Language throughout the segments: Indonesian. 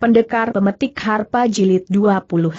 Pendekar Pemetik Harpa Jilid 29.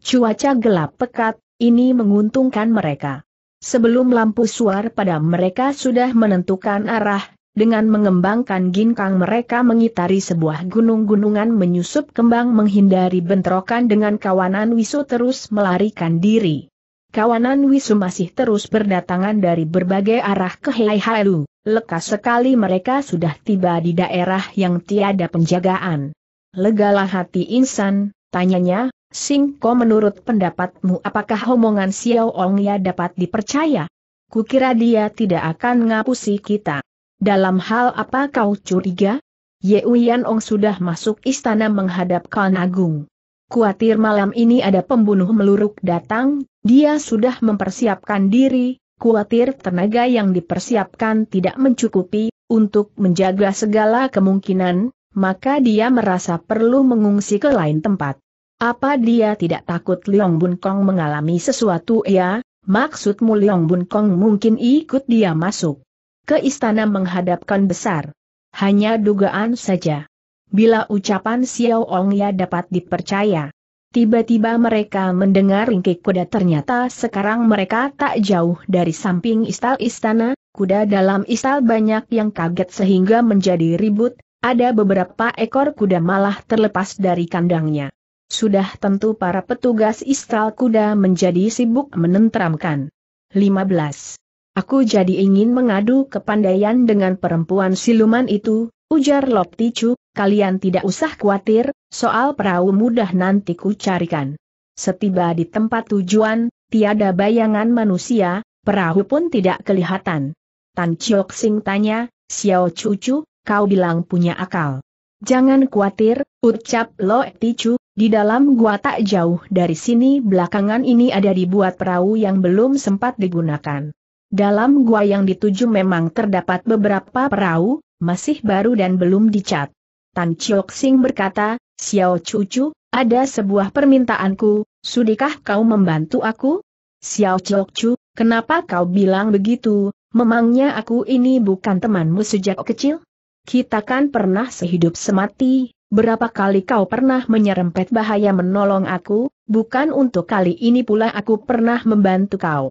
Cuaca gelap pekat, ini menguntungkan mereka. Sebelum lampu suar pada mereka sudah menentukan arah, dengan mengembangkan ginkang mereka mengitari sebuah gunung-gunungan menyusup kembang menghindari bentrokan dengan kawanan Wisu terus melarikan diri. Kawanan Wisu masih terus berdatangan dari berbagai arah ke Halu, lekas sekali mereka sudah tiba di daerah yang tiada penjagaan legalah hati insan, tanyanya, Singko menurut pendapatmu apakah omongan Xiao Ongya dapat dipercaya? Kukira dia tidak akan ngapusi kita. Dalam hal apa kau curiga? Ye Uyan Ong sudah masuk istana menghadap Khan Agung. Kuatir malam ini ada pembunuh meluruk datang, dia sudah mempersiapkan diri, kuatir tenaga yang dipersiapkan tidak mencukupi, untuk menjaga segala kemungkinan, maka dia merasa perlu mengungsi ke lain tempat. Apa dia tidak takut Leong Bun Kong mengalami sesuatu ya? Maksudmu Leong Bun Kong mungkin ikut dia masuk ke istana menghadapkan besar. Hanya dugaan saja. Bila ucapan Xiao Ong ya dapat dipercaya. Tiba-tiba mereka mendengar ringkik kuda ternyata sekarang mereka tak jauh dari samping istal istana, kuda dalam istal banyak yang kaget sehingga menjadi ribut, ada beberapa ekor kuda malah terlepas dari kandangnya. Sudah tentu para petugas istal kuda menjadi sibuk menenteramkan. 15. Aku jadi ingin mengadu kepandaian dengan perempuan siluman itu, ujar Lop Ticu, kalian tidak usah khawatir, soal perahu mudah nanti ku carikan. Setiba di tempat tujuan, tiada bayangan manusia, perahu pun tidak kelihatan. Tan Chiok Sing tanya, Xiao Chu? kau bilang punya akal. Jangan khawatir, ucap Lo Ticu, di dalam gua tak jauh dari sini belakangan ini ada dibuat perahu yang belum sempat digunakan. Dalam gua yang dituju memang terdapat beberapa perahu, masih baru dan belum dicat. Tan Chiok Sing berkata, Xiao Cucu, ada sebuah permintaanku, sudikah kau membantu aku? Xiao Chiok Chu, kenapa kau bilang begitu, memangnya aku ini bukan temanmu sejak kecil? Kita kan pernah sehidup semati, berapa kali kau pernah menyerempet bahaya menolong aku, bukan untuk kali ini pula aku pernah membantu kau.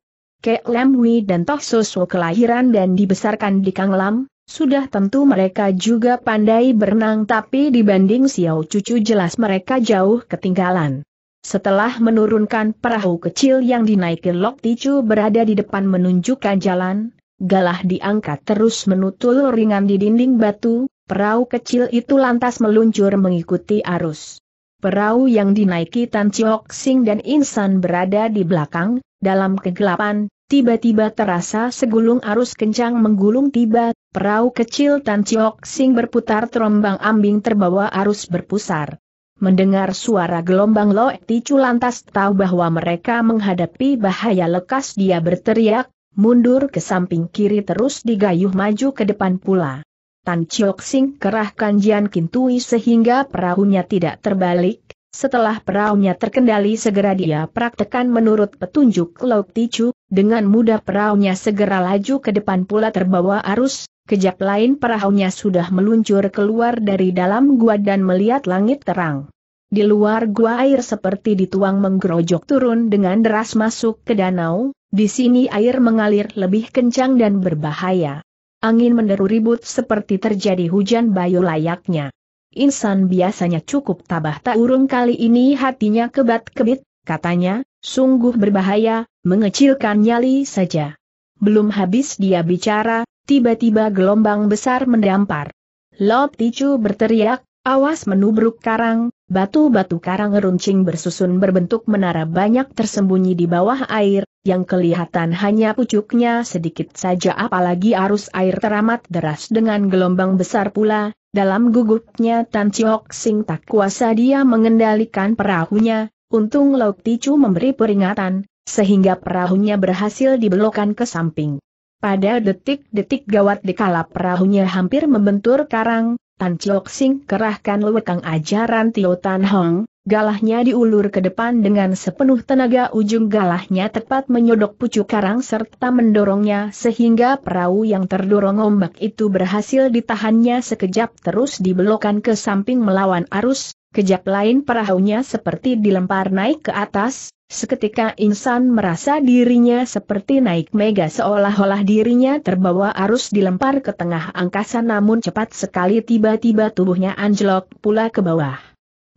Kek Lam dan Toh Soso kelahiran dan dibesarkan di Kang Lam, sudah tentu mereka juga pandai berenang tapi dibanding Xiao Cucu jelas mereka jauh ketinggalan. Setelah menurunkan perahu kecil yang dinaiki Lok Ticu berada di depan menunjukkan jalan, galah diangkat terus menutul ringan di dinding batu, perahu kecil itu lantas meluncur mengikuti arus. Perahu yang dinaiki Tan Chiok Sing dan Insan berada di belakang, dalam kegelapan, tiba-tiba terasa segulung arus kencang menggulung tiba, perahu kecil Tan Chiok Sing berputar terombang ambing terbawa arus berpusar. Mendengar suara gelombang Loe Ticu lantas tahu bahwa mereka menghadapi bahaya lekas dia berteriak, mundur ke samping kiri terus digayuh maju ke depan pula. Tan Chiok Sing kerahkan Jian Kintui sehingga perahunya tidak terbalik, setelah perahunya terkendali segera dia praktekan menurut petunjuk Lok Ticu, dengan mudah perahunya segera laju ke depan pula terbawa arus, kejap lain perahunya sudah meluncur keluar dari dalam gua dan melihat langit terang. Di luar gua air seperti dituang menggerojok turun dengan deras masuk ke danau, di sini air mengalir lebih kencang dan berbahaya. Angin menderu ribut seperti terjadi hujan bayu layaknya. Insan biasanya cukup tabah tak urung kali ini hatinya kebat-kebit, katanya, sungguh berbahaya, mengecilkan nyali saja. Belum habis dia bicara, tiba-tiba gelombang besar mendampar. Lop Ticu berteriak, Awas menubruk karang, batu-batu karang runcing bersusun berbentuk menara banyak tersembunyi di bawah air, yang kelihatan hanya pucuknya sedikit saja apalagi arus air teramat deras dengan gelombang besar pula, dalam gugupnya Tan Chiok Sing tak kuasa dia mengendalikan perahunya, untung Laut Ticu memberi peringatan, sehingga perahunya berhasil dibelokkan ke samping. Pada detik-detik gawat dikala perahunya hampir membentur karang, Tan Chok Sing kerahkan lewekang ajaran Tio Tan Hong, galahnya diulur ke depan dengan sepenuh tenaga ujung galahnya tepat menyodok pucuk karang serta mendorongnya sehingga perahu yang terdorong ombak itu berhasil ditahannya sekejap terus dibelokkan ke samping melawan arus, kejap lain perahunya seperti dilempar naik ke atas, Seketika insan merasa dirinya seperti naik mega seolah-olah dirinya terbawa arus dilempar ke tengah angkasa namun cepat sekali tiba-tiba tubuhnya anjlok pula ke bawah.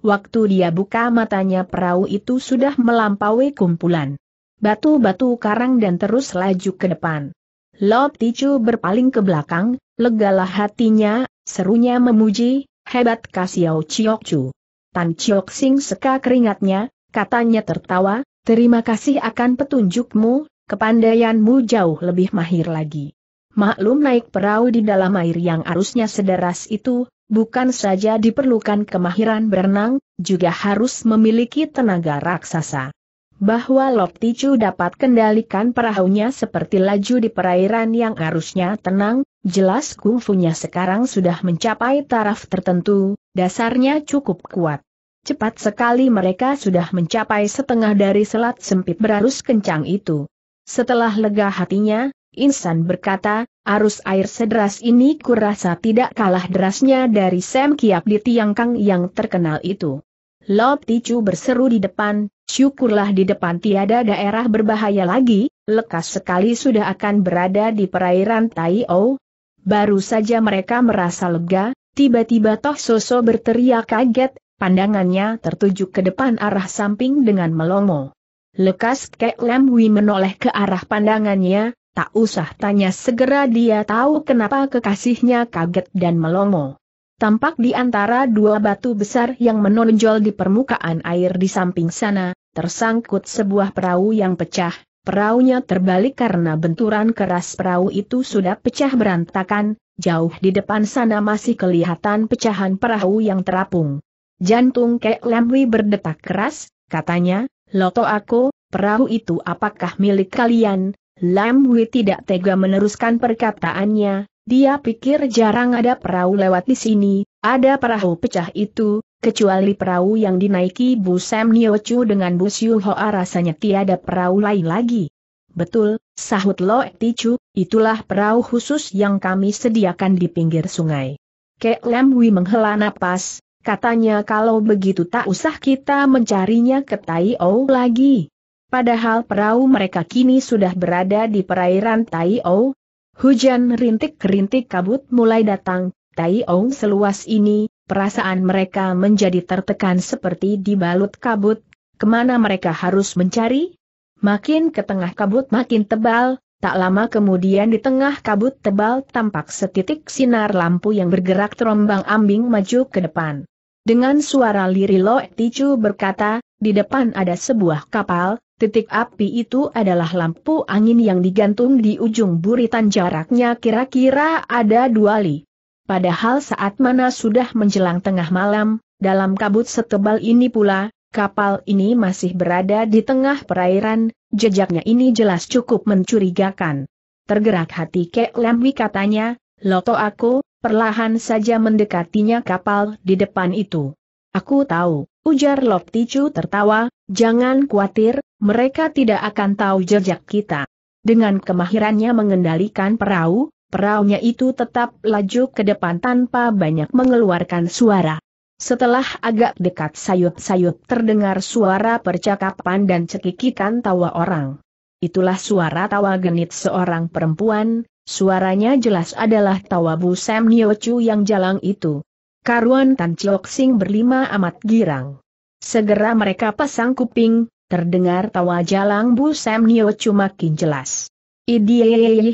Waktu dia buka matanya perahu itu sudah melampaui kumpulan batu-batu karang dan terus laju ke depan. Lop Ticu berpaling ke belakang, legalah hatinya, serunya memuji, hebat Kasiao Ciok Chu. Tan Ciok Sing seka keringatnya, katanya tertawa, terima kasih akan petunjukmu, kepandaianmu jauh lebih mahir lagi. Maklum naik perahu di dalam air yang arusnya sederas itu, bukan saja diperlukan kemahiran berenang, juga harus memiliki tenaga raksasa. Bahwa Ticu dapat kendalikan perahunya seperti laju di perairan yang arusnya tenang, jelas kungfunya sekarang sudah mencapai taraf tertentu, dasarnya cukup kuat. Cepat sekali mereka sudah mencapai setengah dari selat sempit berarus kencang itu. Setelah lega hatinya, Insan berkata, arus air sederas ini kurasa tidak kalah derasnya dari Sam Kiap di Tiangkang yang terkenal itu. Lob Ticu berseru di depan, syukurlah di depan tiada daerah berbahaya lagi, lekas sekali sudah akan berada di perairan Tai O. Baru saja mereka merasa lega, tiba-tiba Toh Soso berteriak kaget, Pandangannya tertuju ke depan arah samping dengan melongo. Lekas Kek Lem Wi menoleh ke arah pandangannya, tak usah tanya segera dia tahu kenapa kekasihnya kaget dan melongo. Tampak di antara dua batu besar yang menonjol di permukaan air di samping sana, tersangkut sebuah perahu yang pecah, Perahunya terbalik karena benturan keras perahu itu sudah pecah berantakan, jauh di depan sana masih kelihatan pecahan perahu yang terapung. Jantung Kek Lemwi berdetak keras, katanya, Loto aku, perahu itu apakah milik kalian? Lemwi tidak tega meneruskan perkataannya, dia pikir jarang ada perahu lewat di sini, ada perahu pecah itu, kecuali perahu yang dinaiki Bu Sam Niochu dengan Bu Siu Hoa rasanya tiada perahu lain lagi. Betul, sahut Lo Tichu, itulah perahu khusus yang kami sediakan di pinggir sungai. Kek Lemwi menghela napas, Katanya kalau begitu tak usah kita mencarinya ke Tai O lagi. Padahal perahu mereka kini sudah berada di perairan Tai O. Hujan rintik-rintik kabut mulai datang, Tai O seluas ini, perasaan mereka menjadi tertekan seperti dibalut kabut. Kemana mereka harus mencari? Makin ke tengah kabut makin tebal, Tak lama kemudian di tengah kabut tebal tampak setitik sinar lampu yang bergerak terombang-ambing maju ke depan. Dengan suara liri Lo Tichu berkata, di depan ada sebuah kapal, titik api itu adalah lampu angin yang digantung di ujung buritan jaraknya kira-kira ada dua li. Padahal saat mana sudah menjelang tengah malam, dalam kabut setebal ini pula, kapal ini masih berada di tengah perairan, jejaknya ini jelas cukup mencurigakan. Tergerak hati Kek Lemwi katanya, Loto aku, perlahan saja mendekatinya kapal di depan itu. Aku tahu, ujar Lop Ticu tertawa, jangan khawatir, mereka tidak akan tahu jejak kita. Dengan kemahirannya mengendalikan perahu, perahunya itu tetap laju ke depan tanpa banyak mengeluarkan suara. Setelah agak dekat sayup-sayup terdengar suara percakapan dan cekikikan tawa orang. Itulah suara tawa genit seorang perempuan, Suaranya jelas adalah tawa Bu Sam Niochu yang jalang itu. Karuan Tan Chiok Sing berlima amat girang. Segera mereka pasang kuping, terdengar tawa jalang Bu Sam Niochu makin jelas.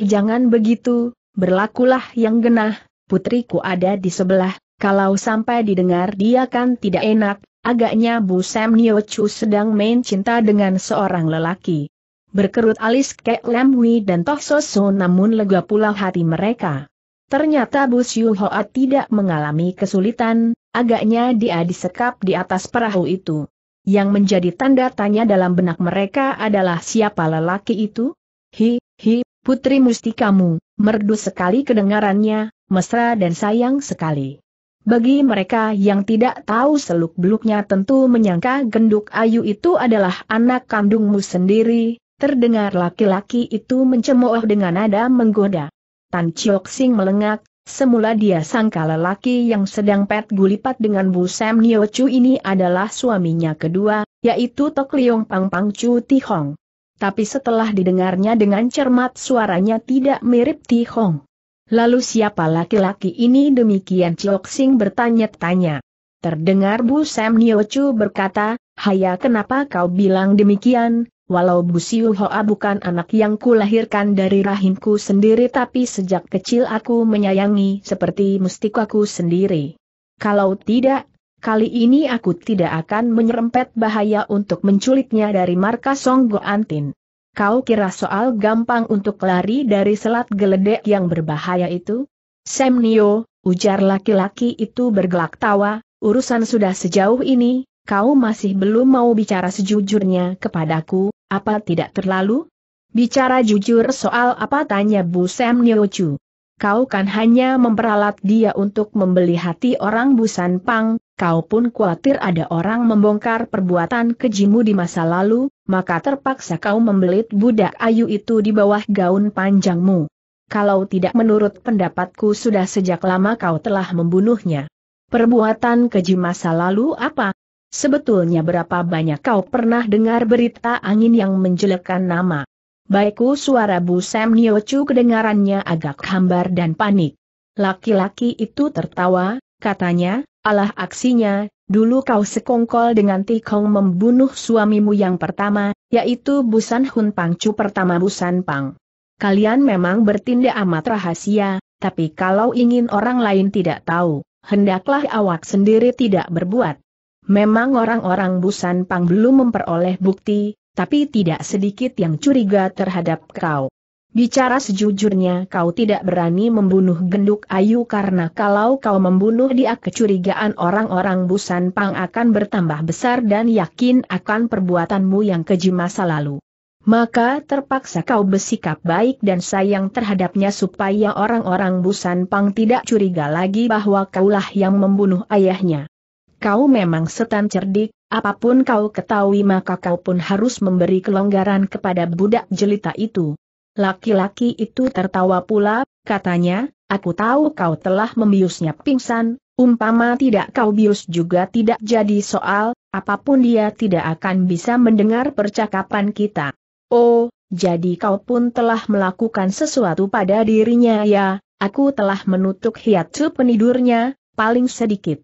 jangan begitu. Berlakulah yang genah. Putriku ada di sebelah. Kalau sampai didengar dia kan tidak enak. Agaknya Bu sedang main cinta dengan seorang lelaki berkerut alis Kek Lemwi dan Toh Soso namun lega pula hati mereka. Ternyata Bu Siu Hoa tidak mengalami kesulitan, agaknya dia disekap di atas perahu itu. Yang menjadi tanda tanya dalam benak mereka adalah siapa lelaki itu? Hi, hi, putri mustikamu, merdu sekali kedengarannya, mesra dan sayang sekali. Bagi mereka yang tidak tahu seluk-beluknya tentu menyangka genduk ayu itu adalah anak kandungmu sendiri, Terdengar laki-laki itu mencemooh dengan nada menggoda. Tan Chiok Sing melengak, semula dia sangka lelaki yang sedang pet gulipat dengan Bu Sam Nio Chu ini adalah suaminya kedua, yaitu Tok Liong Pang Pang Chu Ti Hong. Tapi setelah didengarnya dengan cermat suaranya tidak mirip Ti Hong. Lalu siapa laki-laki ini demikian Chiok Sing bertanya-tanya. Terdengar Bu Sam Nio Chu berkata, Haya kenapa kau bilang demikian, walau Siu Hoa bukan anak yang kulahirkan dari rahimku sendiri tapi sejak kecil aku menyayangi seperti mustikaku sendiri. Kalau tidak, kali ini aku tidak akan menyerempet bahaya untuk menculiknya dari markas Songgo Antin. Kau kira soal gampang untuk lari dari selat geledek yang berbahaya itu? Sam Nio, ujar laki-laki itu bergelak tawa, urusan sudah sejauh ini, kau masih belum mau bicara sejujurnya kepadaku, apa tidak terlalu? Bicara jujur soal apa tanya Bu Sam Niochu. Kau kan hanya memperalat dia untuk membeli hati orang Busan Pang, kau pun khawatir ada orang membongkar perbuatan kejimu di masa lalu, maka terpaksa kau membelit budak ayu itu di bawah gaun panjangmu. Kalau tidak menurut pendapatku sudah sejak lama kau telah membunuhnya. Perbuatan keji masa lalu apa? Sebetulnya berapa banyak kau pernah dengar berita angin yang menjelekkan nama? Baikku suara Bu Sam Niochu kedengarannya agak hambar dan panik. Laki-laki itu tertawa, katanya, alah aksinya, dulu kau sekongkol dengan Tikong membunuh suamimu yang pertama, yaitu Busan Hun Pangcu pertama Busan Pang. Kalian memang bertindak amat rahasia, tapi kalau ingin orang lain tidak tahu, hendaklah awak sendiri tidak berbuat. Memang orang-orang Busan Pang belum memperoleh bukti, tapi tidak sedikit yang curiga terhadap kau. Bicara sejujurnya kau tidak berani membunuh genduk Ayu karena kalau kau membunuh dia kecurigaan orang-orang Busan Pang akan bertambah besar dan yakin akan perbuatanmu yang keji masa lalu. Maka terpaksa kau bersikap baik dan sayang terhadapnya supaya orang-orang Busan Pang tidak curiga lagi bahwa kaulah yang membunuh ayahnya kau memang setan cerdik, apapun kau ketahui maka kau pun harus memberi kelonggaran kepada budak jelita itu. Laki-laki itu tertawa pula, katanya, aku tahu kau telah membiusnya pingsan, umpama tidak kau bius juga tidak jadi soal, apapun dia tidak akan bisa mendengar percakapan kita. Oh, jadi kau pun telah melakukan sesuatu pada dirinya ya, aku telah menutup hiatu penidurnya, paling sedikit.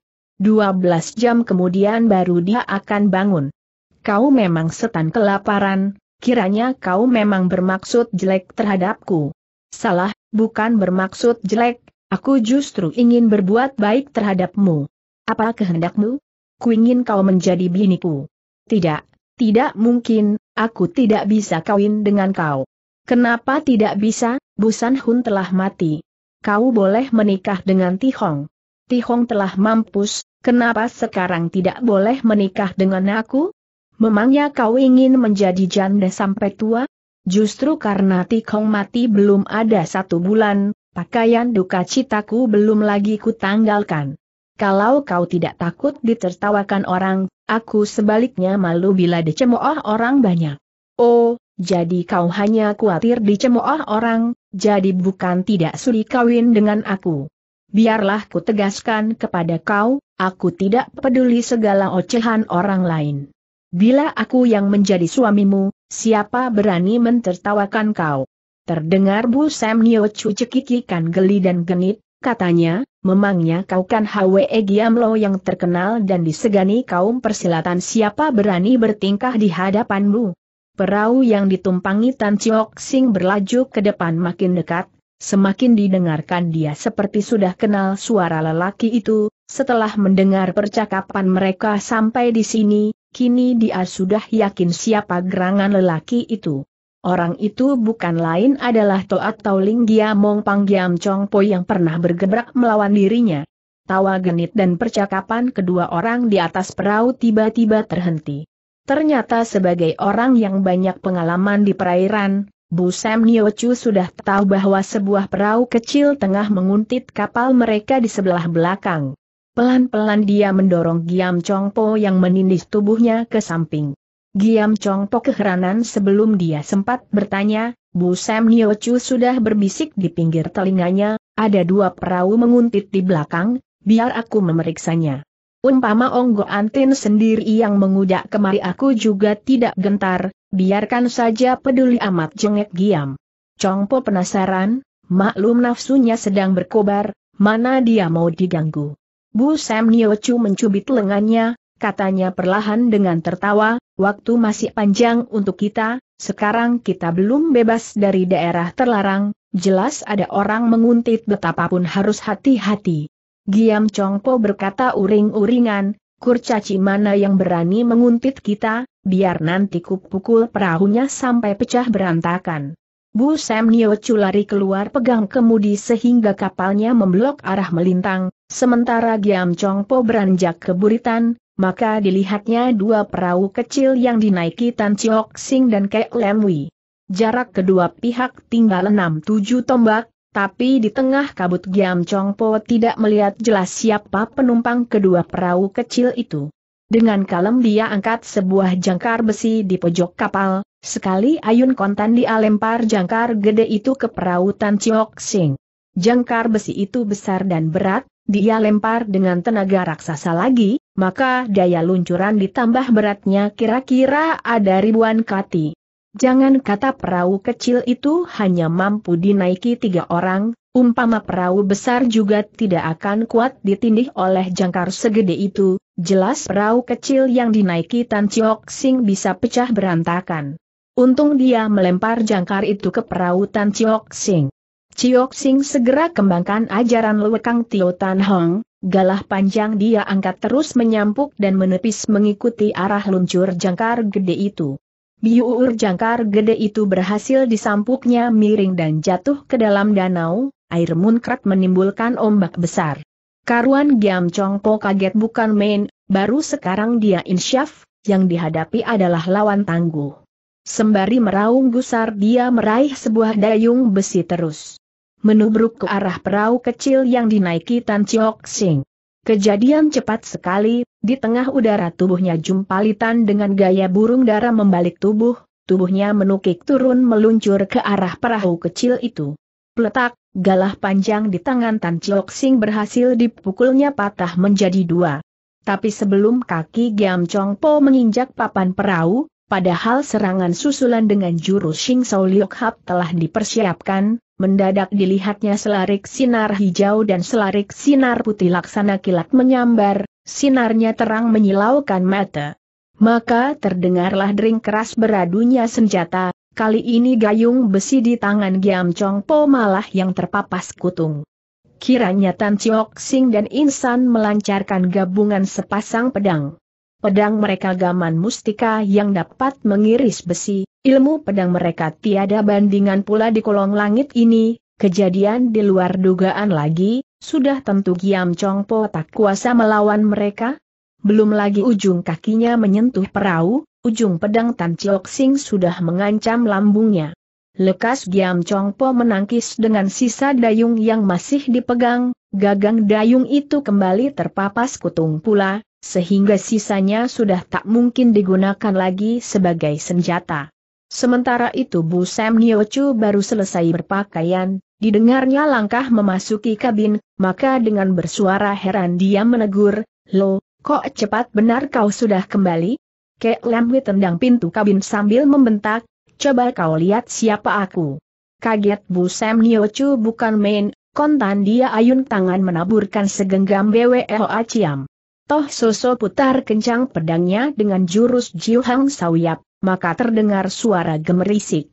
12 jam kemudian baru dia akan bangun. Kau memang setan kelaparan, kiranya kau memang bermaksud jelek terhadapku. Salah, bukan bermaksud jelek, aku justru ingin berbuat baik terhadapmu. Apa kehendakmu? ku ingin kau menjadi biniku. Tidak, tidak mungkin, aku tidak bisa kawin dengan kau. Kenapa tidak bisa? Busan Hun telah mati. Kau boleh menikah dengan Tihong. Tihong telah mampus, Kenapa sekarang tidak boleh menikah dengan aku? Memangnya kau ingin menjadi janda sampai tua? Justru karena Tikong mati belum ada satu bulan, pakaian duka citaku belum lagi kutanggalkan. Kalau kau tidak takut ditertawakan orang, aku sebaliknya malu bila dicemooh orang banyak. Oh, jadi kau hanya khawatir dicemooh orang, jadi bukan tidak sulit kawin dengan aku biarlah ku tegaskan kepada kau, aku tidak peduli segala ocehan orang lain. Bila aku yang menjadi suamimu, siapa berani mentertawakan kau? Terdengar Bu Sam Nio Chu cekikikan geli dan genit, katanya, memangnya kau kan Hwe Giamlo yang terkenal dan disegani kaum persilatan siapa berani bertingkah di hadapanmu? Perahu yang ditumpangi Tan Chiok Sing berlaju ke depan makin dekat, Semakin didengarkan dia seperti sudah kenal suara lelaki itu, setelah mendengar percakapan mereka sampai di sini, kini dia sudah yakin siapa gerangan lelaki itu. Orang itu bukan lain adalah Toat Tauling Giamong Panggiam Po yang pernah bergebrak melawan dirinya. Tawa genit dan percakapan kedua orang di atas perahu tiba-tiba terhenti. Ternyata sebagai orang yang banyak pengalaman di perairan, Bu Sam Niochu sudah tahu bahwa sebuah perahu kecil tengah menguntit kapal mereka di sebelah belakang. Pelan-pelan dia mendorong Giam Chongpo yang menindih tubuhnya ke samping. Giam Chongpo keheranan sebelum dia sempat bertanya, Bu Sam Niochu sudah berbisik di pinggir telinganya, ada dua perahu menguntit di belakang, biar aku memeriksanya. Umpama Onggo Antin sendiri yang mengudak kemari aku juga tidak gentar, biarkan saja peduli amat jengek giam. Congpo penasaran, maklum nafsunya sedang berkobar, mana dia mau diganggu. Bu Sam Niochu mencubit lengannya, katanya perlahan dengan tertawa, waktu masih panjang untuk kita, sekarang kita belum bebas dari daerah terlarang, jelas ada orang menguntit betapapun harus hati-hati. Giam Chongpo berkata uring-uringan, Kurcaci mana yang berani menguntit kita, biar nanti kupukul perahunya sampai pecah berantakan. Bu Sam Nio lari keluar pegang kemudi sehingga kapalnya memblok arah melintang, sementara Giam Chong Po beranjak ke buritan, maka dilihatnya dua perahu kecil yang dinaiki Tan Chiok Sing dan Kek Lem Wi. Jarak kedua pihak tinggal enam tujuh tombak, tapi di tengah kabut Giam Chong Po tidak melihat jelas siapa penumpang kedua perahu kecil itu. Dengan kalem dia angkat sebuah jangkar besi di pojok kapal, sekali ayun kontan dia lempar jangkar gede itu ke perahu Tan Chiok Sing. Jangkar besi itu besar dan berat, dia lempar dengan tenaga raksasa lagi, maka daya luncuran ditambah beratnya kira-kira ada ribuan kati. Jangan kata perahu kecil itu hanya mampu dinaiki tiga orang, umpama perahu besar juga tidak akan kuat ditindih oleh jangkar segede itu, jelas perahu kecil yang dinaiki Tan Chiok Sing bisa pecah berantakan. Untung dia melempar jangkar itu ke perahu Tan Chiok Sing. Chiok Sing segera kembangkan ajaran Kang Tio Tan Hong, galah panjang dia angkat terus menyampuk dan menepis mengikuti arah luncur jangkar gede itu. Biur jangkar gede itu berhasil disampuknya miring dan jatuh ke dalam danau, air munkrat menimbulkan ombak besar. Karuan Giam Chongpo kaget bukan main, baru sekarang dia insyaf, yang dihadapi adalah lawan tangguh. Sembari meraung gusar dia meraih sebuah dayung besi terus menubruk ke arah perahu kecil yang dinaiki Tan Chiok Sing. Kejadian cepat sekali, di tengah udara tubuhnya jumpalitan dengan gaya burung dara membalik tubuh, tubuhnya menukik turun meluncur ke arah perahu kecil itu. Peletak, galah panjang di tangan Tan Chok Sing berhasil dipukulnya patah menjadi dua. Tapi sebelum kaki Giam Chong Po menginjak papan perahu, padahal serangan susulan dengan jurus Sing Sau Liok Hap telah dipersiapkan, mendadak dilihatnya selarik sinar hijau dan selarik sinar putih laksana kilat menyambar, sinarnya terang menyilaukan mata. Maka terdengarlah dering keras beradunya senjata, kali ini gayung besi di tangan Giam Chong Po malah yang terpapas kutung. Kiranya Tan Chiok Sing dan Insan melancarkan gabungan sepasang pedang pedang mereka gaman mustika yang dapat mengiris besi, ilmu pedang mereka tiada bandingan pula di kolong langit ini, kejadian di luar dugaan lagi, sudah tentu Giam Chong Po tak kuasa melawan mereka? Belum lagi ujung kakinya menyentuh perahu, ujung pedang Tan Chiok Sing sudah mengancam lambungnya. Lekas Giam Chong Po menangkis dengan sisa dayung yang masih dipegang, gagang dayung itu kembali terpapas kutung pula, sehingga sisanya sudah tak mungkin digunakan lagi sebagai senjata. Sementara itu Bu Sam Niochu baru selesai berpakaian, didengarnya langkah memasuki kabin, maka dengan bersuara heran dia menegur, Lo, kok cepat benar kau sudah kembali? Kek Lam tendang pintu kabin sambil membentak, coba kau lihat siapa aku. Kaget Bu Sam Niochu bukan main, kontan dia ayun tangan menaburkan segenggam BWO Aciam. Toh Soso putar kencang pedangnya dengan jurus Jiuhang Sawyap, maka terdengar suara gemerisik.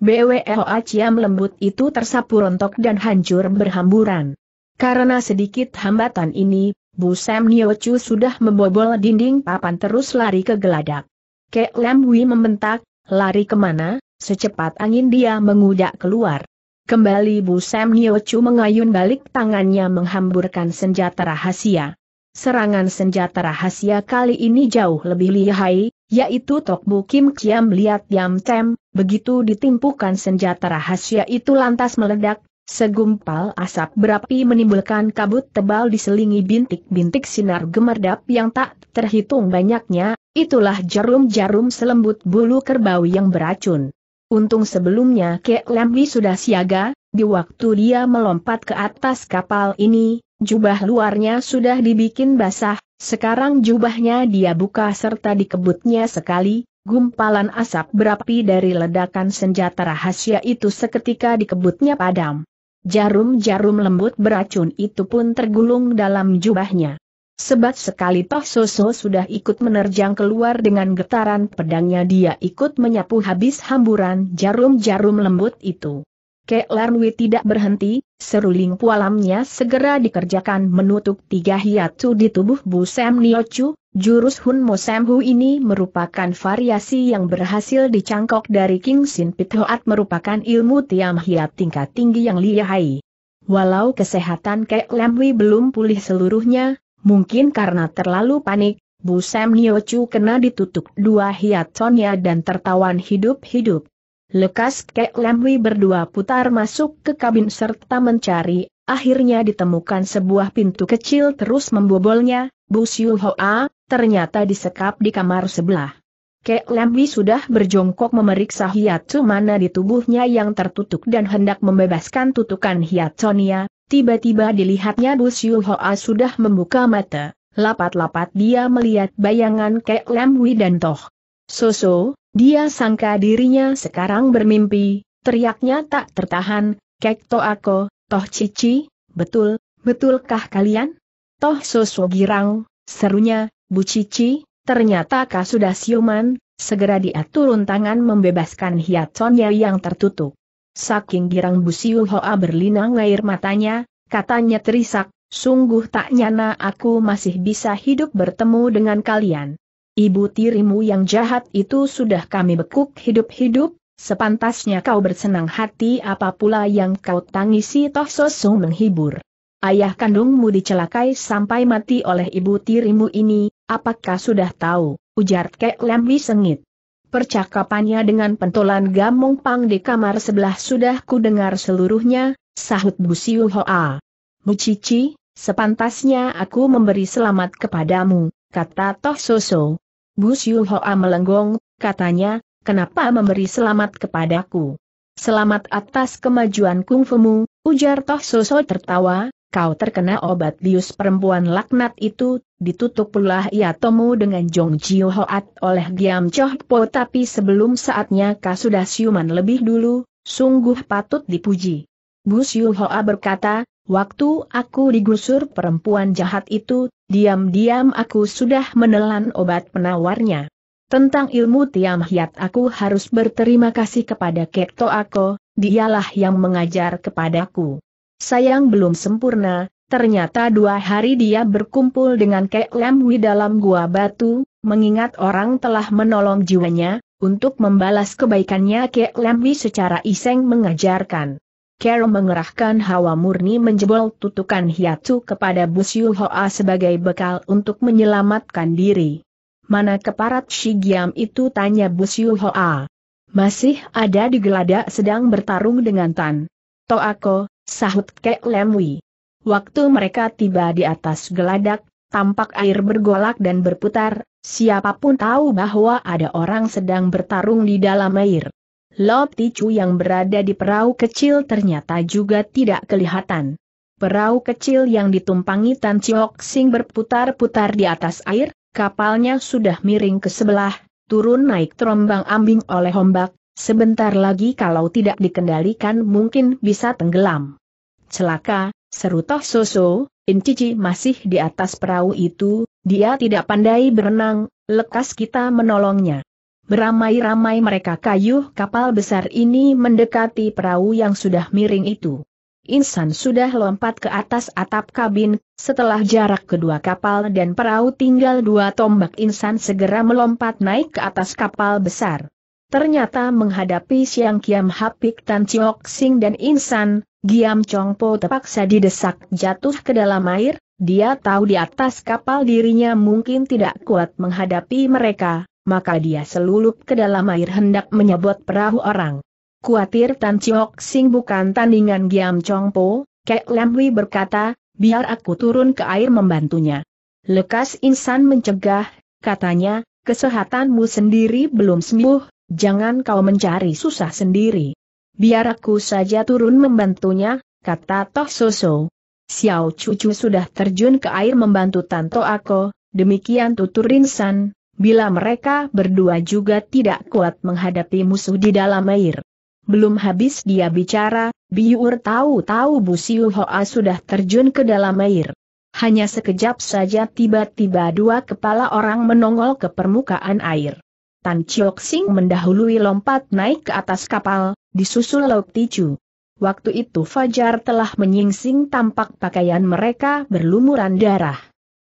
BWLA Ciam lembut itu tersapu rontok dan hancur berhamburan. Karena sedikit hambatan ini, Bu Sam Niochu sudah membobol dinding papan terus lari ke geladak. Kek Lam Wi membentak, lari kemana, secepat angin dia mengudak keluar. Kembali Bu Sam Niochu mengayun balik tangannya menghamburkan senjata rahasia. Serangan senjata rahasia kali ini jauh lebih lihai, yaitu Tokbu Kim Kiam Liat Yam Tem, begitu ditimpukan senjata rahasia itu lantas meledak, segumpal asap berapi menimbulkan kabut tebal diselingi bintik-bintik sinar gemerdap yang tak terhitung banyaknya, itulah jarum-jarum selembut bulu kerbau yang beracun. Untung sebelumnya Kek Lembi sudah siaga, di waktu dia melompat ke atas kapal ini, Jubah luarnya sudah dibikin basah, sekarang jubahnya dia buka serta dikebutnya sekali, gumpalan asap berapi dari ledakan senjata rahasia itu seketika dikebutnya padam. Jarum-jarum lembut beracun itu pun tergulung dalam jubahnya. Sebat sekali Toh Soso sudah ikut menerjang keluar dengan getaran pedangnya dia ikut menyapu habis hamburan jarum-jarum lembut itu. Kek Larnwi tidak berhenti, seruling pualamnya segera dikerjakan menutup tiga hiatu di tubuh Bu Sam Niochu, jurus Hun Mo Sam Hu ini merupakan variasi yang berhasil dicangkok dari King Sin Pit Hoat merupakan ilmu Tiam Hiat tingkat tinggi yang lihai. Walau kesehatan Kek Lamwi belum pulih seluruhnya, mungkin karena terlalu panik, Bu Sam Niochu kena ditutup dua hiat sonya dan tertawan hidup-hidup. Lekas Kek Lemwi berdua putar masuk ke kabin serta mencari, akhirnya ditemukan sebuah pintu kecil terus membobolnya, Bu Siu Hoa, ternyata disekap di kamar sebelah. Kek Lemwi sudah berjongkok memeriksa hiatsu mana di tubuhnya yang tertutup dan hendak membebaskan tutukan hiatsonia, tiba-tiba dilihatnya Bu Siu Hoa sudah membuka mata, lapat-lapat dia melihat bayangan Kek Lemwi dan Toh. Soso, dia sangka dirinya sekarang bermimpi, teriaknya tak tertahan, Kek to aku, toh cici, betul, betulkah kalian? Toh sosu girang, serunya, Bu Cici, ternyata kau sudah siuman, segera dia turun tangan membebaskan hiatsonya yang tertutup. Saking girang Bu Siu Hoa berlinang air matanya, katanya terisak, sungguh tak nyana aku masih bisa hidup bertemu dengan kalian. Ibu tirimu yang jahat itu sudah kami bekuk hidup-hidup, sepantasnya kau bersenang hati apa pula yang kau tangisi toh sosong menghibur. Ayah kandungmu dicelakai sampai mati oleh ibu tirimu ini, apakah sudah tahu, ujar Kek Lembi sengit. Percakapannya dengan pentolan gamung Pang di kamar sebelah sudah ku dengar seluruhnya, sahut Bu Siu Hoa. Bu Cici, sepantasnya aku memberi selamat kepadamu, kata Toh Soso, Bu Hoa melenggong, katanya, kenapa memberi selamat kepadaku? Selamat atas kemajuan kungfumu, ujar Toh Soso tertawa, kau terkena obat bius perempuan laknat itu, ditutup pula ia temu dengan Jong Jiu Hoat oleh Giam Choh Po tapi sebelum saatnya kau sudah siuman lebih dulu, sungguh patut dipuji. Bu Hoa berkata, waktu aku digusur perempuan jahat itu, Diam-diam aku sudah menelan obat penawarnya. Tentang ilmu Tiam Hiat aku harus berterima kasih kepada Kekto Ako, dialah yang mengajar kepadaku. Sayang belum sempurna, ternyata dua hari dia berkumpul dengan Kek Lemwi dalam gua batu, mengingat orang telah menolong jiwanya, untuk membalas kebaikannya Kek Lemwi secara iseng mengajarkan. Carol mengerahkan hawa murni menjebol tutukan hiatu kepada Busyu Hoa sebagai bekal untuk menyelamatkan diri. Mana keparat Shigiam itu tanya Busyu Hoa. Masih ada di geladak sedang bertarung dengan Tan. Toako, sahut Kek Lemwi. Waktu mereka tiba di atas geladak, tampak air bergolak dan berputar, siapapun tahu bahwa ada orang sedang bertarung di dalam air. Lob Ticu yang berada di perahu kecil ternyata juga tidak kelihatan. Perahu kecil yang ditumpangi Tan Chiok Sing berputar-putar di atas air, kapalnya sudah miring ke sebelah, turun naik terombang ambing oleh ombak, sebentar lagi kalau tidak dikendalikan mungkin bisa tenggelam. Celaka, seru Toh Soso, Cici masih di atas perahu itu, dia tidak pandai berenang, lekas kita menolongnya. Beramai-ramai mereka kayuh kapal besar ini mendekati perahu yang sudah miring itu. Insan sudah lompat ke atas atap kabin, setelah jarak kedua kapal dan perahu tinggal dua tombak Insan segera melompat naik ke atas kapal besar. Ternyata menghadapi Siang Kiam Hapik Tan Chiok Sing dan Insan, Giam Chong Po terpaksa didesak jatuh ke dalam air, dia tahu di atas kapal dirinya mungkin tidak kuat menghadapi mereka, maka dia selulup ke dalam air hendak menyebut perahu orang. Kuatir Tan Chiok Sing bukan tandingan Giam Chong Po, Kek Lam Hui berkata, biar aku turun ke air membantunya. Lekas insan mencegah, katanya, kesehatanmu sendiri belum sembuh, jangan kau mencari susah sendiri. Biar aku saja turun membantunya, kata Toh Soso. Xiao Cucu sudah terjun ke air membantu Tanto Ako, demikian tutur Insan bila mereka berdua juga tidak kuat menghadapi musuh di dalam air. Belum habis dia bicara, Biur tahu-tahu Bu Siu Hoa sudah terjun ke dalam air. Hanya sekejap saja tiba-tiba dua kepala orang menongol ke permukaan air. Tan Chiok Sing mendahului lompat naik ke atas kapal, disusul Laut Ticu. Waktu itu Fajar telah menyingsing tampak pakaian mereka berlumuran darah.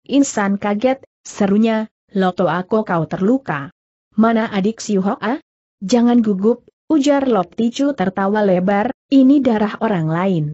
Insan kaget, serunya, Loto aku kau terluka. Mana adik si ah? Jangan gugup, ujar Lop Ticu tertawa lebar, ini darah orang lain.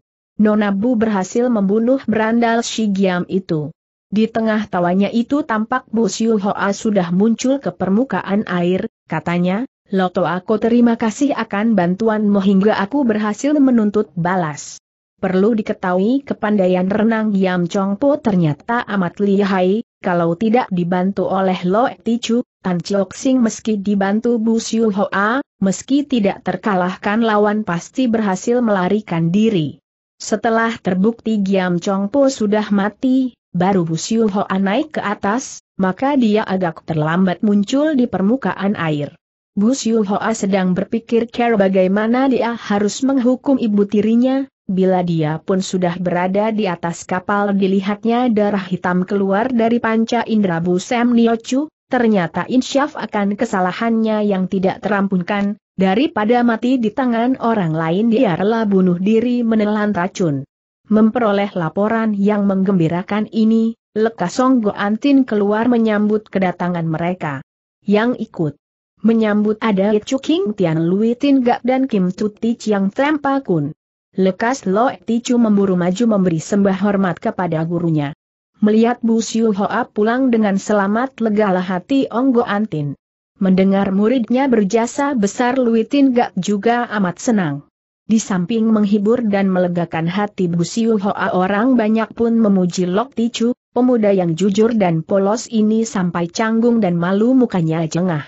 Nonabu berhasil membunuh berandal Shigiam itu. Di tengah tawanya itu tampak Bu Siu Hoa sudah muncul ke permukaan air, katanya, Loto aku terima kasih akan bantuanmu hingga aku berhasil menuntut balas. Perlu diketahui kepandaian renang Yam Chong Po ternyata amat lihai, kalau tidak dibantu oleh Lo Ticu, Tan Chok Sing meski dibantu Bu Siu Hoa, meski tidak terkalahkan lawan pasti berhasil melarikan diri. Setelah terbukti Giam Chong Po sudah mati, baru Bu Siu Hoa naik ke atas, maka dia agak terlambat muncul di permukaan air. Bu Siu Hoa sedang berpikir care bagaimana dia harus menghukum ibu tirinya, Bila dia pun sudah berada di atas kapal dilihatnya darah hitam keluar dari panca indera Busem Niochu, ternyata insyaf akan kesalahannya yang tidak terampunkan, daripada mati di tangan orang lain dia rela bunuh diri menelan racun. Memperoleh laporan yang menggembirakan ini, Lekasong Antin keluar menyambut kedatangan mereka. Yang ikut menyambut ada Chu King Tian Lui Tin Gak dan Kim Tuti Chiang Tempa Kun. Lekas Lo Ticu memburu maju memberi sembah hormat kepada gurunya. Melihat Bu Siu Hoa pulang dengan selamat legalah hati Onggo Antin. Mendengar muridnya berjasa besar Luitin Gak juga amat senang. Di samping menghibur dan melegakan hati Bu Siu Hoa orang banyak pun memuji Lok Tichu, pemuda yang jujur dan polos ini sampai canggung dan malu mukanya jengah.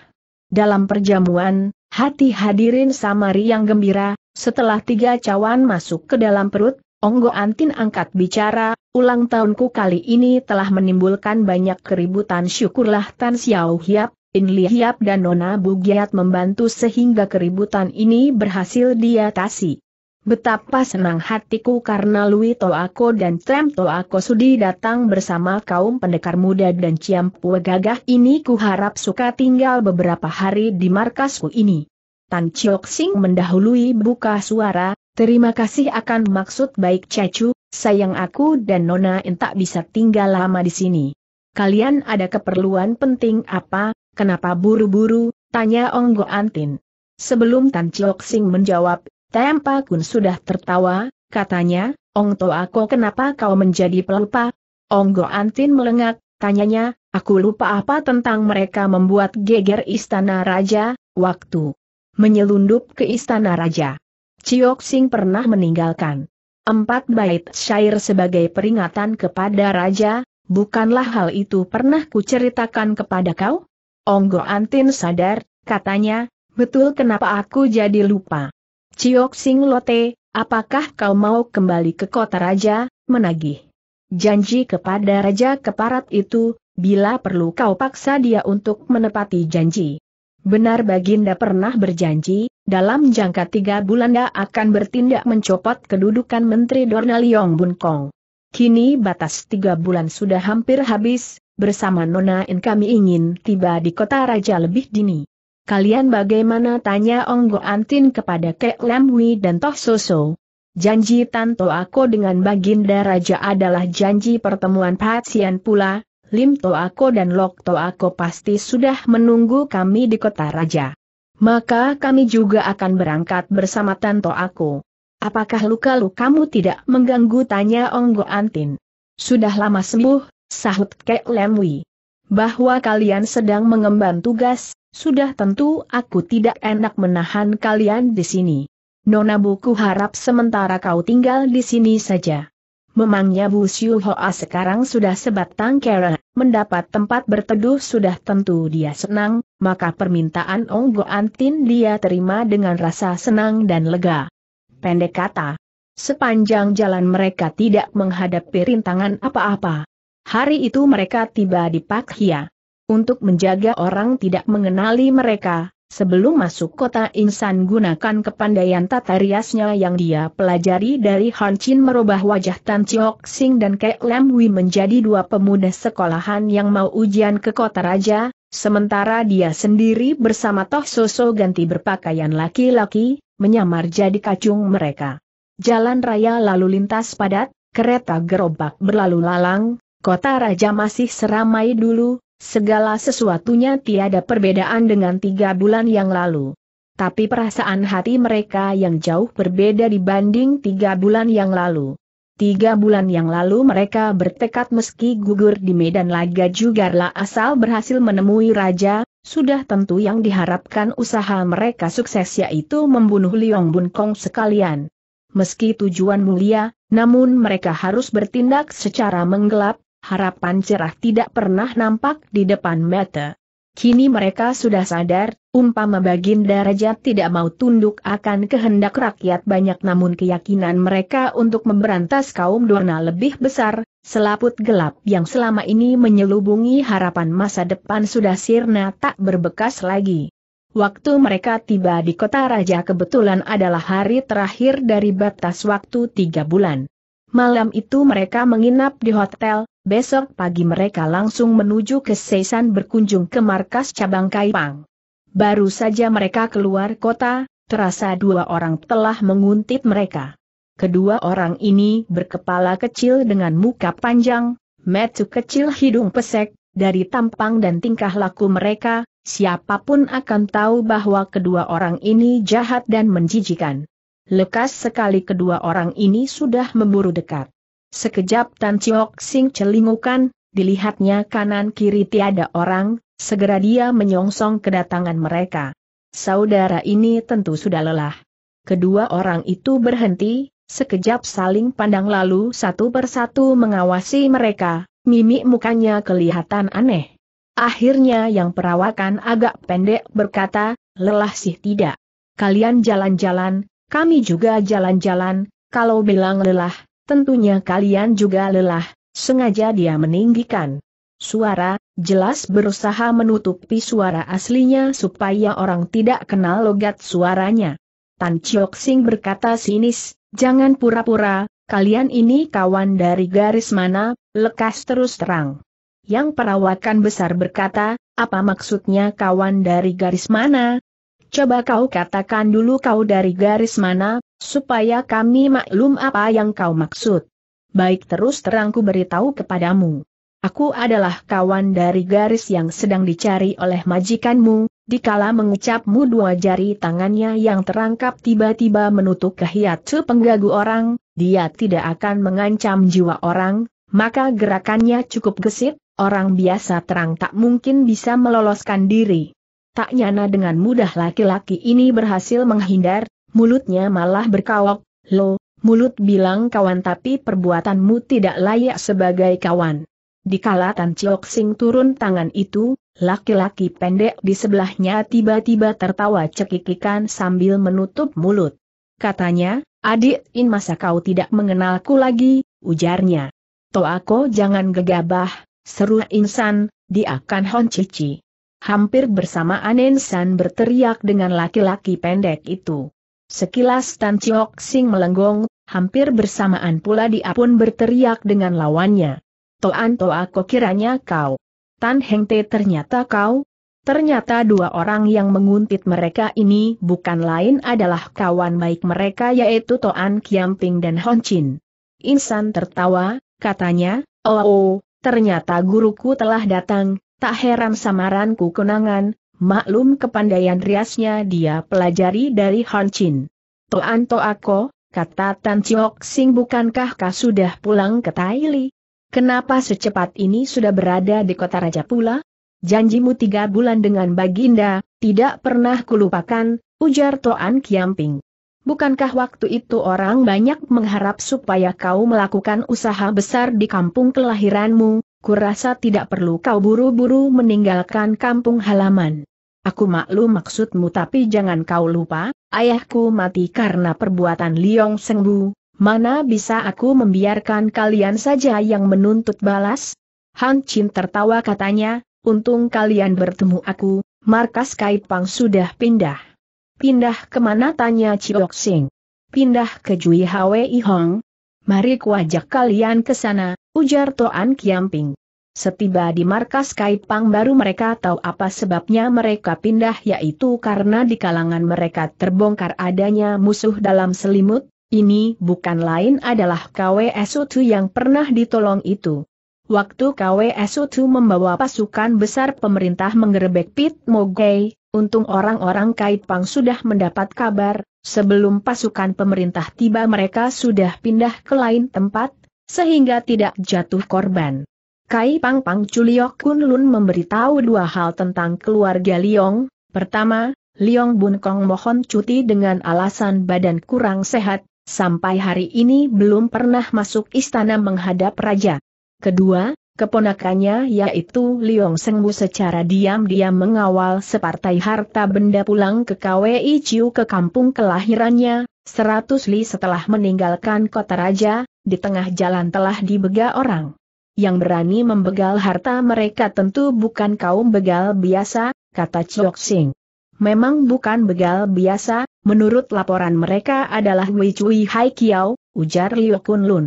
Dalam perjamuan, hati hadirin Samari yang gembira, setelah tiga cawan masuk ke dalam perut, Onggo Antin angkat bicara, ulang tahunku kali ini telah menimbulkan banyak keributan syukurlah Tan Xiao Hiap, In Li Hiap dan Nona Bugiat membantu sehingga keributan ini berhasil diatasi. Betapa senang hatiku karena Lui Toako dan Trem Toako Sudi datang bersama kaum pendekar muda dan ciampu gagah ini Kuharap suka tinggal beberapa hari di markasku ini. Tan Chiok Sing mendahului buka suara, terima kasih akan maksud baik Cecu, sayang aku dan Nona In tak bisa tinggal lama di sini. Kalian ada keperluan penting apa, kenapa buru-buru, tanya Ong Go Antin. Sebelum Tan Chiok Sing menjawab, Tempa Kun sudah tertawa, katanya, Ong To Ako kenapa kau menjadi pelupa? Ong Go Antin melengak, tanyanya, aku lupa apa tentang mereka membuat geger istana raja, waktu menyelundup ke istana raja. Ciok Sing pernah meninggalkan empat bait syair sebagai peringatan kepada raja, bukanlah hal itu pernah kuceritakan kepada kau? Onggo Antin sadar, katanya, betul kenapa aku jadi lupa. Ciok Sing Lote, apakah kau mau kembali ke kota raja, menagih? Janji kepada raja keparat itu, bila perlu kau paksa dia untuk menepati janji. Benar Baginda pernah berjanji, dalam jangka tiga bulan dia akan bertindak mencopot kedudukan Menteri Dornal Yong Bun Kong. Kini batas tiga bulan sudah hampir habis, bersama Nona In kami ingin tiba di kota raja lebih dini. Kalian bagaimana tanya Onggo Antin kepada Kek Lamwi dan Toh Soso. Janji Tanto Ako dengan Baginda Raja adalah janji pertemuan pasien pula, Lim Toako dan Lok Toako pasti sudah menunggu kami di kota raja. Maka kami juga akan berangkat bersama Tan Toako. Apakah luka-lu kamu tidak mengganggu tanya Onggo Antin? Sudah lama sembuh, sahut Kek Lemwi. Bahwa kalian sedang mengemban tugas, sudah tentu aku tidak enak menahan kalian di sini. Nona buku harap sementara kau tinggal di sini saja. Memangnya Bu Siu Hoa sekarang sudah sebatang kera, mendapat tempat berteduh sudah tentu dia senang, maka permintaan Ong Go Antin dia terima dengan rasa senang dan lega. Pendek kata, sepanjang jalan mereka tidak menghadapi rintangan apa-apa. Hari itu mereka tiba di Pak Hia. Untuk menjaga orang tidak mengenali mereka, Sebelum masuk kota insan gunakan kepandaian tata riasnya yang dia pelajari dari Han Chin merubah wajah Tan Chiok Sing dan Kek Lam Wi menjadi dua pemuda sekolahan yang mau ujian ke kota raja, sementara dia sendiri bersama Toh Soso ganti berpakaian laki-laki, menyamar jadi kacung mereka. Jalan raya lalu lintas padat, kereta gerobak berlalu lalang, kota raja masih seramai dulu, Segala sesuatunya tiada perbedaan dengan tiga bulan yang lalu. Tapi perasaan hati mereka yang jauh berbeda dibanding tiga bulan yang lalu. Tiga bulan yang lalu mereka bertekad meski gugur di medan laga juga lah asal berhasil menemui raja, sudah tentu yang diharapkan usaha mereka sukses yaitu membunuh Liong Bun Kong sekalian. Meski tujuan mulia, namun mereka harus bertindak secara menggelap, harapan cerah tidak pernah nampak di depan mata. Kini mereka sudah sadar, umpama baginda raja tidak mau tunduk akan kehendak rakyat banyak namun keyakinan mereka untuk memberantas kaum Dorna lebih besar, selaput gelap yang selama ini menyelubungi harapan masa depan sudah sirna tak berbekas lagi. Waktu mereka tiba di kota raja kebetulan adalah hari terakhir dari batas waktu tiga bulan. Malam itu mereka menginap di hotel, besok pagi mereka langsung menuju ke Seisan berkunjung ke markas cabang Kaipang. Baru saja mereka keluar kota, terasa dua orang telah menguntit mereka. Kedua orang ini berkepala kecil dengan muka panjang, metu kecil hidung pesek, dari tampang dan tingkah laku mereka, siapapun akan tahu bahwa kedua orang ini jahat dan menjijikan. Lekas sekali kedua orang ini sudah memburu dekat. Sekejap Tan Chiok Sing celingukan, dilihatnya kanan-kiri tiada orang, segera dia menyongsong kedatangan mereka. Saudara ini tentu sudah lelah. Kedua orang itu berhenti, sekejap saling pandang lalu satu persatu mengawasi mereka, mimik mukanya kelihatan aneh. Akhirnya yang perawakan agak pendek berkata, lelah sih tidak. Kalian jalan-jalan, kami juga jalan-jalan, kalau bilang lelah, Tentunya kalian juga lelah, sengaja dia meninggikan. Suara, jelas berusaha menutupi suara aslinya supaya orang tidak kenal logat suaranya. Tan Chiok Sing berkata sinis, jangan pura-pura, kalian ini kawan dari garis mana, lekas terus terang. Yang perawakan besar berkata, apa maksudnya kawan dari garis mana, Coba kau katakan dulu kau dari garis mana, supaya kami maklum apa yang kau maksud. Baik terus terangku beritahu kepadamu. Aku adalah kawan dari garis yang sedang dicari oleh majikanmu, dikala mengucapmu dua jari tangannya yang terangkap tiba-tiba menutup kehiatu penggagu orang, dia tidak akan mengancam jiwa orang, maka gerakannya cukup gesit, orang biasa terang tak mungkin bisa meloloskan diri. Tak nyana dengan mudah laki-laki ini berhasil menghindar, mulutnya malah berkawok, lo, mulut bilang kawan tapi perbuatanmu tidak layak sebagai kawan. Di kalatan Chiok Sing turun tangan itu, laki-laki pendek di sebelahnya tiba-tiba tertawa cekikikan sambil menutup mulut. Katanya, adik in masa kau tidak mengenalku lagi, ujarnya. Toako jangan gegabah, seru insan, dia akan Honcici. Hampir bersamaan Ensan berteriak dengan laki-laki pendek itu. Sekilas Tan Chiok Sing melenggong, hampir bersamaan pula dia pun berteriak dengan lawannya. Toan Toa kok kiranya kau. Tan Heng Te ternyata kau. Ternyata dua orang yang menguntit mereka ini bukan lain adalah kawan baik mereka yaitu Toan Kiamping dan Hon Chin. Insan tertawa, katanya, oh, oh, ternyata guruku telah datang, Tak heran samaranku kenangan, maklum kepandaian riasnya dia pelajari dari Han Chin. Toan Toako, kata Tan Chiok Sing bukankah kau sudah pulang ke Taili? Kenapa secepat ini sudah berada di kota Raja pula? Janjimu tiga bulan dengan Baginda, tidak pernah kulupakan, ujar Toan Kiamping. Bukankah waktu itu orang banyak mengharap supaya kau melakukan usaha besar di kampung kelahiranmu, kurasa tidak perlu kau buru-buru meninggalkan kampung halaman. Aku maklum maksudmu tapi jangan kau lupa, ayahku mati karena perbuatan Liong Sengbu, mana bisa aku membiarkan kalian saja yang menuntut balas? Han Chin tertawa katanya, untung kalian bertemu aku, markas Kaipang sudah pindah. Pindah kemana tanya Chiok Sing? Pindah ke Jui Hwi Hong. Mari kuajak kalian ke sana, ujar Toan Kiamping. Setiba di markas Kaipang baru mereka tahu apa sebabnya mereka pindah yaitu karena di kalangan mereka terbongkar adanya musuh dalam selimut, ini bukan lain adalah KW KWSU yang pernah ditolong itu. Waktu KW KWSU membawa pasukan besar pemerintah menggerebek Pit Mogei, untung orang-orang Kaipang sudah mendapat kabar, sebelum pasukan pemerintah tiba mereka sudah pindah ke lain tempat, sehingga tidak jatuh korban. Kai Pang Pang Chuliok Kun Lun memberitahu dua hal tentang keluarga Liong, pertama, Liong Bun Kong mohon cuti dengan alasan badan kurang sehat, sampai hari ini belum pernah masuk istana menghadap raja. Kedua, keponakannya yaitu Liong Sengbu secara diam-diam mengawal separtai harta benda pulang ke KWI Chiu ke kampung kelahirannya, Seratus li setelah meninggalkan kota raja, di tengah jalan telah dibega orang. Yang berani membegal harta mereka tentu bukan kaum begal biasa, kata Chok Sing. Memang bukan begal biasa, menurut laporan mereka adalah Wei Cui Hai Kiao, ujar Liu Kun Lun.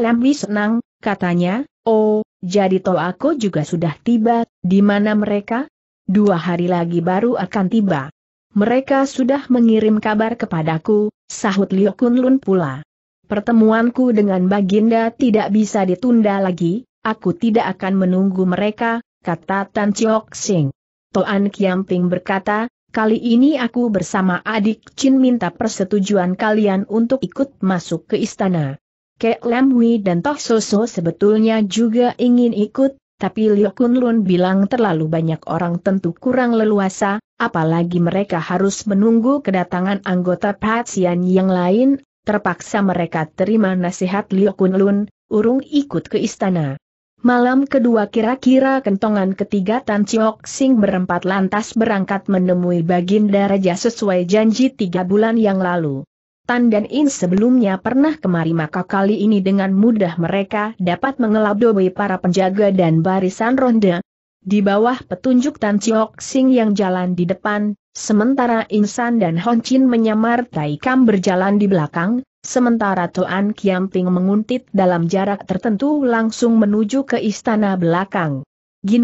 Lam Wi senang, katanya, oh, jadi toh aku juga sudah tiba, di mana mereka? Dua hari lagi baru akan tiba. Mereka sudah mengirim kabar kepadaku, sahut Liu Kunlun pula. Pertemuanku dengan Baginda tidak bisa ditunda lagi, aku tidak akan menunggu mereka, kata Tan Chiok Sing. Toan Kiamping berkata, kali ini aku bersama adik Chin minta persetujuan kalian untuk ikut masuk ke istana. Kek Lam Hui dan Toh Soso sebetulnya juga ingin ikut, tapi Liu Kunlun bilang terlalu banyak orang tentu kurang leluasa, apalagi mereka harus menunggu kedatangan anggota Patsian yang lain, terpaksa mereka terima nasihat Liu Kunlun, urung ikut ke istana. Malam kedua kira-kira kentongan ketiga Tan Chiok Sing berempat lantas berangkat menemui Baginda Raja sesuai janji tiga bulan yang lalu. Tan dan In sebelumnya pernah kemari maka kali ini dengan mudah mereka dapat mengelabui para penjaga dan barisan ronde, di bawah petunjuk Tan Chiok Sing yang jalan di depan, sementara Insan dan Hon Chin menyamar Tai berjalan di belakang, sementara Toan Ping menguntit dalam jarak tertentu langsung menuju ke istana belakang.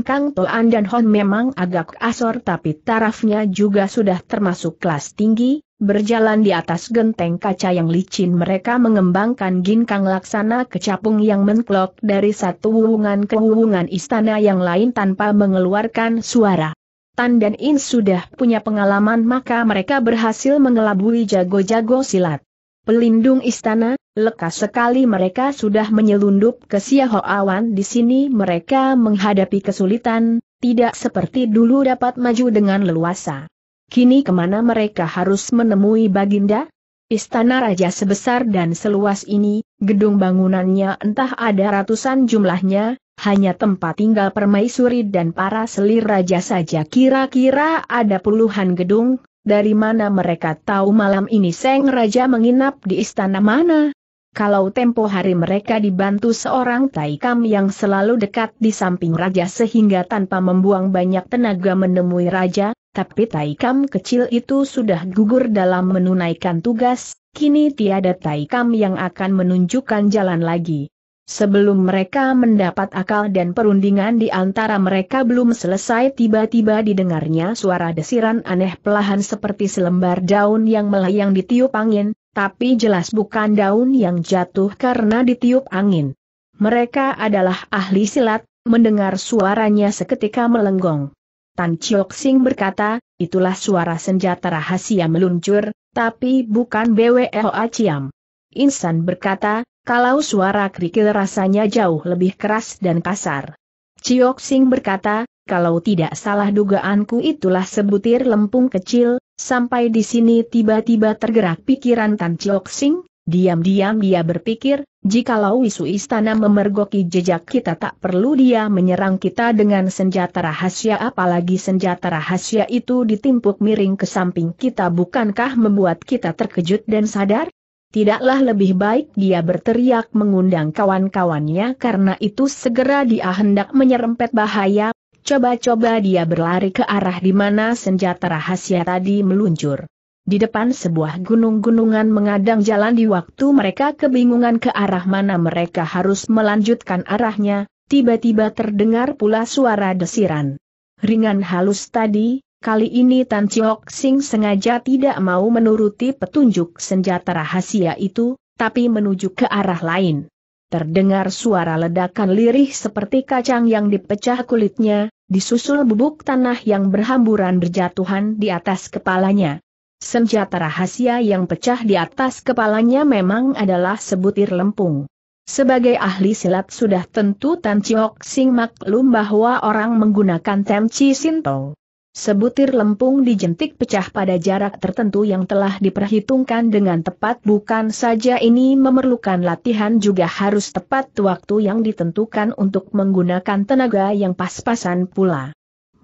Kang Toan dan Hon memang agak asor tapi tarafnya juga sudah termasuk kelas tinggi, Berjalan di atas genteng kaca yang licin mereka mengembangkan ginkang laksana kecapung yang menklok dari satu wuwungan ke wuwungan istana yang lain tanpa mengeluarkan suara. Tan dan In sudah punya pengalaman maka mereka berhasil mengelabui jago-jago silat. Pelindung istana, lekas sekali mereka sudah menyelundup ke awan. di sini mereka menghadapi kesulitan, tidak seperti dulu dapat maju dengan leluasa. Kini kemana mereka harus menemui Baginda? Istana Raja sebesar dan seluas ini, gedung bangunannya entah ada ratusan jumlahnya, hanya tempat tinggal permaisuri dan para selir raja saja kira-kira ada puluhan gedung, dari mana mereka tahu malam ini Seng Raja menginap di istana mana? Kalau tempo hari mereka dibantu seorang taikam yang selalu dekat di samping raja sehingga tanpa membuang banyak tenaga menemui raja, tapi Taikam kecil itu sudah gugur dalam menunaikan tugas, kini tiada Taikam yang akan menunjukkan jalan lagi. Sebelum mereka mendapat akal dan perundingan di antara mereka belum selesai tiba-tiba didengarnya suara desiran aneh pelahan seperti selembar daun yang melayang ditiup angin, tapi jelas bukan daun yang jatuh karena ditiup angin. Mereka adalah ahli silat, mendengar suaranya seketika melenggong. Tan Chiok Sing berkata, itulah suara senjata rahasia meluncur, tapi bukan BWLA Ciam. Insan berkata, kalau suara kerikil rasanya jauh lebih keras dan kasar. Chiok Sing berkata, kalau tidak salah dugaanku itulah sebutir lempung kecil, sampai di sini tiba-tiba tergerak pikiran Tan Chiok Sing, Diam-diam dia berpikir, jikalau wisu istana memergoki jejak kita tak perlu dia menyerang kita dengan senjata rahasia apalagi senjata rahasia itu ditimpuk miring ke samping kita bukankah membuat kita terkejut dan sadar? Tidaklah lebih baik dia berteriak mengundang kawan-kawannya karena itu segera dia hendak menyerempet bahaya, coba-coba dia berlari ke arah di mana senjata rahasia tadi meluncur. Di depan sebuah gunung-gunungan mengadang jalan di waktu mereka kebingungan ke arah mana mereka harus melanjutkan arahnya, tiba-tiba terdengar pula suara desiran. Ringan halus tadi, kali ini Tan Chiok Sing sengaja tidak mau menuruti petunjuk senjata rahasia itu, tapi menuju ke arah lain. Terdengar suara ledakan lirih seperti kacang yang dipecah kulitnya, disusul bubuk tanah yang berhamburan berjatuhan di atas kepalanya. Senjata rahasia yang pecah di atas kepalanya memang adalah sebutir lempung. Sebagai ahli silat sudah tentu Tan Chiok Sing maklum bahwa orang menggunakan Tem Chi Sinto. Sebutir lempung dijentik pecah pada jarak tertentu yang telah diperhitungkan dengan tepat bukan saja ini memerlukan latihan juga harus tepat waktu yang ditentukan untuk menggunakan tenaga yang pas-pasan pula.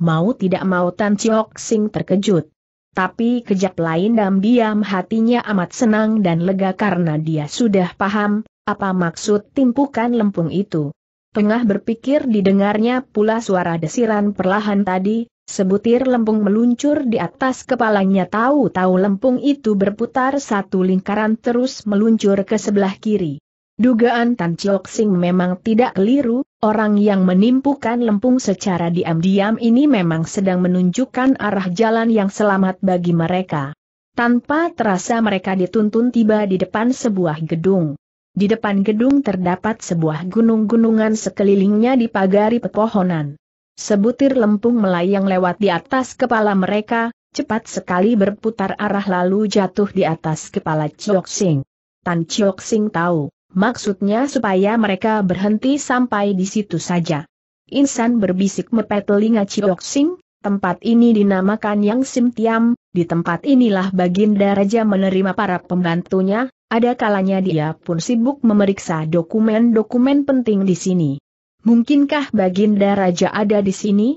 Mau tidak mau Tan Chiok Sing terkejut. Tapi kejap lain dalam diam hatinya amat senang dan lega karena dia sudah paham, apa maksud timpukan lempung itu. Tengah berpikir didengarnya pula suara desiran perlahan tadi, Sebutir lempung meluncur di atas kepalanya tahu-tahu lempung itu berputar satu lingkaran terus meluncur ke sebelah kiri. Dugaan Tan Chok Sing memang tidak keliru, orang yang menimpukan lempung secara diam-diam ini memang sedang menunjukkan arah jalan yang selamat bagi mereka. Tanpa terasa mereka dituntun tiba di depan sebuah gedung. Di depan gedung terdapat sebuah gunung-gunungan sekelilingnya dipagari pepohonan. Sebutir lempung melayang lewat di atas kepala mereka, cepat sekali berputar arah lalu jatuh di atas kepala Chok Sing. Tan Chok Sing tahu, Maksudnya supaya mereka berhenti sampai di situ saja. Insan berbisik mepet telinga Ciok tempat ini dinamakan Yang Sim di tempat inilah Baginda Raja menerima para pembantunya, ada kalanya dia pun sibuk memeriksa dokumen-dokumen penting di sini. Mungkinkah Baginda Raja ada di sini?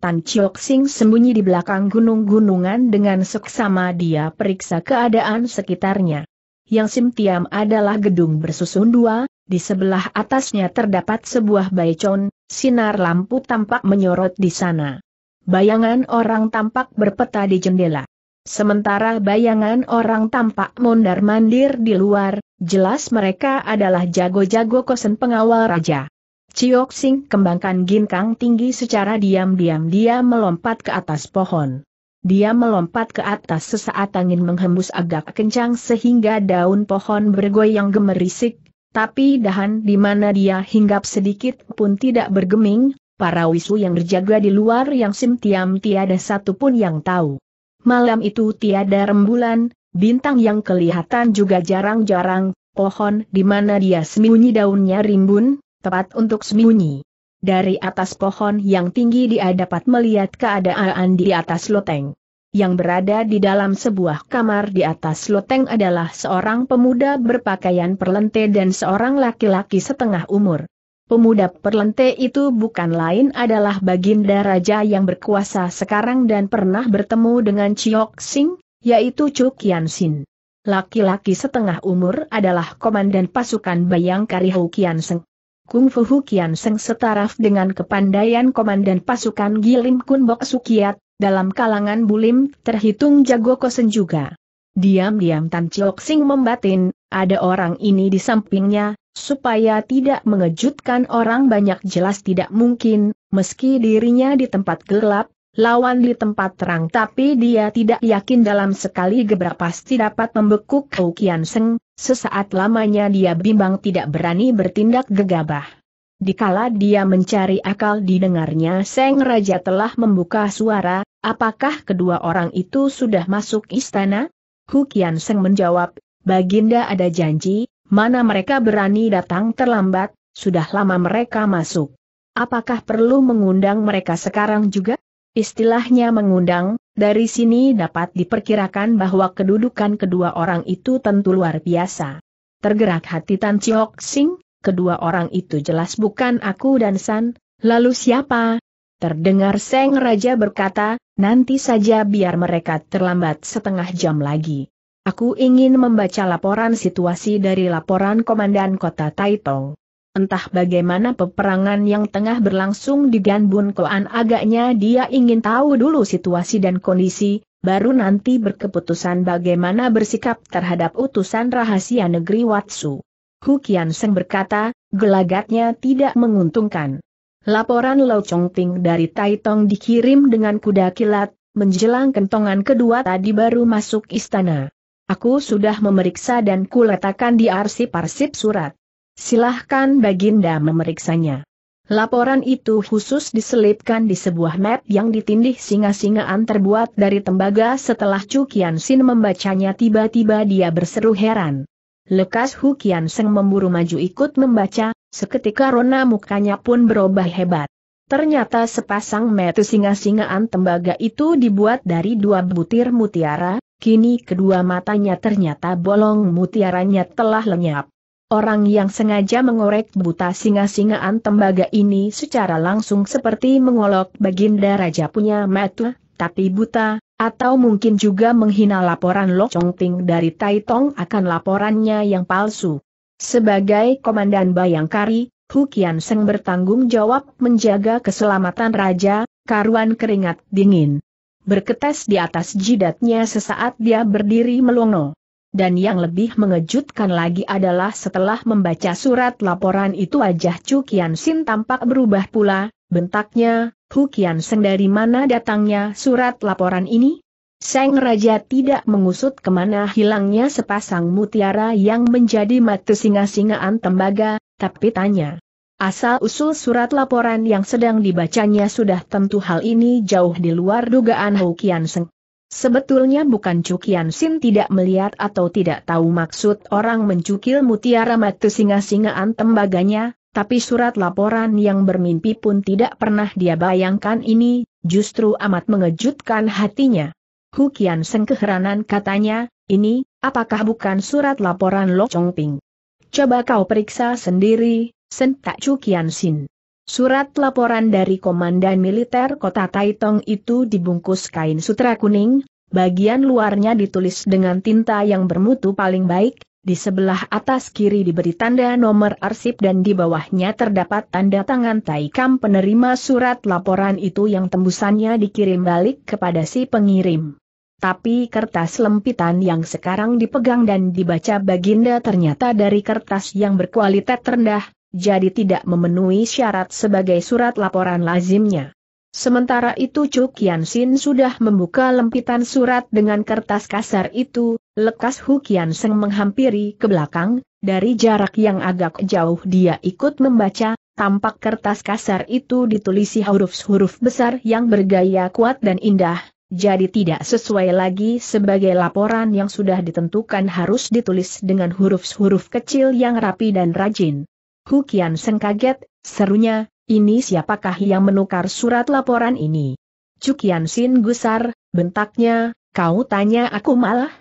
Tan Chiok sembunyi di belakang gunung-gunungan dengan seksama dia periksa keadaan sekitarnya. Yang Simtiam adalah gedung bersusun dua, di sebelah atasnya terdapat sebuah baicon, sinar lampu tampak menyorot di sana. Bayangan orang tampak berpeta di jendela. Sementara bayangan orang tampak mondar-mandir di luar, jelas mereka adalah jago-jago kosen pengawal raja. Ciok Sing kembangkan ginkang tinggi secara diam-diam dia melompat ke atas pohon. Dia melompat ke atas sesaat angin menghembus agak kencang sehingga daun pohon bergoyang gemerisik, tapi dahan di mana dia hinggap sedikit pun tidak bergeming, para wisu yang berjaga di luar yang simtiam tiada satu pun yang tahu. Malam itu tiada rembulan, bintang yang kelihatan juga jarang-jarang, pohon di mana dia sembunyi daunnya rimbun, tepat untuk sembunyi. Dari atas pohon yang tinggi dia dapat melihat keadaan di atas loteng. Yang berada di dalam sebuah kamar di atas loteng adalah seorang pemuda berpakaian perlente dan seorang laki-laki setengah umur. Pemuda perlente itu bukan lain adalah baginda raja yang berkuasa sekarang dan pernah bertemu dengan Chiok Sing, yaitu Chu Kian Sin. Laki-laki setengah umur adalah komandan pasukan Bayangkari Hou Kian Seng. Kung Fu Hukian Seng setaraf dengan kepandaian komandan pasukan Gilim Kun Bok Sukiat, dalam kalangan Bulim terhitung jago kosen juga. Diam-diam Tan Chiok Sing membatin, ada orang ini di sampingnya, supaya tidak mengejutkan orang banyak jelas tidak mungkin, meski dirinya di tempat gelap, lawan di tempat terang tapi dia tidak yakin dalam sekali gebrak pasti dapat membekuk Kau Kian Seng, sesaat lamanya dia bimbang tidak berani bertindak gegabah. Dikala dia mencari akal didengarnya Seng Raja telah membuka suara, apakah kedua orang itu sudah masuk istana? Hu Kian Seng menjawab, Baginda ada janji, mana mereka berani datang terlambat, sudah lama mereka masuk. Apakah perlu mengundang mereka sekarang juga? Istilahnya mengundang, dari sini dapat diperkirakan bahwa kedudukan kedua orang itu tentu luar biasa. Tergerak hati Tan Chiok Sing, kedua orang itu jelas bukan aku dan San, lalu siapa? Terdengar Seng Raja berkata, nanti saja biar mereka terlambat setengah jam lagi. Aku ingin membaca laporan situasi dari laporan Komandan Kota Taitong. Entah bagaimana peperangan yang tengah berlangsung di Ganbun Koan agaknya dia ingin tahu dulu situasi dan kondisi, baru nanti berkeputusan bagaimana bersikap terhadap utusan rahasia negeri Watsu. Hukian Seng berkata, gelagatnya tidak menguntungkan. Laporan Lau Chongting dari Taitong dikirim dengan kuda kilat, menjelang kentongan kedua tadi baru masuk istana. Aku sudah memeriksa dan kuletakkan di arsip-arsip surat. Silahkan Baginda memeriksanya. Laporan itu khusus diselipkan di sebuah map yang ditindih singa-singaan terbuat dari tembaga setelah Cukian Sin membacanya tiba-tiba dia berseru heran. Lekas Hukian Seng memburu maju ikut membaca, seketika rona mukanya pun berubah hebat. Ternyata sepasang metu singa-singaan tembaga itu dibuat dari dua butir mutiara, kini kedua matanya ternyata bolong mutiaranya telah lenyap. Orang yang sengaja mengorek buta singa-singaan tembaga ini secara langsung seperti mengolok baginda raja punya mata, tapi buta, atau mungkin juga menghina laporan Lo Chongping dari Tong akan laporannya yang palsu. Sebagai komandan Bayangkari, Hukian Seng bertanggung jawab menjaga keselamatan raja, karuan keringat dingin. Berketes di atas jidatnya sesaat dia berdiri melongo. Dan yang lebih mengejutkan lagi adalah setelah membaca surat laporan itu wajah Chu Kian Sin tampak berubah pula, bentaknya, Hu Kian Seng dari mana datangnya surat laporan ini? Seng Raja tidak mengusut kemana hilangnya sepasang mutiara yang menjadi mata singa-singaan tembaga, tapi tanya. Asal-usul surat laporan yang sedang dibacanya sudah tentu hal ini jauh di luar dugaan Hu Kian Seng. Sebetulnya bukan Cukian Sin tidak melihat atau tidak tahu maksud orang mencukil mutiara mata singa-singaan tembaganya, tapi surat laporan yang bermimpi pun tidak pernah dia bayangkan ini, justru amat mengejutkan hatinya. Hukian Seng keheranan katanya, ini, apakah bukan surat laporan Lo Chong Ping? Coba kau periksa sendiri, sentak Cukian Sin. Surat laporan dari Komandan Militer Kota Taitong itu dibungkus kain sutra kuning, bagian luarnya ditulis dengan tinta yang bermutu paling baik, di sebelah atas kiri diberi tanda nomor arsip dan di bawahnya terdapat tanda tangan Taikam penerima surat laporan itu yang tembusannya dikirim balik kepada si pengirim. Tapi kertas lempitan yang sekarang dipegang dan dibaca Baginda ternyata dari kertas yang berkualitas rendah, jadi tidak memenuhi syarat sebagai surat laporan lazimnya. Sementara itu Chu Kian Sin sudah membuka lempitan surat dengan kertas kasar itu, lekas Hu Kian Seng menghampiri ke belakang, dari jarak yang agak jauh dia ikut membaca, tampak kertas kasar itu ditulisi huruf-huruf besar yang bergaya kuat dan indah, jadi tidak sesuai lagi sebagai laporan yang sudah ditentukan harus ditulis dengan huruf-huruf kecil yang rapi dan rajin. Hukian Seng kaget, serunya, ini siapakah yang menukar surat laporan ini? Cukian Sin gusar, bentaknya, kau tanya aku malah?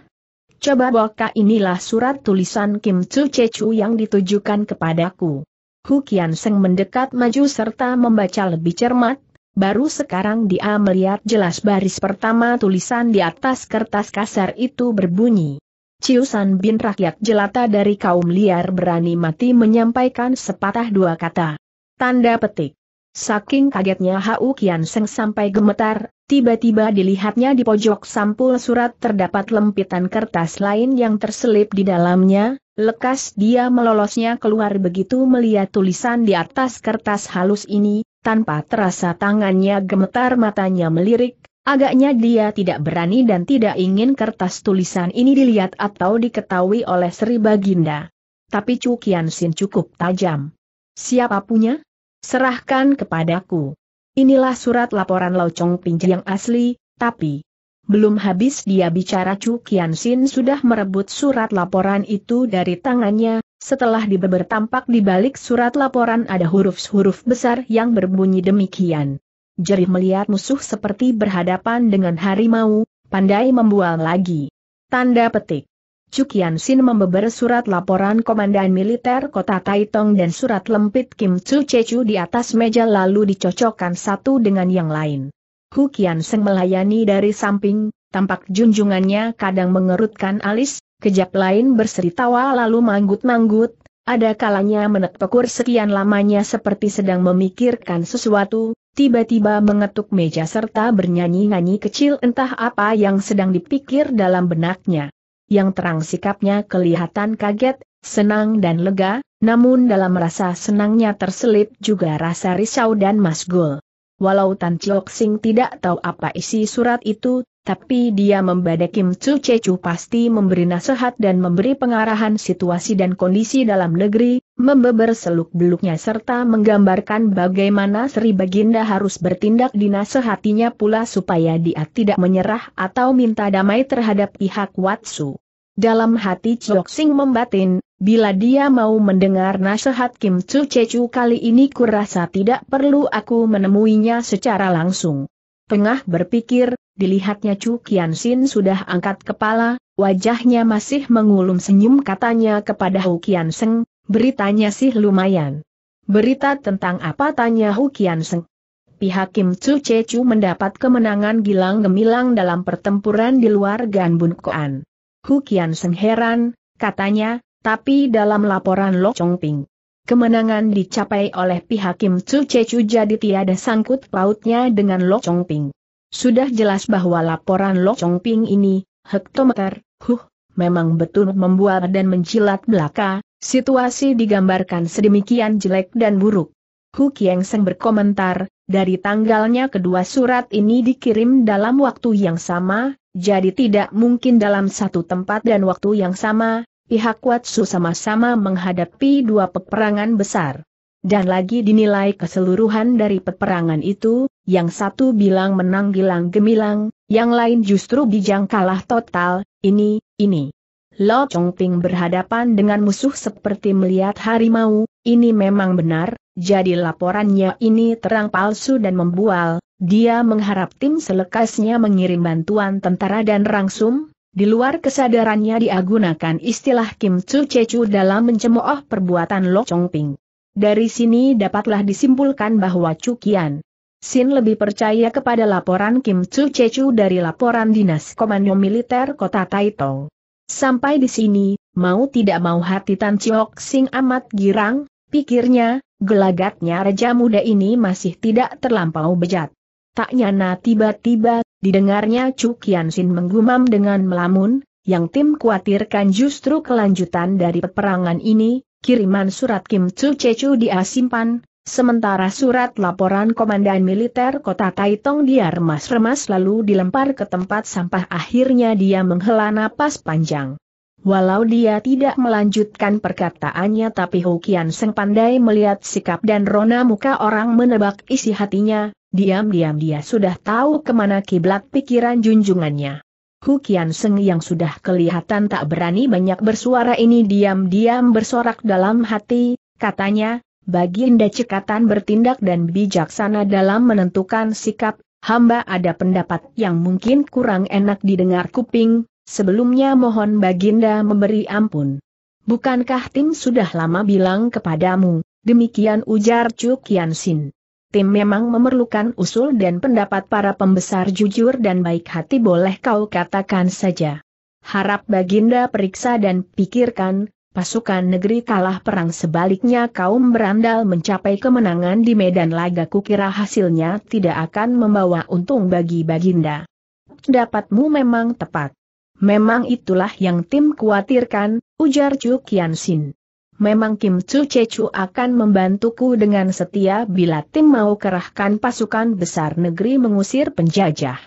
Coba boka inilah surat tulisan Kim Chu Chu yang ditujukan kepadaku. Hukian Seng mendekat maju serta membaca lebih cermat, baru sekarang dia melihat jelas baris pertama tulisan di atas kertas kasar itu berbunyi. Ciusan bin rakyat jelata dari kaum liar berani mati menyampaikan sepatah dua kata. Tanda petik. Saking kagetnya Hau Kian Seng sampai gemetar, tiba-tiba dilihatnya di pojok sampul surat terdapat lempitan kertas lain yang terselip di dalamnya, lekas dia melolosnya keluar begitu melihat tulisan di atas kertas halus ini, tanpa terasa tangannya gemetar matanya melirik, Agaknya dia tidak berani dan tidak ingin kertas tulisan ini dilihat atau diketahui oleh Sri Baginda. Tapi cukian Sin cukup tajam. Siapa punya? Serahkan kepadaku. Inilah surat laporan Chong Ping yang asli, tapi... Belum habis dia bicara Cukian Sin sudah merebut surat laporan itu dari tangannya, setelah dibeber tampak di balik surat laporan ada huruf-huruf besar yang berbunyi demikian jerih melihat musuh seperti berhadapan dengan harimau, pandai membual lagi. Tanda petik. Cukian Sin membeber surat laporan Komandan Militer Kota Taitong dan surat lempit Kim Chu Chechu di atas meja lalu dicocokkan satu dengan yang lain. Hu Kian Seng melayani dari samping, tampak junjungannya kadang mengerutkan alis, kejap lain berseri tawa lalu manggut-manggut, ada kalanya menepekur sekian lamanya seperti sedang memikirkan sesuatu, tiba-tiba mengetuk meja serta bernyanyi-nyanyi kecil entah apa yang sedang dipikir dalam benaknya. Yang terang sikapnya kelihatan kaget, senang dan lega, namun dalam rasa senangnya terselip juga rasa risau dan masgul. Walau Tan Chiok Sing tidak tahu apa isi surat itu, tapi dia membadai Kim Chu Chechu pasti memberi nasihat dan memberi pengarahan situasi dan kondisi dalam negeri, membeber seluk-beluknya serta menggambarkan bagaimana Sri Baginda harus bertindak di nasihatinya pula supaya dia tidak menyerah atau minta damai terhadap pihak Watsu. Dalam hati Chok Sing membatin, bila dia mau mendengar nasihat Kim Chu Chechu kali ini kurasa tidak perlu aku menemuinya secara langsung. Tengah berpikir, Dilihatnya Chu Kian Sin sudah angkat kepala, wajahnya masih mengulum senyum katanya kepada Hu Kian Seng, beritanya sih lumayan. Berita tentang apa tanya Hu Kian Seng? Pihak Kim Chu Chu mendapat kemenangan gilang gemilang dalam pertempuran di luar Bun Koan. Hu Kian Seng heran, katanya, tapi dalam laporan Lo Chong Ping. Kemenangan dicapai oleh pihak Kim Chu Chu jadi tiada sangkut pautnya dengan Lo Chong Ping. Sudah jelas bahwa laporan Lo Chong Ping ini, hektometer, huh, memang betul membuat dan menjilat belaka, situasi digambarkan sedemikian jelek dan buruk. Hu Kieng Seng berkomentar, dari tanggalnya kedua surat ini dikirim dalam waktu yang sama, jadi tidak mungkin dalam satu tempat dan waktu yang sama, pihak Watsu sama-sama menghadapi dua peperangan besar dan lagi dinilai keseluruhan dari peperangan itu, yang satu bilang menang gilang gemilang, yang lain justru bijang kalah total, ini, ini. Lo Chongping berhadapan dengan musuh seperti melihat harimau, ini memang benar, jadi laporannya ini terang palsu dan membual, dia mengharap tim selekasnya mengirim bantuan tentara dan rangsum, di luar kesadarannya diagunakan istilah Kim Chu Chechu dalam mencemooh perbuatan Lo Chongping. Dari sini dapatlah disimpulkan bahwa Cukian Sin lebih percaya kepada laporan Kim Chu Chechu dari laporan Dinas Komando Militer Kota Taitong. Sampai di sini, mau tidak mau hati Tan Chiok Sing amat girang, pikirnya, gelagatnya raja muda ini masih tidak terlampau bejat. Tak nyana tiba-tiba, didengarnya Cukian Sin menggumam dengan melamun, yang tim khawatirkan justru kelanjutan dari peperangan ini, Kiriman surat Kim Chu Chechu dia simpan, sementara surat laporan Komandan Militer Kota Taitong dia remas-remas lalu dilempar ke tempat sampah akhirnya dia menghela napas panjang. Walau dia tidak melanjutkan perkataannya tapi Hokian Seng pandai melihat sikap dan rona muka orang menebak isi hatinya, diam-diam dia sudah tahu kemana kiblat pikiran junjungannya. Ku Kian Seng yang sudah kelihatan tak berani banyak bersuara ini diam-diam bersorak dalam hati, katanya, baginda cekatan bertindak dan bijaksana dalam menentukan sikap, hamba ada pendapat yang mungkin kurang enak didengar kuping, sebelumnya mohon baginda memberi ampun. Bukankah Tim sudah lama bilang kepadamu, demikian ujar Chu Kian Sin tim memang memerlukan usul dan pendapat para pembesar jujur dan baik hati boleh kau katakan saja. Harap Baginda periksa dan pikirkan, pasukan negeri kalah perang sebaliknya kaum berandal mencapai kemenangan di medan laga kukira hasilnya tidak akan membawa untung bagi Baginda. Dapatmu memang tepat. Memang itulah yang tim khawatirkan, ujar Chu Kian Sin memang Kim Chu Chu akan membantuku dengan setia bila tim mau kerahkan pasukan besar negeri mengusir penjajah.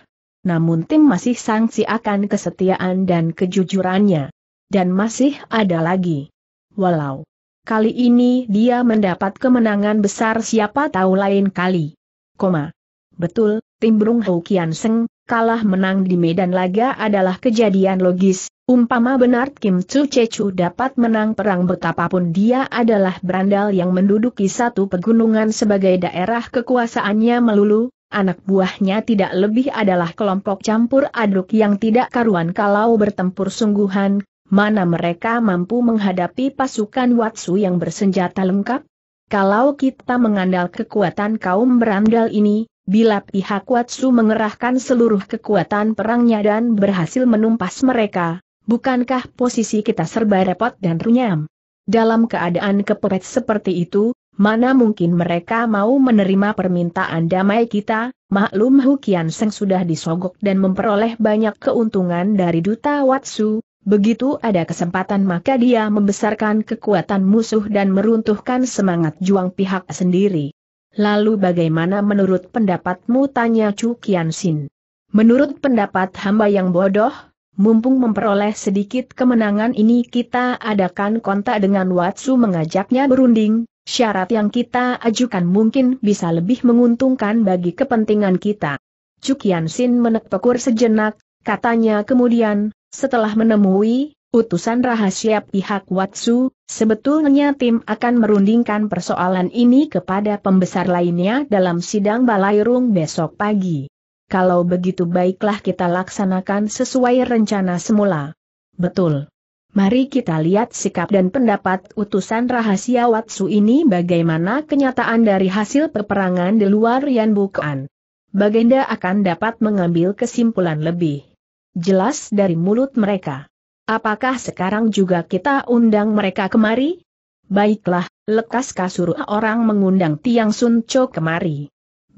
Namun tim masih sangsi akan kesetiaan dan kejujurannya. Dan masih ada lagi. Walau kali ini dia mendapat kemenangan besar siapa tahu lain kali. Koma. Betul, tim Hou Kian Seng, kalah menang di medan laga adalah kejadian logis, Umpama benar Kim Chu Chechu dapat menang perang betapapun dia adalah berandal yang menduduki satu pegunungan sebagai daerah kekuasaannya melulu, anak buahnya tidak lebih adalah kelompok campur aduk yang tidak karuan kalau bertempur sungguhan, mana mereka mampu menghadapi pasukan Watsu yang bersenjata lengkap? Kalau kita mengandal kekuatan kaum berandal ini, Bila pihak Watsu mengerahkan seluruh kekuatan perangnya dan berhasil menumpas mereka, Bukankah posisi kita serba repot dan runyam? Dalam keadaan kepepet seperti itu, mana mungkin mereka mau menerima permintaan damai kita, maklum Hukian Seng sudah disogok dan memperoleh banyak keuntungan dari Duta Watsu, begitu ada kesempatan maka dia membesarkan kekuatan musuh dan meruntuhkan semangat juang pihak sendiri. Lalu bagaimana menurut pendapatmu tanya Chu Kian Sin? Menurut pendapat hamba yang bodoh, Mumpung memperoleh sedikit kemenangan ini kita adakan kontak dengan Watsu mengajaknya berunding, syarat yang kita ajukan mungkin bisa lebih menguntungkan bagi kepentingan kita. Cukian Sin menekpekur sejenak, katanya kemudian, setelah menemui utusan rahasia pihak Watsu, sebetulnya tim akan merundingkan persoalan ini kepada pembesar lainnya dalam sidang Balairung besok pagi. Kalau begitu baiklah kita laksanakan sesuai rencana semula. Betul. Mari kita lihat sikap dan pendapat utusan rahasia Watsu ini bagaimana kenyataan dari hasil peperangan di luar Yan Bukan. Bagenda akan dapat mengambil kesimpulan lebih jelas dari mulut mereka. Apakah sekarang juga kita undang mereka kemari? Baiklah, lekas kasur orang mengundang Tiang Sun Cho kemari.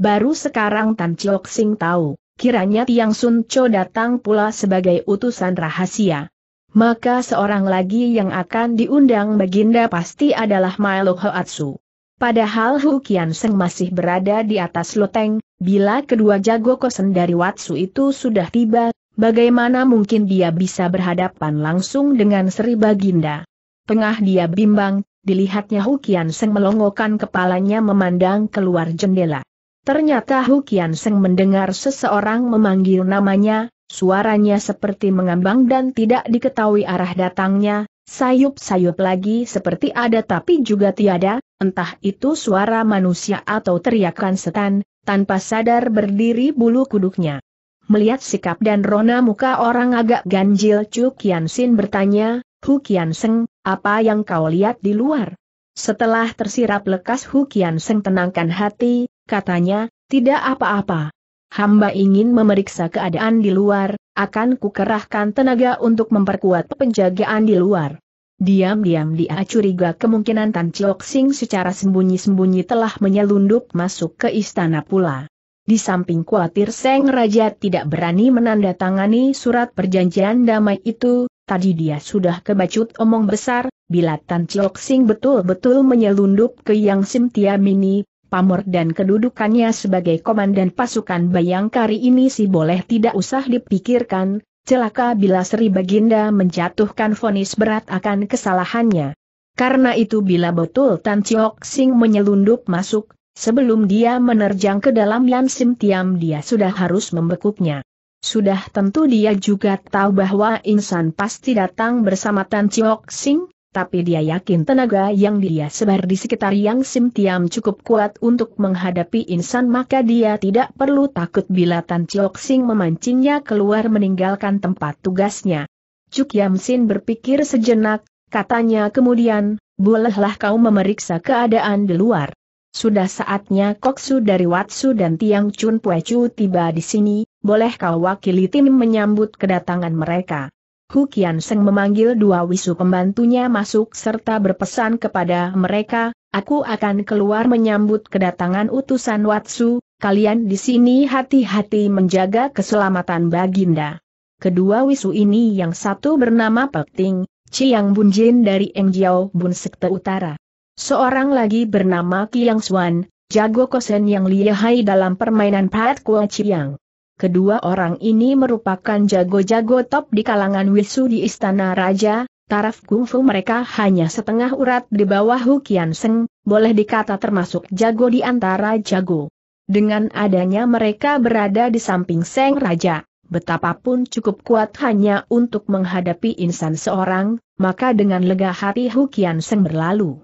Baru sekarang Tan Chok Sing tahu, kiranya Tiang Sun Cho datang pula sebagai utusan rahasia. Maka seorang lagi yang akan diundang Baginda pasti adalah Milo Hoatsu. Padahal Hu Kian Seng masih berada di atas loteng, bila kedua jago kosen dari Watsu itu sudah tiba, bagaimana mungkin dia bisa berhadapan langsung dengan Sri Baginda? Tengah dia bimbang, dilihatnya Hu Kian Seng melongokkan kepalanya memandang keluar jendela. Ternyata Hukian Seng mendengar seseorang memanggil namanya, suaranya seperti mengambang dan tidak diketahui arah datangnya, sayup-sayup lagi seperti ada tapi juga tiada, entah itu suara manusia atau teriakan setan, tanpa sadar berdiri bulu kuduknya. Melihat sikap dan rona muka orang agak ganjil Chu Kian Sin bertanya, Hukian Seng, apa yang kau lihat di luar? Setelah tersirap lekas Hukian Seng tenangkan hati, katanya, tidak apa-apa. Hamba ingin memeriksa keadaan di luar, akan kukerahkan tenaga untuk memperkuat penjagaan di luar. Diam-diam dia curiga kemungkinan Tan Chiok Sing secara sembunyi-sembunyi telah menyelundup masuk ke istana pula. Di samping khawatir Seng Raja tidak berani menandatangani surat perjanjian damai itu, tadi dia sudah kebacut omong besar, bila Tan Chiok Sing betul-betul menyelundup ke Yang Sim Tia Mini, pamor dan kedudukannya sebagai komandan pasukan Bayangkari ini sih boleh tidak usah dipikirkan, celaka bila Sri Baginda menjatuhkan vonis berat akan kesalahannya. Karena itu bila betul Tan Chiok Sing menyelundup masuk, sebelum dia menerjang ke dalam Yan Sim Tiam dia sudah harus membekuknya. Sudah tentu dia juga tahu bahwa insan pasti datang bersama Tan Chiok Sing, tapi dia yakin tenaga yang dia sebar di sekitar Yang Sim Tiam cukup kuat untuk menghadapi insan maka dia tidak perlu takut bila Tan Chiok Sing memancingnya keluar meninggalkan tempat tugasnya. Cuk Yam Sin berpikir sejenak, katanya kemudian, bolehlah kau memeriksa keadaan di luar. Sudah saatnya Koksu dari Watsu dan Tiang Chun Pue Chu tiba di sini, boleh kau wakili tim menyambut kedatangan mereka. Hu Kian Seng memanggil dua wisu pembantunya masuk serta berpesan kepada mereka, aku akan keluar menyambut kedatangan utusan Watsu, kalian di sini hati-hati menjaga keselamatan Baginda. Kedua wisu ini yang satu bernama Ting, Chiang Bunjin dari Engjiao Bun Sekte Utara. Seorang lagi bernama Kiang Suan, jago kosen yang lihai dalam permainan Pat Kua Chiang. Kedua orang ini merupakan jago-jago top di kalangan wisu di Istana Raja, taraf kungfu mereka hanya setengah urat di bawah Hukian Seng, boleh dikata termasuk jago di antara jago. Dengan adanya mereka berada di samping Seng Raja, betapapun cukup kuat hanya untuk menghadapi insan seorang, maka dengan lega hati Hukian Seng berlalu.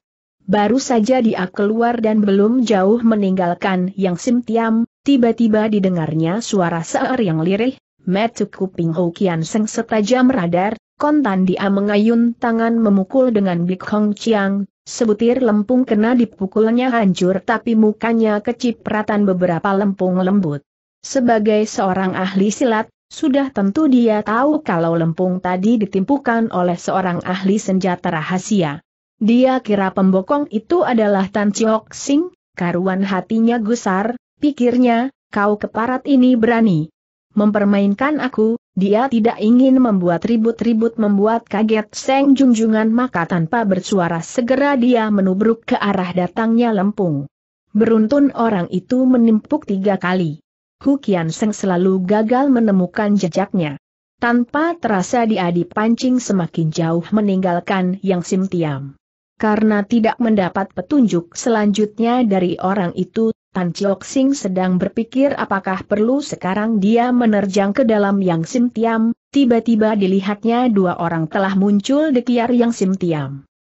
Baru saja dia keluar dan belum jauh meninggalkan Yang Sim Tiam, Tiba-tiba didengarnya suara seer yang lirih, metu kuping Hou Hokian Seng setajam radar, kontan dia mengayun tangan memukul dengan Bik Hong Chiang, sebutir lempung kena dipukulnya hancur tapi mukanya kecipratan beberapa lempung lembut. Sebagai seorang ahli silat, sudah tentu dia tahu kalau lempung tadi ditimpukan oleh seorang ahli senjata rahasia. Dia kira pembokong itu adalah Tan Chiok Sing, karuan hatinya gusar, Pikirnya, kau keparat ini berani mempermainkan aku, dia tidak ingin membuat ribut-ribut membuat kaget Seng Junjungan maka tanpa bersuara segera dia menubruk ke arah datangnya lempung. Beruntun orang itu menimpuk tiga kali. Hukian Seng selalu gagal menemukan jejaknya. Tanpa terasa dia dipancing semakin jauh meninggalkan Yang Sim Tiam. Karena tidak mendapat petunjuk selanjutnya dari orang itu, Tan Chiok Sing sedang berpikir apakah perlu sekarang dia menerjang ke dalam Yang Sim Tiam, tiba-tiba dilihatnya dua orang telah muncul di kiar Yang Sim Tiam.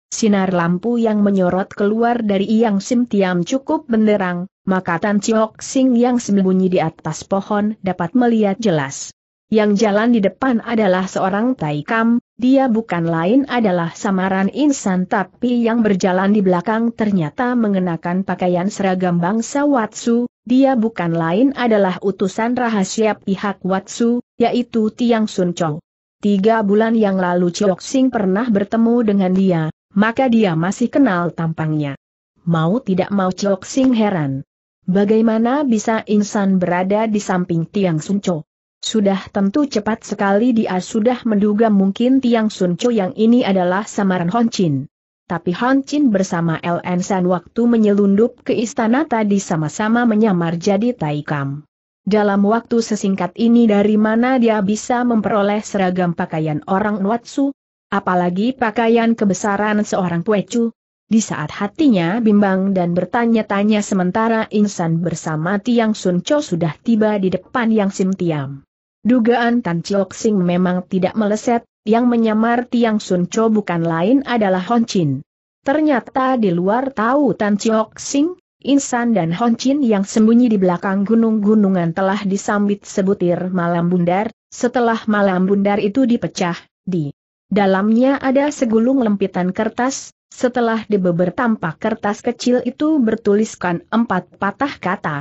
Sinar lampu yang menyorot keluar dari Yang Sim Tiam cukup benderang, maka Tan Chiok Sing yang sembunyi di atas pohon dapat melihat jelas. Yang jalan di depan adalah seorang Taikam, dia bukan lain adalah samaran insan tapi yang berjalan di belakang ternyata mengenakan pakaian seragam bangsa Watsu, dia bukan lain adalah utusan rahasia pihak Watsu, yaitu Tiang Sun Chou. Tiga bulan yang lalu Chiok Sing pernah bertemu dengan dia, maka dia masih kenal tampangnya. Mau tidak mau Chiok Sing heran. Bagaimana bisa insan berada di samping Tiang Sun Chou? Sudah tentu cepat sekali dia sudah menduga mungkin Tiang Sun Cho yang ini adalah samaran Hon Chin. Tapi Hon Chin bersama LN San waktu menyelundup ke istana tadi sama-sama menyamar jadi Taikam. Dalam waktu sesingkat ini dari mana dia bisa memperoleh seragam pakaian orang Nuatsu, apalagi pakaian kebesaran seorang Puecu, di saat hatinya bimbang dan bertanya-tanya sementara insan bersama Tiang Sun Cho sudah tiba di depan Yang Sim Tiam. Dugaan Tan Chiok Sing memang tidak meleset, yang menyamar Tiang Sun Cho bukan lain adalah Hon Chin. Ternyata di luar tahu Tan Chiok Sing, Insan dan Hon Chin yang sembunyi di belakang gunung-gunungan telah disambit sebutir malam bundar, setelah malam bundar itu dipecah, di dalamnya ada segulung lempitan kertas, setelah dibeber tampak kertas kecil itu bertuliskan empat patah kata.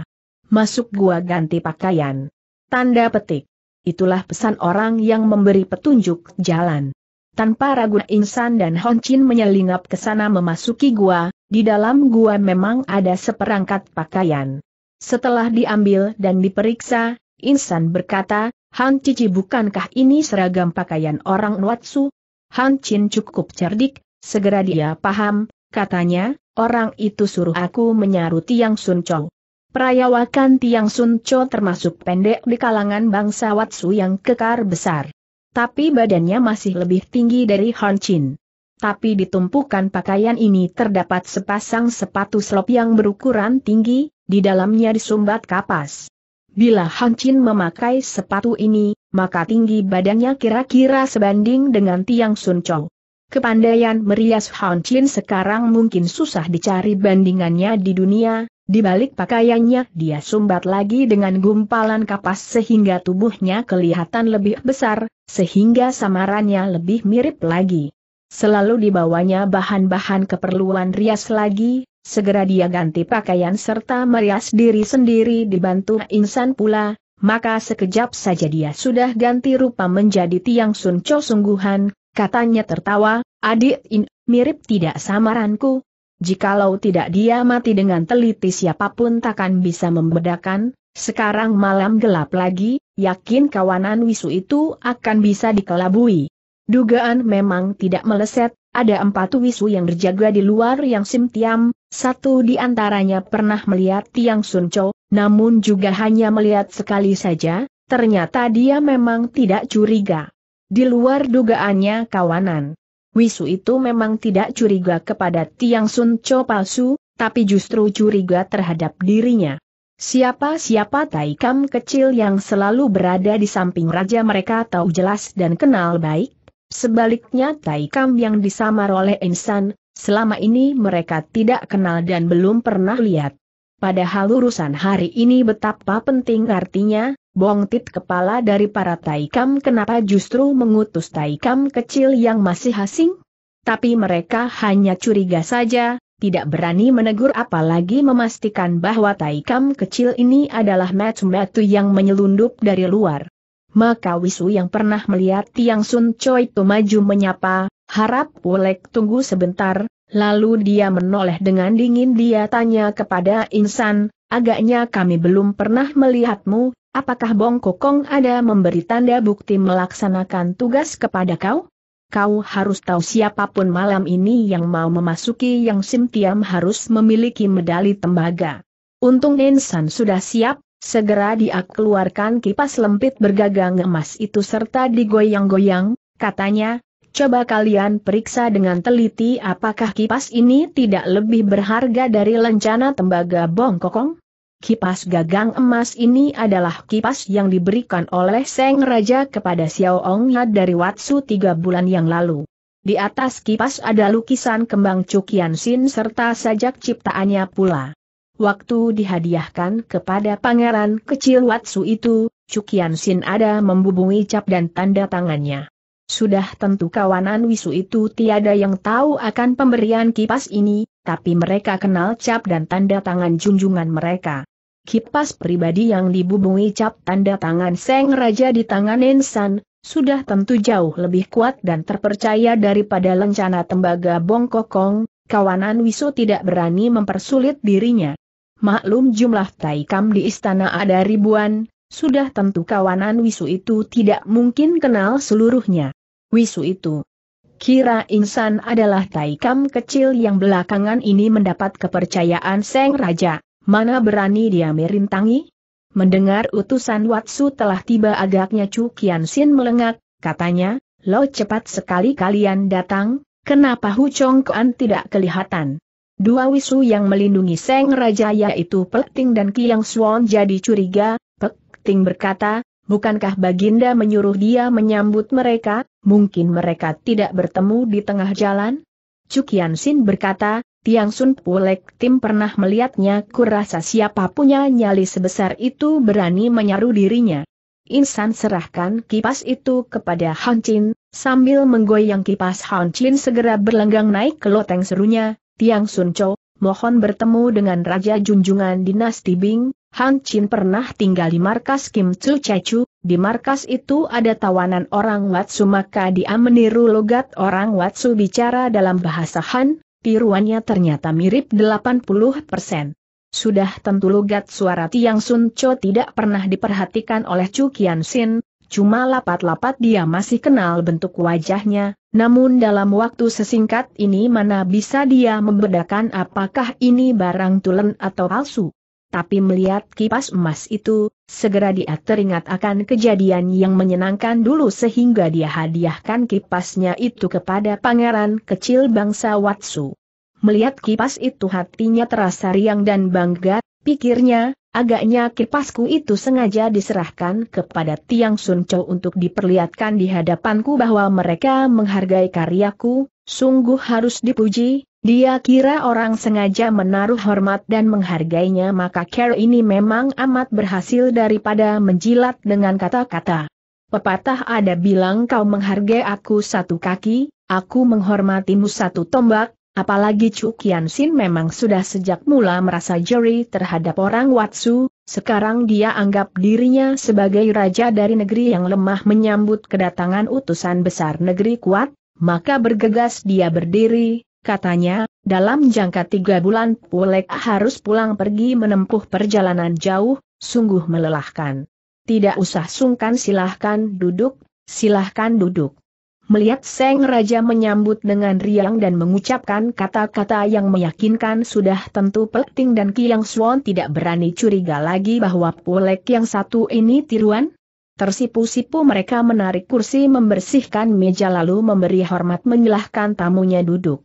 Masuk gua ganti pakaian. Tanda petik itulah pesan orang yang memberi petunjuk jalan. Tanpa ragu Insan dan Hon Chin menyelinap ke sana memasuki gua, di dalam gua memang ada seperangkat pakaian. Setelah diambil dan diperiksa, Insan berkata, Han Cici bukankah ini seragam pakaian orang Nuatsu? Han Chin cukup cerdik, segera dia paham, katanya, orang itu suruh aku menyaruti Yang Sun Chong. Perayawakan Tiang Sunco termasuk pendek di kalangan bangsa Watsu yang kekar besar. Tapi badannya masih lebih tinggi dari Han Chin. Tapi ditumpukan pakaian ini terdapat sepasang sepatu slop yang berukuran tinggi, di dalamnya disumbat kapas. Bila Han Chin memakai sepatu ini, maka tinggi badannya kira-kira sebanding dengan Tiang Sunco. Kepandaian merias Han Chin sekarang mungkin susah dicari bandingannya di dunia, di balik pakaiannya dia sumbat lagi dengan gumpalan kapas sehingga tubuhnya kelihatan lebih besar, sehingga samarannya lebih mirip lagi. Selalu dibawanya bahan-bahan keperluan rias lagi, segera dia ganti pakaian serta merias diri sendiri dibantu insan pula, maka sekejap saja dia sudah ganti rupa menjadi tiang sunco sungguhan, katanya tertawa, adik in, mirip tidak samaranku, Jikalau tidak dia mati dengan teliti siapapun takkan bisa membedakan, sekarang malam gelap lagi, yakin kawanan wisu itu akan bisa dikelabui. Dugaan memang tidak meleset, ada empat wisu yang berjaga di luar yang simtiam, satu di antaranya pernah melihat Tiang Sunco, namun juga hanya melihat sekali saja, ternyata dia memang tidak curiga. Di luar dugaannya kawanan. Wisu itu memang tidak curiga kepada Tiang Sun Cho palsu, tapi justru curiga terhadap dirinya. Siapa-siapa Taikam kecil yang selalu berada di samping raja mereka tahu jelas dan kenal baik, sebaliknya Taikam yang disamar oleh insan, selama ini mereka tidak kenal dan belum pernah lihat. Padahal urusan hari ini betapa penting artinya, Bongtit kepala dari para Taikam kenapa justru mengutus Taikam kecil yang masih asing? Tapi mereka hanya curiga saja, tidak berani menegur apalagi memastikan bahwa Taikam kecil ini adalah metu-metu yang menyelundup dari luar. Maka Wisu yang pernah melihat Tiang Sun Choi itu maju menyapa, harap Wolek tunggu sebentar, lalu dia menoleh dengan dingin dia tanya kepada Insan, agaknya kami belum pernah melihatmu, Apakah Bong Kokong ada memberi tanda bukti melaksanakan tugas kepada kau? Kau harus tahu siapapun malam ini yang mau memasuki yang Simtiam harus memiliki medali tembaga. Untung Insan sudah siap, segera dia keluarkan kipas lempit bergagang emas itu serta digoyang-goyang, katanya, coba kalian periksa dengan teliti apakah kipas ini tidak lebih berharga dari lencana tembaga bongkokong? Kipas gagang emas ini adalah kipas yang diberikan oleh Seng Raja kepada Xiao Ong Ya dari Watsu tiga bulan yang lalu. Di atas kipas ada lukisan kembang cukian sin serta sajak ciptaannya pula. Waktu dihadiahkan kepada pangeran kecil Watsu itu, cukian sin ada membubungi cap dan tanda tangannya. Sudah tentu kawanan Wisu itu tiada yang tahu akan pemberian kipas ini, tapi mereka kenal cap dan tanda tangan junjungan mereka kipas pribadi yang dibubungi cap tanda tangan Seng Raja di tangan Ensan, sudah tentu jauh lebih kuat dan terpercaya daripada lencana tembaga bongkokong, kawanan Wisu tidak berani mempersulit dirinya. Maklum jumlah taikam di istana ada ribuan, sudah tentu kawanan Wisu itu tidak mungkin kenal seluruhnya. Wisu itu Kira Insan adalah taikam kecil yang belakangan ini mendapat kepercayaan Seng Raja mana berani dia merintangi? Mendengar utusan Watsu telah tiba agaknya Chu Kian Sin melengak, katanya, lo cepat sekali kalian datang, kenapa Hu Chong Kuan tidak kelihatan? Dua wisu yang melindungi Seng Raja yaitu Pek Ting dan Kiang Swan jadi curiga, Pek Ting berkata, bukankah Baginda menyuruh dia menyambut mereka, mungkin mereka tidak bertemu di tengah jalan? Kian Sin berkata, Tiang Sun Pulek Tim pernah melihatnya kurasa siapa punya nyali sebesar itu berani menyaru dirinya. Insan serahkan kipas itu kepada Han Chin, sambil menggoyang kipas Han Chin segera berlenggang naik ke loteng serunya, Tiang Sun Cho, mohon bertemu dengan Raja Junjungan Dinasti Bing, Han Chin pernah tinggal di markas Kim Tsu Chechu, di markas itu ada tawanan orang Watsu maka dia meniru logat orang Watsu bicara dalam bahasa Han, tiruannya ternyata mirip 80 persen. Sudah tentu logat suara Tiang Sun Cho tidak pernah diperhatikan oleh Chu Kian Sin, cuma lapat-lapat dia masih kenal bentuk wajahnya, namun dalam waktu sesingkat ini mana bisa dia membedakan apakah ini barang tulen atau palsu tapi melihat kipas emas itu, segera dia teringat akan kejadian yang menyenangkan dulu sehingga dia hadiahkan kipasnya itu kepada pangeran kecil bangsa Watsu. Melihat kipas itu hatinya terasa riang dan bangga, pikirnya, agaknya kipasku itu sengaja diserahkan kepada Tiang Sun Chou untuk diperlihatkan di hadapanku bahwa mereka menghargai karyaku, sungguh harus dipuji, dia kira orang sengaja menaruh hormat dan menghargainya maka Care ini memang amat berhasil daripada menjilat dengan kata-kata. Pepatah ada bilang kau menghargai aku satu kaki, aku menghormatimu satu tombak, apalagi Chu Kian Sin memang sudah sejak mula merasa jeri terhadap orang Watsu, sekarang dia anggap dirinya sebagai raja dari negeri yang lemah menyambut kedatangan utusan besar negeri kuat, maka bergegas dia berdiri, Katanya, dalam jangka tiga bulan Pulek harus pulang pergi menempuh perjalanan jauh, sungguh melelahkan. Tidak usah sungkan silahkan duduk, silahkan duduk. Melihat Seng Raja menyambut dengan riang dan mengucapkan kata-kata yang meyakinkan sudah tentu Pelting dan Kiang Swan tidak berani curiga lagi bahwa Pulek yang satu ini tiruan. Tersipu-sipu mereka menarik kursi membersihkan meja lalu memberi hormat menyilahkan tamunya duduk.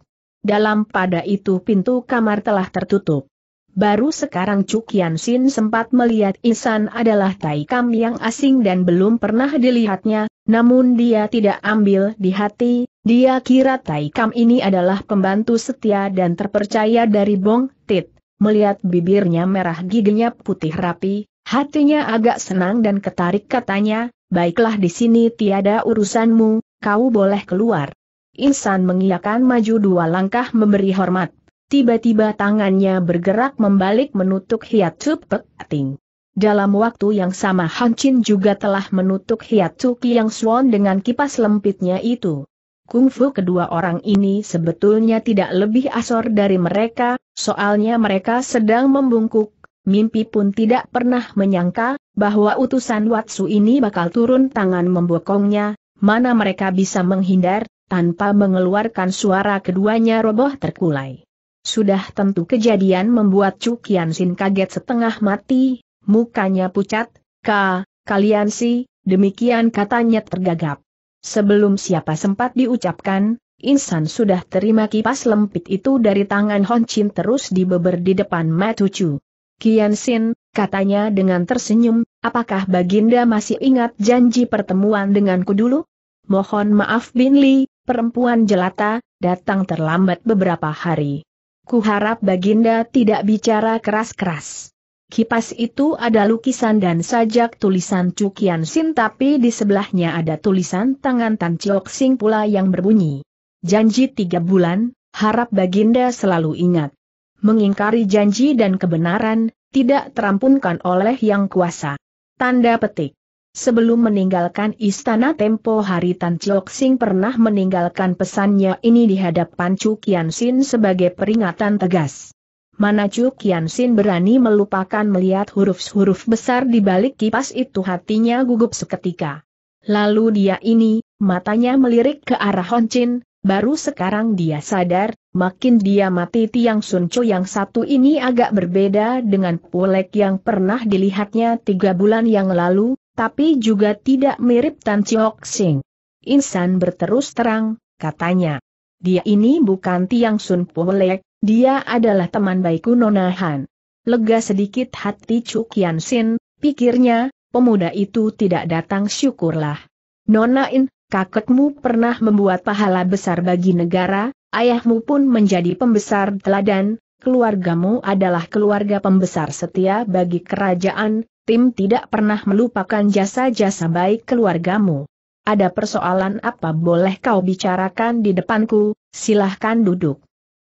Dalam pada itu pintu kamar telah tertutup. Baru sekarang Cukian Sin sempat melihat Isan adalah Taikam yang asing dan belum pernah dilihatnya, namun dia tidak ambil di hati, dia kira Taikam ini adalah pembantu setia dan terpercaya dari Bong Tit. Melihat bibirnya merah giginya putih rapi, hatinya agak senang dan ketarik katanya, baiklah di sini tiada urusanmu, kau boleh keluar. Insan mengiakan maju dua langkah memberi hormat. Tiba-tiba tangannya bergerak membalik menutup Hiat Pek Ting. Dalam waktu yang sama Han Chin juga telah menutup hiatu yang Swan dengan kipas lempitnya itu. Kungfu kedua orang ini sebetulnya tidak lebih asor dari mereka, soalnya mereka sedang membungkuk. Mimpi pun tidak pernah menyangka, bahwa utusan Watsu ini bakal turun tangan membokongnya, mana mereka bisa menghindar, tanpa mengeluarkan suara keduanya roboh terkulai. Sudah tentu kejadian membuat Kian Sin kaget setengah mati, mukanya pucat, Ka, kalian sih, demikian katanya tergagap. Sebelum siapa sempat diucapkan, Insan sudah terima kipas lempit itu dari tangan Hon Chin terus dibeber di depan Chu Kian Sin, katanya dengan tersenyum, apakah Baginda masih ingat janji pertemuan denganku dulu? Mohon maaf Bin Li, perempuan jelata, datang terlambat beberapa hari. Kuharap Baginda tidak bicara keras-keras. Kipas itu ada lukisan dan sajak tulisan Cukian Sin tapi di sebelahnya ada tulisan tangan Tan Chok Sing pula yang berbunyi. Janji tiga bulan, harap Baginda selalu ingat. Mengingkari janji dan kebenaran, tidak terampunkan oleh yang kuasa. Tanda petik. Sebelum meninggalkan istana tempo hari Tan Chok Sing pernah meninggalkan pesannya ini di hadapan Chu Kian Sin sebagai peringatan tegas. Mana Chu Kian Sin berani melupakan melihat huruf-huruf besar di balik kipas itu hatinya gugup seketika. Lalu dia ini, matanya melirik ke arah Hon Chin, baru sekarang dia sadar, makin dia mati Tiang Sun Chu yang satu ini agak berbeda dengan Pulek yang pernah dilihatnya tiga bulan yang lalu, tapi juga tidak mirip Tan Chiok Sing. Insan berterus terang, katanya. Dia ini bukan Tiang Sun Puelek, dia adalah teman baikku Nona Han. Lega sedikit hati Chu Kian Sin, pikirnya, pemuda itu tidak datang syukurlah. Nona In, kakekmu pernah membuat pahala besar bagi negara, ayahmu pun menjadi pembesar teladan, keluargamu adalah keluarga pembesar setia bagi kerajaan, Tim tidak pernah melupakan jasa-jasa baik keluargamu. Ada persoalan apa boleh kau bicarakan di depanku, silahkan duduk.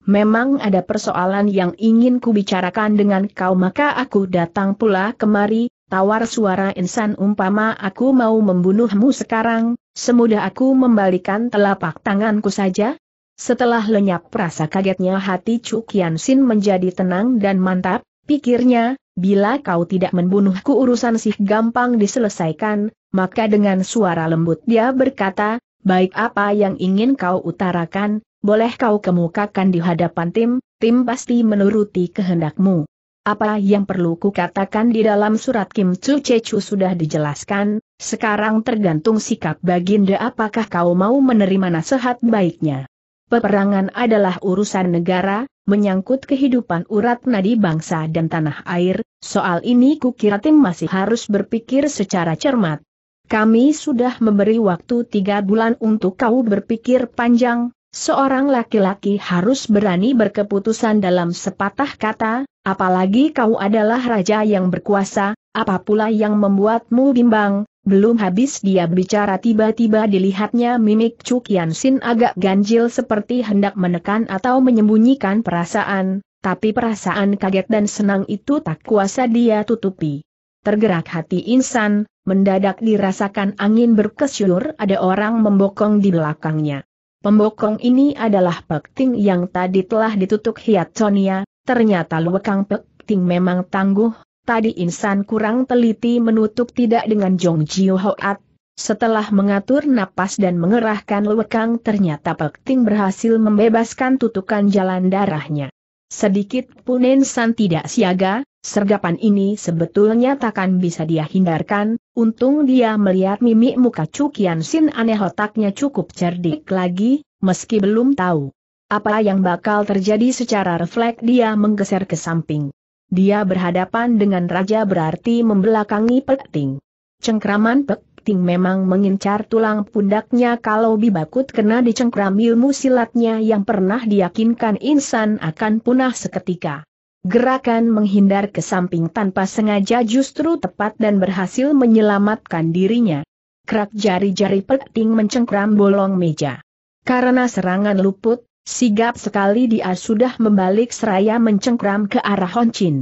Memang ada persoalan yang ingin ku bicarakan dengan kau maka aku datang pula kemari, tawar suara insan umpama aku mau membunuhmu sekarang, semudah aku membalikan telapak tanganku saja? Setelah lenyap rasa kagetnya hati Chu Kian Sin menjadi tenang dan mantap, pikirnya, bila kau tidak membunuhku urusan sih gampang diselesaikan, maka dengan suara lembut dia berkata, baik apa yang ingin kau utarakan, boleh kau kemukakan di hadapan tim, tim pasti menuruti kehendakmu. Apa yang perlu kukatakan di dalam surat Kim Chu Chechu sudah dijelaskan, sekarang tergantung sikap baginda apakah kau mau menerima nasihat baiknya. Peperangan adalah urusan negara, menyangkut kehidupan urat nadi bangsa dan tanah air, soal ini kukira tim masih harus berpikir secara cermat. Kami sudah memberi waktu tiga bulan untuk kau berpikir panjang, Seorang laki-laki harus berani berkeputusan dalam sepatah kata, apalagi kau adalah raja yang berkuasa, apa pula yang membuatmu bimbang, belum habis dia bicara tiba-tiba dilihatnya mimik Cukian Sin agak ganjil seperti hendak menekan atau menyembunyikan perasaan, tapi perasaan kaget dan senang itu tak kuasa dia tutupi. Tergerak hati insan, mendadak dirasakan angin berkesyur ada orang membokong di belakangnya. Pembokong ini adalah Pekting yang tadi telah ditutup Hiat Sonia, ya. ternyata Luekang Pekting memang tangguh, Tadi insan kurang teliti menutup tidak dengan Jong Jiu Hoat. Setelah mengatur napas dan mengerahkan lewekang ternyata Pek Ting berhasil membebaskan tutukan jalan darahnya. Sedikit pun insan tidak siaga, Sergapan ini sebetulnya takkan bisa dia hindarkan, untung dia melihat mimik muka Cukian Sin aneh otaknya cukup cerdik lagi, meski belum tahu apa yang bakal terjadi secara refleks dia menggeser ke samping. Dia berhadapan dengan raja berarti membelakangi peting. Cengkraman peting memang mengincar tulang pundaknya kalau Bibakut kena dicengkram ilmu silatnya yang pernah diyakinkan insan akan punah seketika. Gerakan menghindar ke samping tanpa sengaja justru tepat dan berhasil menyelamatkan dirinya. Kerak jari-jari peting mencengkram bolong meja. Karena serangan luput, Sigap sekali dia sudah membalik seraya mencengkram ke arah Hon Chin.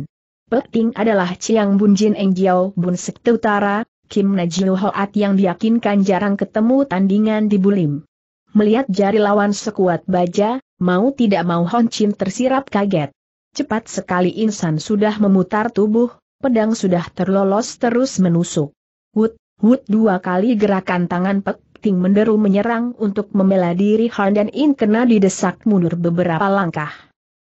Peting adalah Chiang Bunjin Eng Jiao Bun Sekte Utara, Kim Najiu Hoat yang diyakinkan jarang ketemu tandingan di Bulim. Melihat jari lawan sekuat baja, mau tidak mau Hon Chin tersirap kaget. Cepat sekali insan sudah memutar tubuh, pedang sudah terlolos terus menusuk. Wut, wut dua kali gerakan tangan Pek Ting menderu menyerang untuk membela diri Han dan In kena didesak mundur beberapa langkah.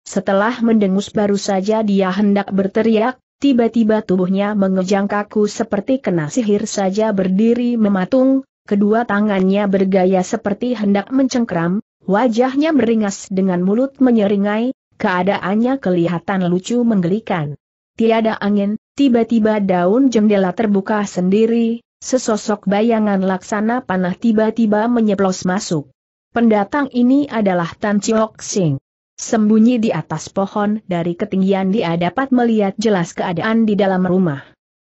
Setelah mendengus baru saja dia hendak berteriak, tiba-tiba tubuhnya mengejang kaku seperti kena sihir saja berdiri mematung, kedua tangannya bergaya seperti hendak mencengkram, wajahnya meringas dengan mulut menyeringai, keadaannya kelihatan lucu menggelikan. Tiada angin, tiba-tiba daun jendela terbuka sendiri, sesosok bayangan laksana panah tiba-tiba menyeplos masuk. Pendatang ini adalah Tan Chiok Sing. Sembunyi di atas pohon dari ketinggian dia dapat melihat jelas keadaan di dalam rumah.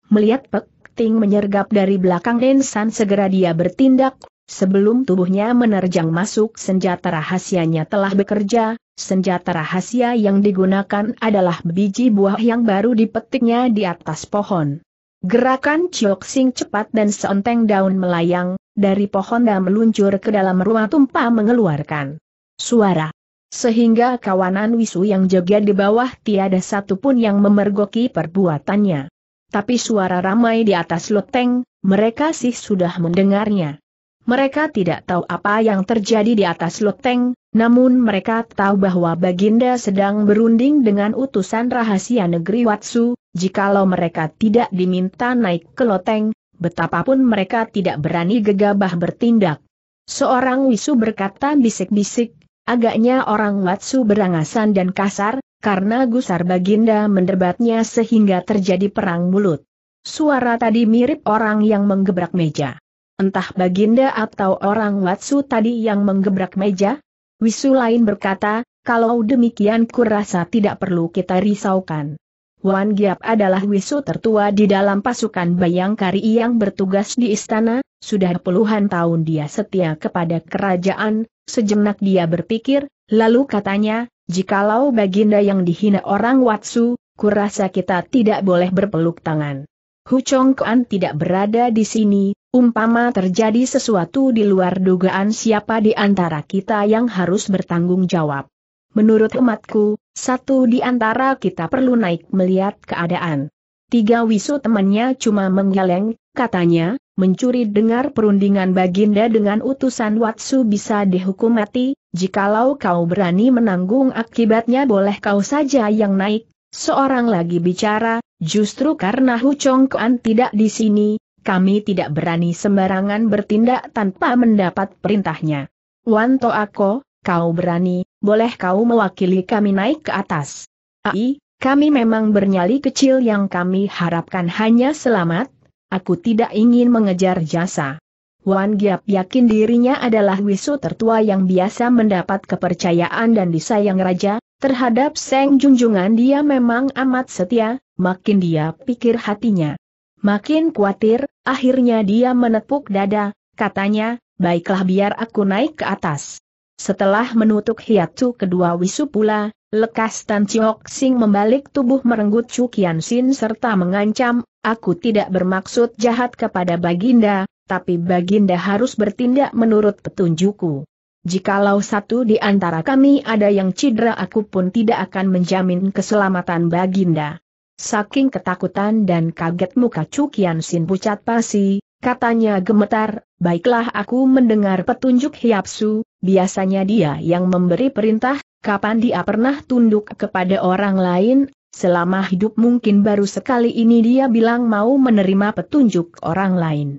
Melihat Pek Ting menyergap dari belakang Densan segera dia bertindak, sebelum tubuhnya menerjang masuk senjata rahasianya telah bekerja, senjata rahasia yang digunakan adalah biji buah yang baru dipetiknya di atas pohon. Gerakan Chiok Sing cepat dan seonteng daun melayang, dari pohon dan meluncur ke dalam ruang tumpah mengeluarkan suara. Sehingga kawanan wisu yang jaga di bawah tiada satupun yang memergoki perbuatannya. Tapi suara ramai di atas loteng, mereka sih sudah mendengarnya. Mereka tidak tahu apa yang terjadi di atas loteng, namun mereka tahu bahwa Baginda sedang berunding dengan utusan rahasia negeri Watsu, jikalau mereka tidak diminta naik ke loteng, betapapun mereka tidak berani gegabah bertindak. Seorang wisu berkata bisik-bisik, agaknya orang Watsu berangasan dan kasar, karena gusar Baginda mendebatnya sehingga terjadi perang mulut. Suara tadi mirip orang yang menggebrak meja. Entah Baginda atau orang Watsu tadi yang menggebrak meja, Wisu lain berkata, kalau demikian kurasa tidak perlu kita risaukan. Wan Giap adalah wisu tertua di dalam pasukan Bayangkari yang bertugas di istana, sudah puluhan tahun dia setia kepada kerajaan, sejenak dia berpikir, lalu katanya, jikalau baginda yang dihina orang Watsu, kurasa kita tidak boleh berpeluk tangan. Hu Kuan tidak berada di sini, umpama terjadi sesuatu di luar dugaan siapa di antara kita yang harus bertanggung jawab. Menurut umatku, satu di antara kita perlu naik melihat keadaan. Tiga wisu temannya cuma menggeleng, katanya, mencuri dengar perundingan Baginda dengan utusan Watsu bisa dihukum mati, jikalau kau berani menanggung akibatnya boleh kau saja yang naik. Seorang lagi bicara, Justru karena Hu Chongkuan tidak di sini, kami tidak berani sembarangan bertindak tanpa mendapat perintahnya. Wan Ako, kau berani, boleh kau mewakili kami naik ke atas. Ai, kami memang bernyali kecil yang kami harapkan hanya selamat, aku tidak ingin mengejar jasa. Wan Giap yakin dirinya adalah wisu tertua yang biasa mendapat kepercayaan dan disayang raja, Terhadap Seng Junjungan dia memang amat setia, makin dia pikir hatinya. Makin khawatir, akhirnya dia menepuk dada, katanya, baiklah biar aku naik ke atas. Setelah menutup hiatu kedua wisu pula, lekas Tan Chiok Sing membalik tubuh merenggut Chu Kian Sin serta mengancam, aku tidak bermaksud jahat kepada Baginda, tapi Baginda harus bertindak menurut petunjukku. Jikalau satu di antara kami ada yang cedera aku pun tidak akan menjamin keselamatan baginda. Saking ketakutan dan kaget muka Cukian Sin pucat pasi, katanya gemetar, baiklah aku mendengar petunjuk Hiapsu, biasanya dia yang memberi perintah, kapan dia pernah tunduk kepada orang lain, selama hidup mungkin baru sekali ini dia bilang mau menerima petunjuk orang lain.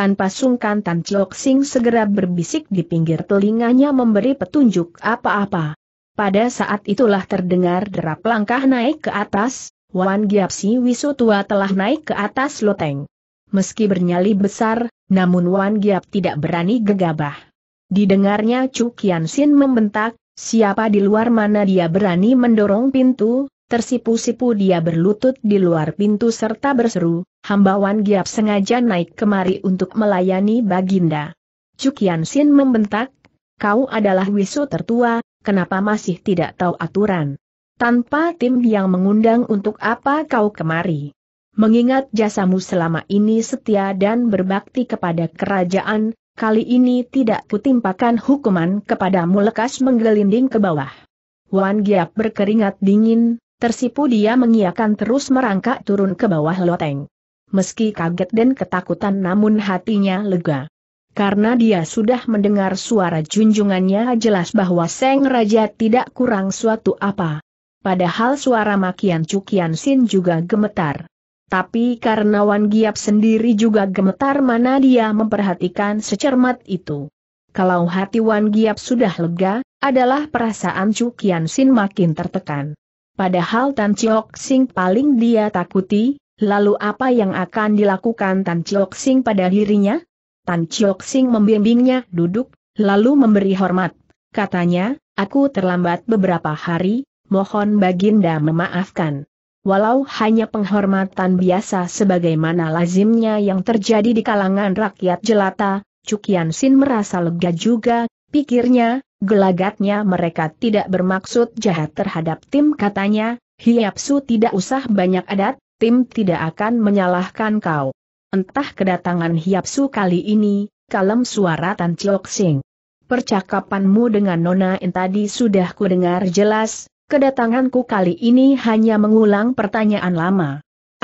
Tanpa sungkan Tan Chok Sing segera berbisik di pinggir telinganya memberi petunjuk apa-apa. Pada saat itulah terdengar derap langkah naik ke atas, Wan Giapsi Wisu tua telah naik ke atas loteng. Meski bernyali besar, namun Wan Giap tidak berani gegabah. Didengarnya Chu Kian Sin membentak, siapa di luar mana dia berani mendorong pintu, Tersipu-sipu dia berlutut di luar pintu serta berseru, hambawan giap sengaja naik kemari untuk melayani Baginda. Cukian Sin membentak, kau adalah wisu tertua, kenapa masih tidak tahu aturan? Tanpa tim yang mengundang untuk apa kau kemari? Mengingat jasamu selama ini setia dan berbakti kepada kerajaan, kali ini tidak kutimpakan hukuman kepadamu lekas menggelinding ke bawah. Wan Giap berkeringat dingin, Tersipu dia mengiakan terus merangkak turun ke bawah loteng. Meski kaget dan ketakutan namun hatinya lega. Karena dia sudah mendengar suara junjungannya jelas bahwa Seng Raja tidak kurang suatu apa. Padahal suara makian cukian sin juga gemetar. Tapi karena Wan Giap sendiri juga gemetar mana dia memperhatikan secermat itu. Kalau hati Wan Giap sudah lega, adalah perasaan Cukian Sin makin tertekan. Padahal Tan Chiok Sing paling dia takuti, lalu apa yang akan dilakukan Tan Chiok Sing pada dirinya? Tan Chiok Sing membimbingnya duduk, lalu memberi hormat. Katanya, aku terlambat beberapa hari, mohon Baginda memaafkan. Walau hanya penghormatan biasa sebagaimana lazimnya yang terjadi di kalangan rakyat jelata, Cukian Sin merasa lega juga, pikirnya, Gelagatnya mereka tidak bermaksud jahat terhadap tim katanya, Hiapsu tidak usah banyak adat, tim tidak akan menyalahkan kau. Entah kedatangan Hiapsu kali ini, kalem suara Tan Chok Sing. Percakapanmu dengan Nona In tadi sudah kudengar jelas, kedatanganku kali ini hanya mengulang pertanyaan lama.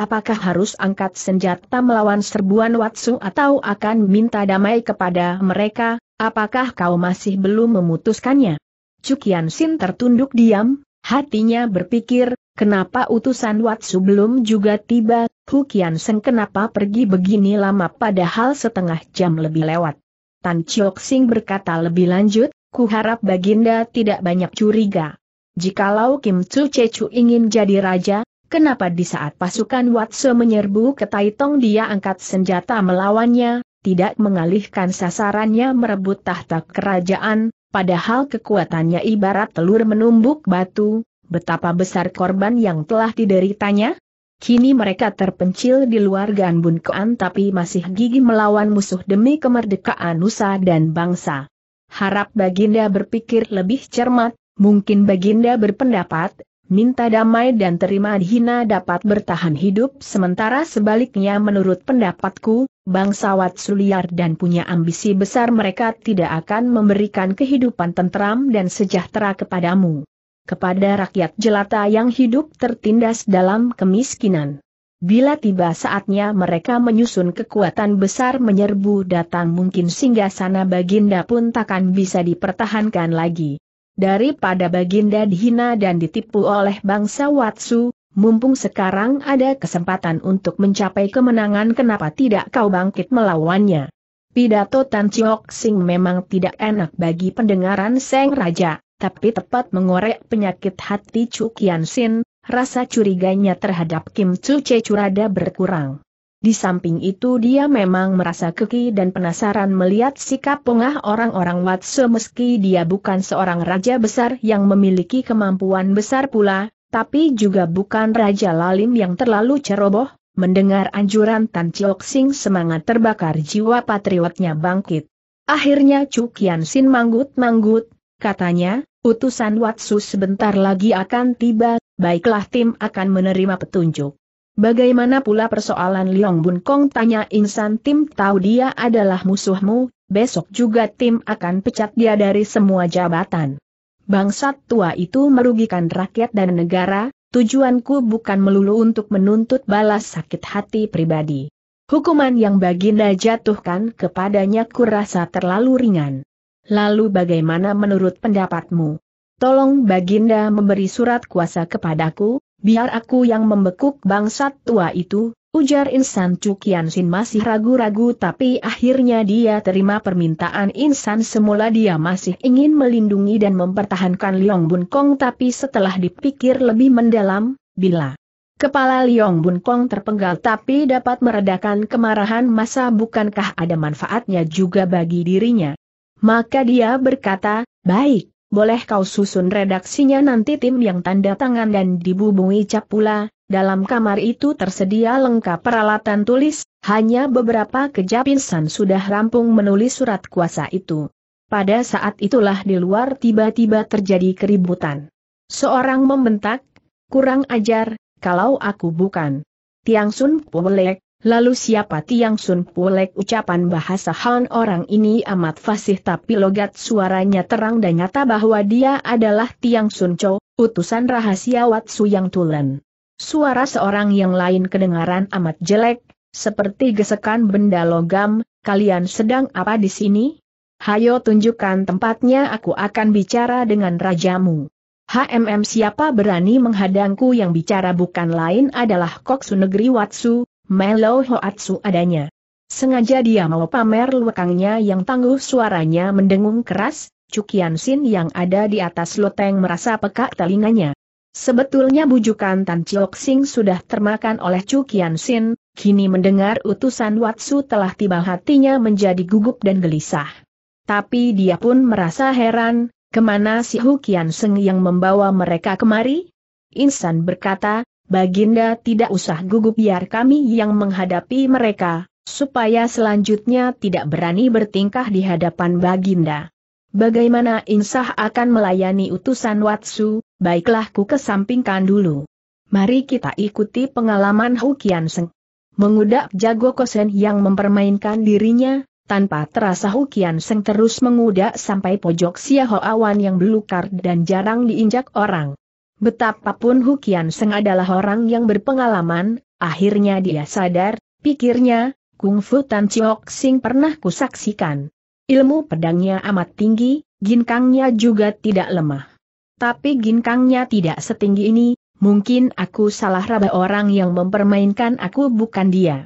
Apakah harus angkat senjata melawan serbuan Watsu atau akan minta damai kepada mereka? Apakah kau masih belum memutuskannya? Cukian Sin tertunduk diam, hatinya berpikir, kenapa utusan Watsu belum juga tiba, Hukian Seng kenapa pergi begini lama padahal setengah jam lebih lewat. Tan Chiok Sing berkata lebih lanjut, ku harap Baginda tidak banyak curiga. Jikalau Kim Chu Chechu ingin jadi raja, kenapa di saat pasukan Watsu menyerbu ke Taitong dia angkat senjata melawannya, tidak mengalihkan sasarannya merebut tahta kerajaan, padahal kekuatannya ibarat telur menumbuk batu, betapa besar korban yang telah dideritanya? Kini mereka terpencil di luar Ganbun Koan tapi masih gigih melawan musuh demi kemerdekaan Nusa dan bangsa. Harap Baginda berpikir lebih cermat, mungkin Baginda berpendapat, minta damai dan terima hina dapat bertahan hidup sementara sebaliknya menurut pendapatku, bangsawat suliar dan punya ambisi besar mereka tidak akan memberikan kehidupan tentram dan sejahtera kepadamu. Kepada rakyat jelata yang hidup tertindas dalam kemiskinan. Bila tiba saatnya mereka menyusun kekuatan besar menyerbu datang mungkin singgah sana baginda pun takkan bisa dipertahankan lagi daripada Baginda dihina dan ditipu oleh bangsa Watsu, mumpung sekarang ada kesempatan untuk mencapai kemenangan kenapa tidak kau bangkit melawannya. Pidato Tan Chiok Sing memang tidak enak bagi pendengaran Seng Raja, tapi tepat mengorek penyakit hati Chu Kian Sin, rasa curiganya terhadap Kim Chu Che Curada berkurang. Di samping itu dia memang merasa keki dan penasaran melihat sikap pengah orang-orang Watse meski dia bukan seorang raja besar yang memiliki kemampuan besar pula, tapi juga bukan raja lalim yang terlalu ceroboh, mendengar anjuran Tan Chiok Sing semangat terbakar jiwa patriotnya bangkit. Akhirnya Chu Kian Sin manggut-manggut, katanya, utusan Watsu sebentar lagi akan tiba, baiklah tim akan menerima petunjuk. Bagaimana pula persoalan Liong Bun Kong tanya Insan tim tahu dia adalah musuhmu, besok juga tim akan pecat dia dari semua jabatan. Bangsat tua itu merugikan rakyat dan negara, tujuanku bukan melulu untuk menuntut balas sakit hati pribadi. Hukuman yang Baginda jatuhkan kepadanya kurasa terlalu ringan. Lalu bagaimana menurut pendapatmu? Tolong Baginda memberi surat kuasa kepadaku, biar aku yang membekuk bangsat tua itu, ujar Insan Cukian Sin masih ragu-ragu tapi akhirnya dia terima permintaan Insan semula dia masih ingin melindungi dan mempertahankan Liong Bun Kong tapi setelah dipikir lebih mendalam, bila Kepala Liong Bun Kong terpenggal tapi dapat meredakan kemarahan masa bukankah ada manfaatnya juga bagi dirinya. Maka dia berkata, baik, boleh kau susun redaksinya nanti tim yang tanda tangan dan dibubungi cap pula, dalam kamar itu tersedia lengkap peralatan tulis, hanya beberapa kejap insan sudah rampung menulis surat kuasa itu. Pada saat itulah di luar tiba-tiba terjadi keributan. Seorang membentak, kurang ajar, kalau aku bukan. Tiang Sun Pulek, Lalu siapa Tiang Sun Pulek ucapan bahasa Han orang ini amat fasih tapi logat suaranya terang dan nyata bahwa dia adalah Tiang Sun Cho, utusan rahasia Wat Su Yang Tulen. Suara seorang yang lain kedengaran amat jelek, seperti gesekan benda logam, kalian sedang apa di sini? Hayo tunjukkan tempatnya aku akan bicara dengan rajamu. HMM siapa berani menghadangku yang bicara bukan lain adalah Koksu Negeri Watsu, Melo Hoatsu adanya. Sengaja dia mau pamer lekangnya yang tangguh suaranya mendengung keras, Cukian Sin yang ada di atas loteng merasa peka telinganya. Sebetulnya bujukan Tan Chiok Sing sudah termakan oleh Cukian Sin, kini mendengar utusan Watsu telah tiba hatinya menjadi gugup dan gelisah. Tapi dia pun merasa heran, kemana si Hukian Seng yang membawa mereka kemari? Insan berkata, Baginda tidak usah gugup biar kami yang menghadapi mereka, supaya selanjutnya tidak berani bertingkah di hadapan Baginda. Bagaimana insah akan melayani utusan Watsu, baiklah ku kesampingkan dulu. Mari kita ikuti pengalaman Hukian Seng. Mengudak jago kosen yang mempermainkan dirinya, tanpa terasa Hukian Seng terus mengudak sampai pojok Siaho Awan yang belukar dan jarang diinjak orang. Betapapun Hukian Seng adalah orang yang berpengalaman, akhirnya dia sadar, pikirnya, Kung Fu Tan Chiok Sing pernah kusaksikan. Ilmu pedangnya amat tinggi, ginkangnya juga tidak lemah. Tapi ginkangnya tidak setinggi ini, mungkin aku salah raba orang yang mempermainkan aku bukan dia.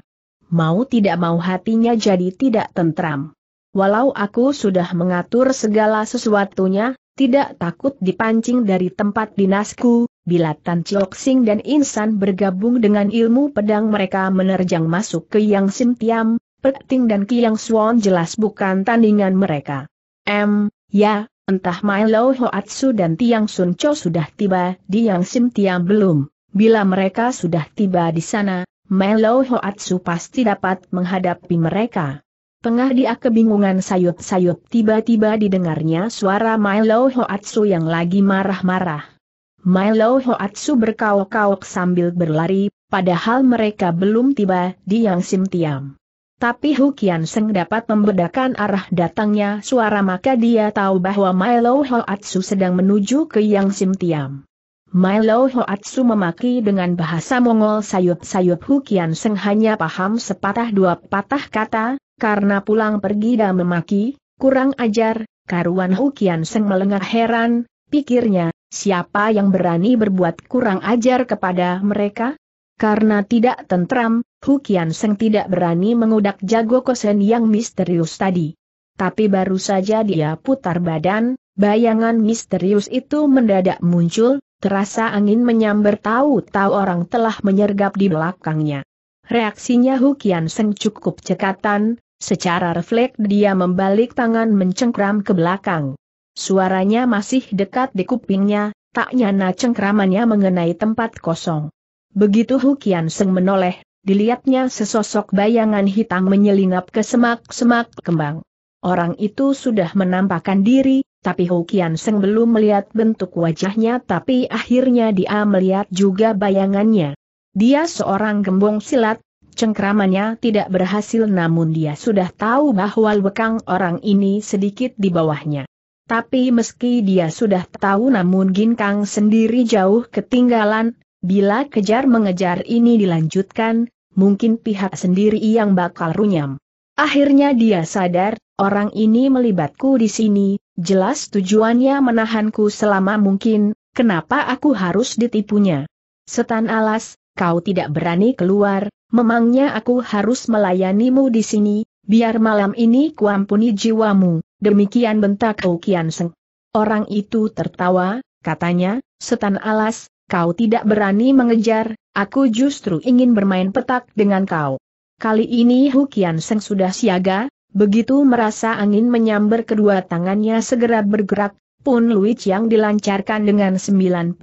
Mau tidak mau hatinya jadi tidak tentram. Walau aku sudah mengatur segala sesuatunya, tidak takut dipancing dari tempat dinasku, bila Tan Chok Sing dan Insan bergabung dengan ilmu pedang mereka menerjang masuk ke Yang Sim Tiam, Peting dan Kiang Suan jelas bukan tandingan mereka. M, ya, entah Milo Hoatsu dan Tiang Sun Cho sudah tiba di Yang Sim Tiam belum. Bila mereka sudah tiba di sana, Melo Hoatsu pasti dapat menghadapi mereka. Tengah dia kebingungan sayup-sayup tiba-tiba didengarnya suara Milo Hoatsu yang lagi marah-marah. Milo Hoatsu berkauk-kauk sambil berlari, padahal mereka belum tiba di Yang Sim Tiam. Tapi Hukian Seng dapat membedakan arah datangnya suara maka dia tahu bahwa Milo Hoatsu sedang menuju ke Yang Sim Tiam. Milo Hoatsu memaki dengan bahasa Mongol sayup-sayup Hukian Seng hanya paham sepatah dua patah kata, karena pulang pergi dan memaki, kurang ajar, karuan Hukian Seng melengah heran, pikirnya, siapa yang berani berbuat kurang ajar kepada mereka? Karena tidak tentram, Hukian Seng tidak berani mengudak jago kosen yang misterius tadi. Tapi baru saja dia putar badan, bayangan misterius itu mendadak muncul, terasa angin menyambar tahu-tahu orang telah menyergap di belakangnya. Reaksinya Hukian Seng cukup cekatan, Secara refleks dia membalik tangan mencengkram ke belakang. Suaranya masih dekat di kupingnya, tak nyana cengkramannya mengenai tempat kosong. Begitu Hukian Seng menoleh, dilihatnya sesosok bayangan hitam menyelinap ke semak-semak kembang. Orang itu sudah menampakkan diri, tapi Hukian Seng belum melihat bentuk wajahnya tapi akhirnya dia melihat juga bayangannya. Dia seorang gembong silat, Cengkramannya tidak berhasil namun dia sudah tahu bahwa lekang orang ini sedikit di bawahnya. Tapi meski dia sudah tahu namun Ginkang sendiri jauh ketinggalan, bila kejar-mengejar ini dilanjutkan, mungkin pihak sendiri yang bakal runyam. Akhirnya dia sadar, orang ini melibatku di sini, jelas tujuannya menahanku selama mungkin, kenapa aku harus ditipunya? Setan alas, kau tidak berani keluar, memangnya aku harus melayanimu di sini, biar malam ini kuampuni jiwamu, demikian bentak Kou Kian Seng. Orang itu tertawa, katanya, setan alas, kau tidak berani mengejar, aku justru ingin bermain petak dengan kau. Kali ini Hu Kian Seng sudah siaga, begitu merasa angin menyambar kedua tangannya segera bergerak, pun Lui yang dilancarkan dengan 90%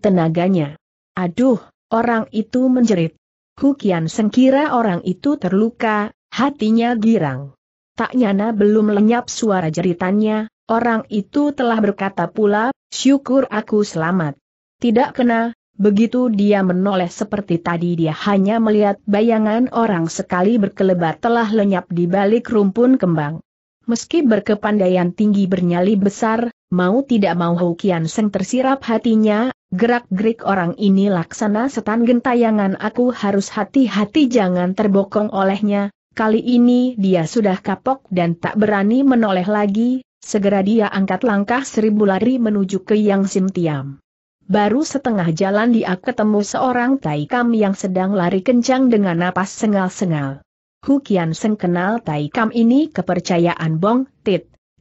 tenaganya. Aduh, orang itu menjerit. Hukian sengkira orang itu terluka, hatinya girang. Tak nyana belum lenyap suara jeritannya, orang itu telah berkata pula, syukur aku selamat. Tidak kena, begitu dia menoleh seperti tadi dia hanya melihat bayangan orang sekali berkelebat telah lenyap di balik rumpun kembang. Meski berkepandaian tinggi bernyali besar, mau tidak mau Hukian Seng tersirap hatinya, Gerak-gerik orang ini laksana setan gentayangan aku harus hati-hati jangan terbokong olehnya, kali ini dia sudah kapok dan tak berani menoleh lagi, segera dia angkat langkah seribu lari menuju ke Yang Simtiam. Baru setengah jalan dia ketemu seorang Taikam yang sedang lari kencang dengan napas sengal-sengal. Hukian Seng kenal Taikam ini kepercayaan Bong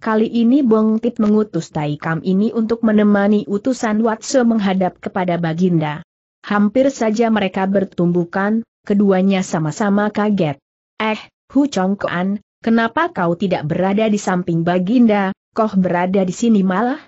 Kali ini Bong Tip mengutus Taikam ini untuk menemani utusan Watse menghadap kepada Baginda. Hampir saja mereka bertumbukan, keduanya sama-sama kaget. Eh, Hu Chongkoan, kenapa kau tidak berada di samping Baginda, kok berada di sini malah?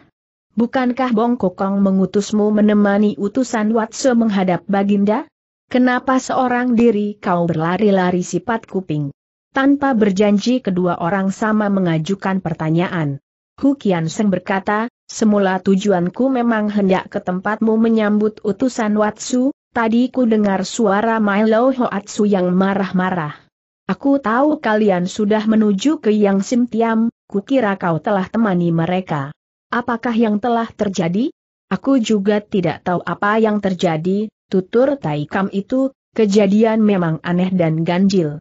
Bukankah Bong Kokong mengutusmu menemani utusan Watse menghadap Baginda? Kenapa seorang diri kau berlari-lari sifat kuping? Tanpa berjanji kedua orang sama mengajukan pertanyaan. Hu Kian berkata, semula tujuanku memang hendak ke tempatmu menyambut utusan Watsu, tadi ku dengar suara Milo Hoatsu yang marah-marah. Aku tahu kalian sudah menuju ke Yang Simtiam. kukira kau telah temani mereka. Apakah yang telah terjadi? Aku juga tidak tahu apa yang terjadi, tutur Taikam itu, kejadian memang aneh dan ganjil.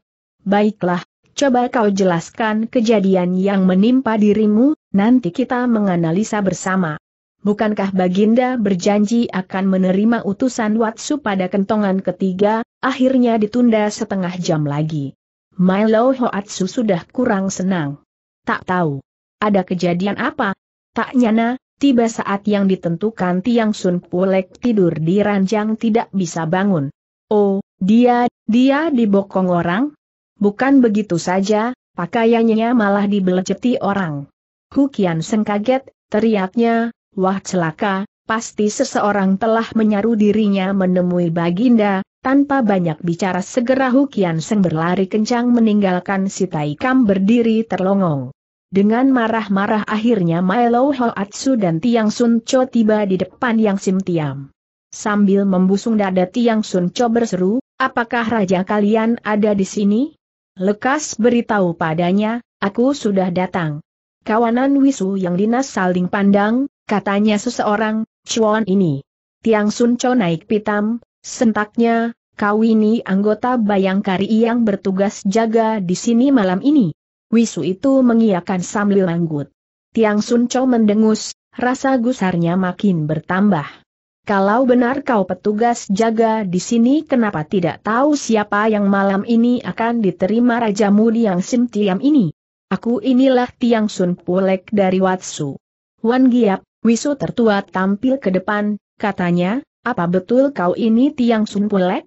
Baiklah, coba kau jelaskan kejadian yang menimpa dirimu, nanti kita menganalisa bersama. Bukankah Baginda berjanji akan menerima utusan Watsu pada kentongan ketiga, akhirnya ditunda setengah jam lagi. Milo Hoatsu sudah kurang senang. Tak tahu. Ada kejadian apa? Tak nyana, tiba saat yang ditentukan Tiang Sun Pulek tidur di ranjang tidak bisa bangun. Oh, dia, dia dibokong orang, Bukan begitu saja, pakaiannya malah dibeleceti orang. Hukian Seng kaget, teriaknya, wah celaka, pasti seseorang telah menyaru dirinya menemui Baginda, tanpa banyak bicara segera Hukian Seng berlari kencang meninggalkan si Taikam berdiri terlongong. Dengan marah-marah akhirnya Milo Hoatsu dan Tiang Sun Cho tiba di depan Yang Sim Tiam. Sambil membusung dada Tiang Sun Cho berseru, apakah raja kalian ada di sini? Lekas beritahu padanya, aku sudah datang. Kawanan Wisu yang dinas saling pandang, katanya seseorang, cuan ini. Tiang Sun naik pitam, sentaknya, kau ini anggota bayangkari yang bertugas jaga di sini malam ini. Wisu itu mengiakan sambil manggut. Tiang Sun mendengus, rasa gusarnya makin bertambah. Kalau benar kau petugas jaga di sini kenapa tidak tahu siapa yang malam ini akan diterima Raja Mudi yang Sim ini? Aku inilah Tiang Sun Pulek dari Watsu. Wan Giap, Wisu tertua tampil ke depan, katanya, apa betul kau ini Tiang Sun Pulek?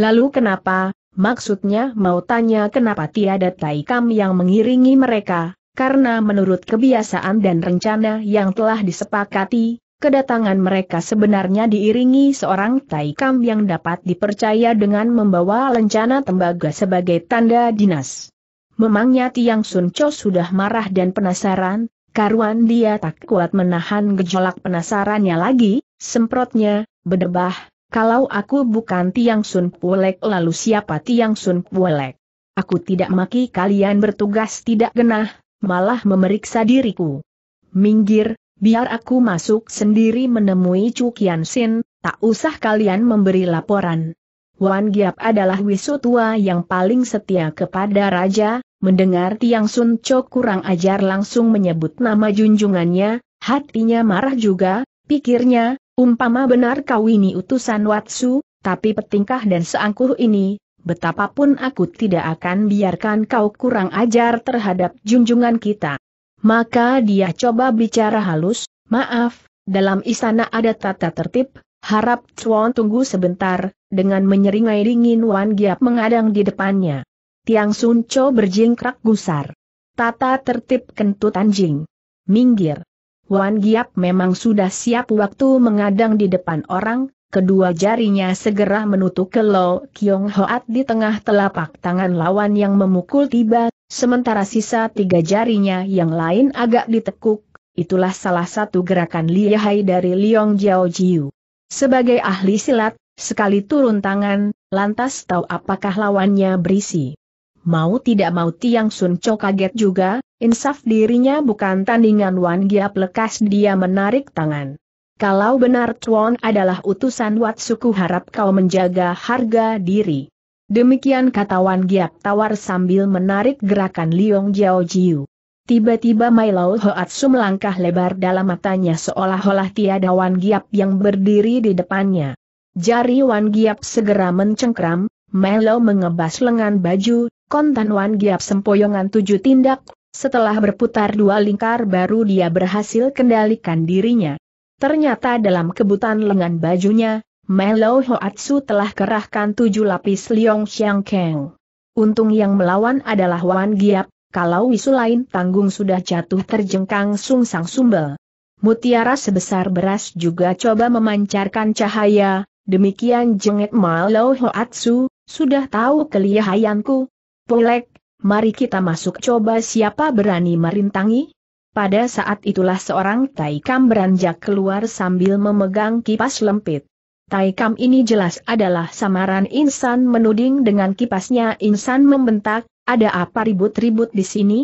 Lalu kenapa, maksudnya mau tanya kenapa tiada Taikam yang mengiringi mereka, karena menurut kebiasaan dan rencana yang telah disepakati, Kedatangan mereka sebenarnya diiringi seorang taikam yang dapat dipercaya dengan membawa lencana tembaga sebagai tanda dinas. Memangnya Tiang Sun Cho sudah marah dan penasaran, karuan dia tak kuat menahan gejolak penasarannya lagi, semprotnya, berdebah, kalau aku bukan Tiang Sun Pulek lalu siapa Tiang Sun Pulek? Aku tidak maki kalian bertugas tidak genah, malah memeriksa diriku. Minggir, Biar aku masuk sendiri menemui Chu Kian Sin, tak usah kalian memberi laporan. Wan Giap adalah wisu tua yang paling setia kepada raja, mendengar Tiang Sun Cho kurang ajar langsung menyebut nama junjungannya, hatinya marah juga, pikirnya, umpama benar kau ini utusan Watsu, tapi petingkah dan seangkuh ini, betapapun aku tidak akan biarkan kau kurang ajar terhadap junjungan kita. Maka dia coba bicara halus, maaf, dalam istana ada tata tertib, harap Chuan tunggu sebentar, dengan menyeringai dingin Wan Giap mengadang di depannya. Tiang Sunco berjingkrak gusar. Tata tertib kentut anjing. Minggir. Wan Giap memang sudah siap waktu mengadang di depan orang, kedua jarinya segera menutup ke Lo Kiong Hoat di tengah telapak tangan lawan yang memukul tiba, sementara sisa tiga jarinya yang lain agak ditekuk, itulah salah satu gerakan lihai dari Liong Jiao Jiu. Sebagai ahli silat, sekali turun tangan, lantas tahu apakah lawannya berisi. Mau tidak mau Tiang Sun Cho kaget juga, insaf dirinya bukan tandingan Wan Giap lekas dia menarik tangan. Kalau benar Chuan adalah utusan Wat Suku harap kau menjaga harga diri. Demikian kata Wan Giap Tawar sambil menarik gerakan Liong Jiao Jiu. Tiba-tiba Mai Lao Hoatsu melangkah lebar dalam matanya seolah-olah tiada Wan Giap yang berdiri di depannya. Jari Wan Giap segera mencengkram, Mai Lao mengebas lengan baju, kontan Wan Giap sempoyongan tujuh tindak, setelah berputar dua lingkar baru dia berhasil kendalikan dirinya. Ternyata dalam kebutan lengan bajunya, Melo Hoatsu telah kerahkan tujuh lapis Liong Xiang Keng. Untung yang melawan adalah Wan Giap, kalau wisu lain tanggung sudah jatuh terjengkang Sung Sang Sumbel. Mutiara sebesar beras juga coba memancarkan cahaya, demikian jengek Melo Hoatsu, sudah tahu kelihayanku. Polek, mari kita masuk coba siapa berani merintangi? Pada saat itulah seorang Taikam beranjak keluar sambil memegang kipas lempit. Taikam ini jelas adalah samaran insan menuding dengan kipasnya insan membentak, ada apa ribut-ribut di sini?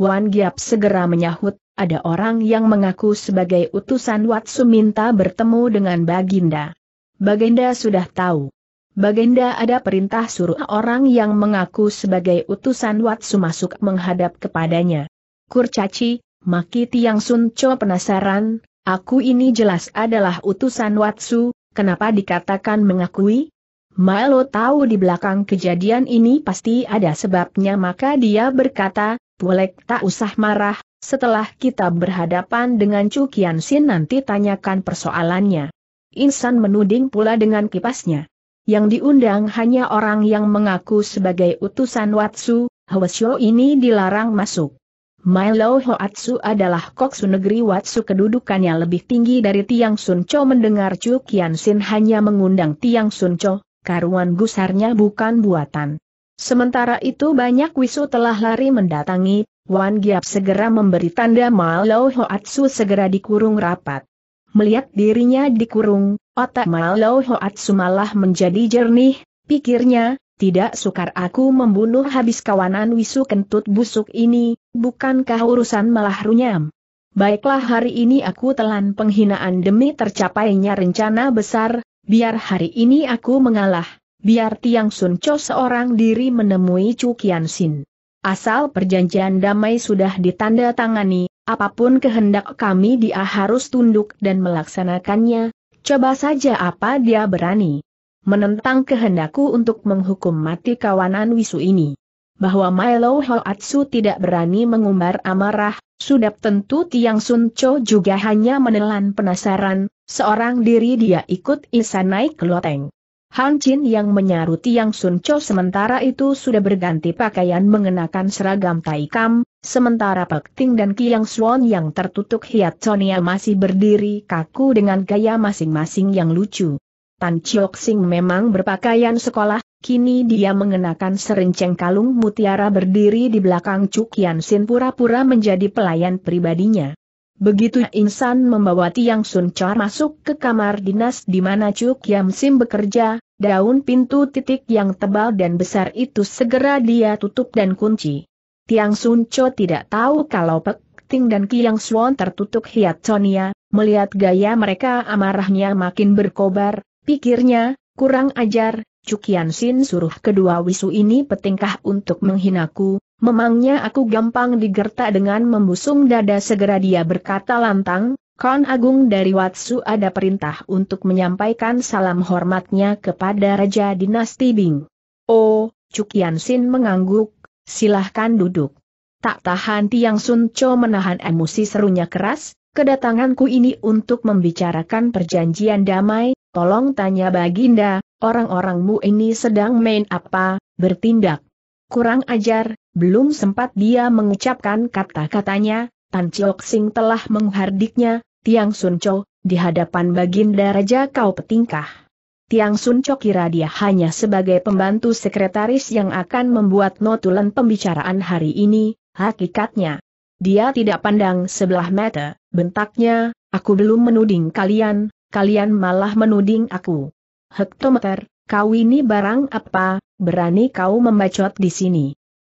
Wan Giap segera menyahut, ada orang yang mengaku sebagai utusan Watsu minta bertemu dengan Baginda. Baginda sudah tahu. Baginda ada perintah suruh orang yang mengaku sebagai utusan Watsu masuk menghadap kepadanya. Kurcaci, Maki Tiang Sun Cho penasaran, aku ini jelas adalah utusan Watsu, kenapa dikatakan mengakui? Milo tahu di belakang kejadian ini pasti ada sebabnya maka dia berkata, Pulek tak usah marah, setelah kita berhadapan dengan Chu Kian Sin nanti tanyakan persoalannya. Insan menuding pula dengan kipasnya. Yang diundang hanya orang yang mengaku sebagai utusan Watsu, Hwasyo ini dilarang masuk. Milo Hoatsu adalah koksu negeri Watsu kedudukannya lebih tinggi dari Tiang Sun Cho mendengar Chu Kian Sin hanya mengundang Tiang Sun Cho, karuan gusarnya bukan buatan. Sementara itu banyak wisu telah lari mendatangi, Wan Giap segera memberi tanda Milo Hoatsu segera dikurung rapat. Melihat dirinya dikurung, otak Milo Hoatsu malah menjadi jernih, pikirnya, tidak sukar aku membunuh habis kawanan wisu kentut busuk ini, bukankah urusan malah runyam? Baiklah hari ini aku telan penghinaan demi tercapainya rencana besar, biar hari ini aku mengalah, biar Tiang Sun Cho seorang diri menemui Chu Kian Sin. Asal perjanjian damai sudah ditandatangani, apapun kehendak kami dia harus tunduk dan melaksanakannya, coba saja apa dia berani. Menentang kehendakku untuk menghukum mati kawanan wisu ini bahwa Milo Hoatsu tidak berani mengumbar amarah, sudah tentu Tiang Sun Cho juga hanya menelan penasaran, seorang diri dia ikut Isa naik ke loteng. Han Chin yang menyaruti Tiang Sun Cho sementara itu sudah berganti pakaian mengenakan seragam Taikam, sementara Pek Ting dan Kiang Swan yang tertutup hiat Sonia masih berdiri kaku dengan gaya masing-masing yang lucu. Tan Chiok Sing memang berpakaian sekolah, Kini dia mengenakan serenceng kalung mutiara berdiri di belakang Cukian Sin pura-pura menjadi pelayan pribadinya. Begitu Insan membawa Tiang Sun Chua masuk ke kamar dinas di mana Cukian Sin bekerja, daun pintu titik yang tebal dan besar itu segera dia tutup dan kunci. Tiang Sun Cho tidak tahu kalau Pek Ting dan Kiang Suan tertutup hiat Sonia, melihat gaya mereka amarahnya makin berkobar, pikirnya, kurang ajar, Cukian Sin suruh kedua wisu ini petingkah untuk menghinaku, memangnya aku gampang digertak dengan membusung dada segera dia berkata lantang, Kon Agung dari Watsu ada perintah untuk menyampaikan salam hormatnya kepada Raja Dinasti Bing. Oh, Cukian Sin mengangguk, silahkan duduk. Tak tahan Tiang Sun Cho menahan emosi serunya keras, kedatanganku ini untuk membicarakan perjanjian damai, Tolong tanya Baginda, orang-orangmu ini sedang main apa, bertindak. Kurang ajar, belum sempat dia mengucapkan kata-katanya, Tan Chiok Sing telah menghardiknya, Tiang Sun Cho, di hadapan Baginda Raja kau petingkah. Tiang Sun Cho kira dia hanya sebagai pembantu sekretaris yang akan membuat notulen pembicaraan hari ini, hakikatnya. Dia tidak pandang sebelah mata, bentaknya, aku belum menuding kalian, kalian malah menuding aku. Hektometer, kau ini barang apa, berani kau membacot di sini.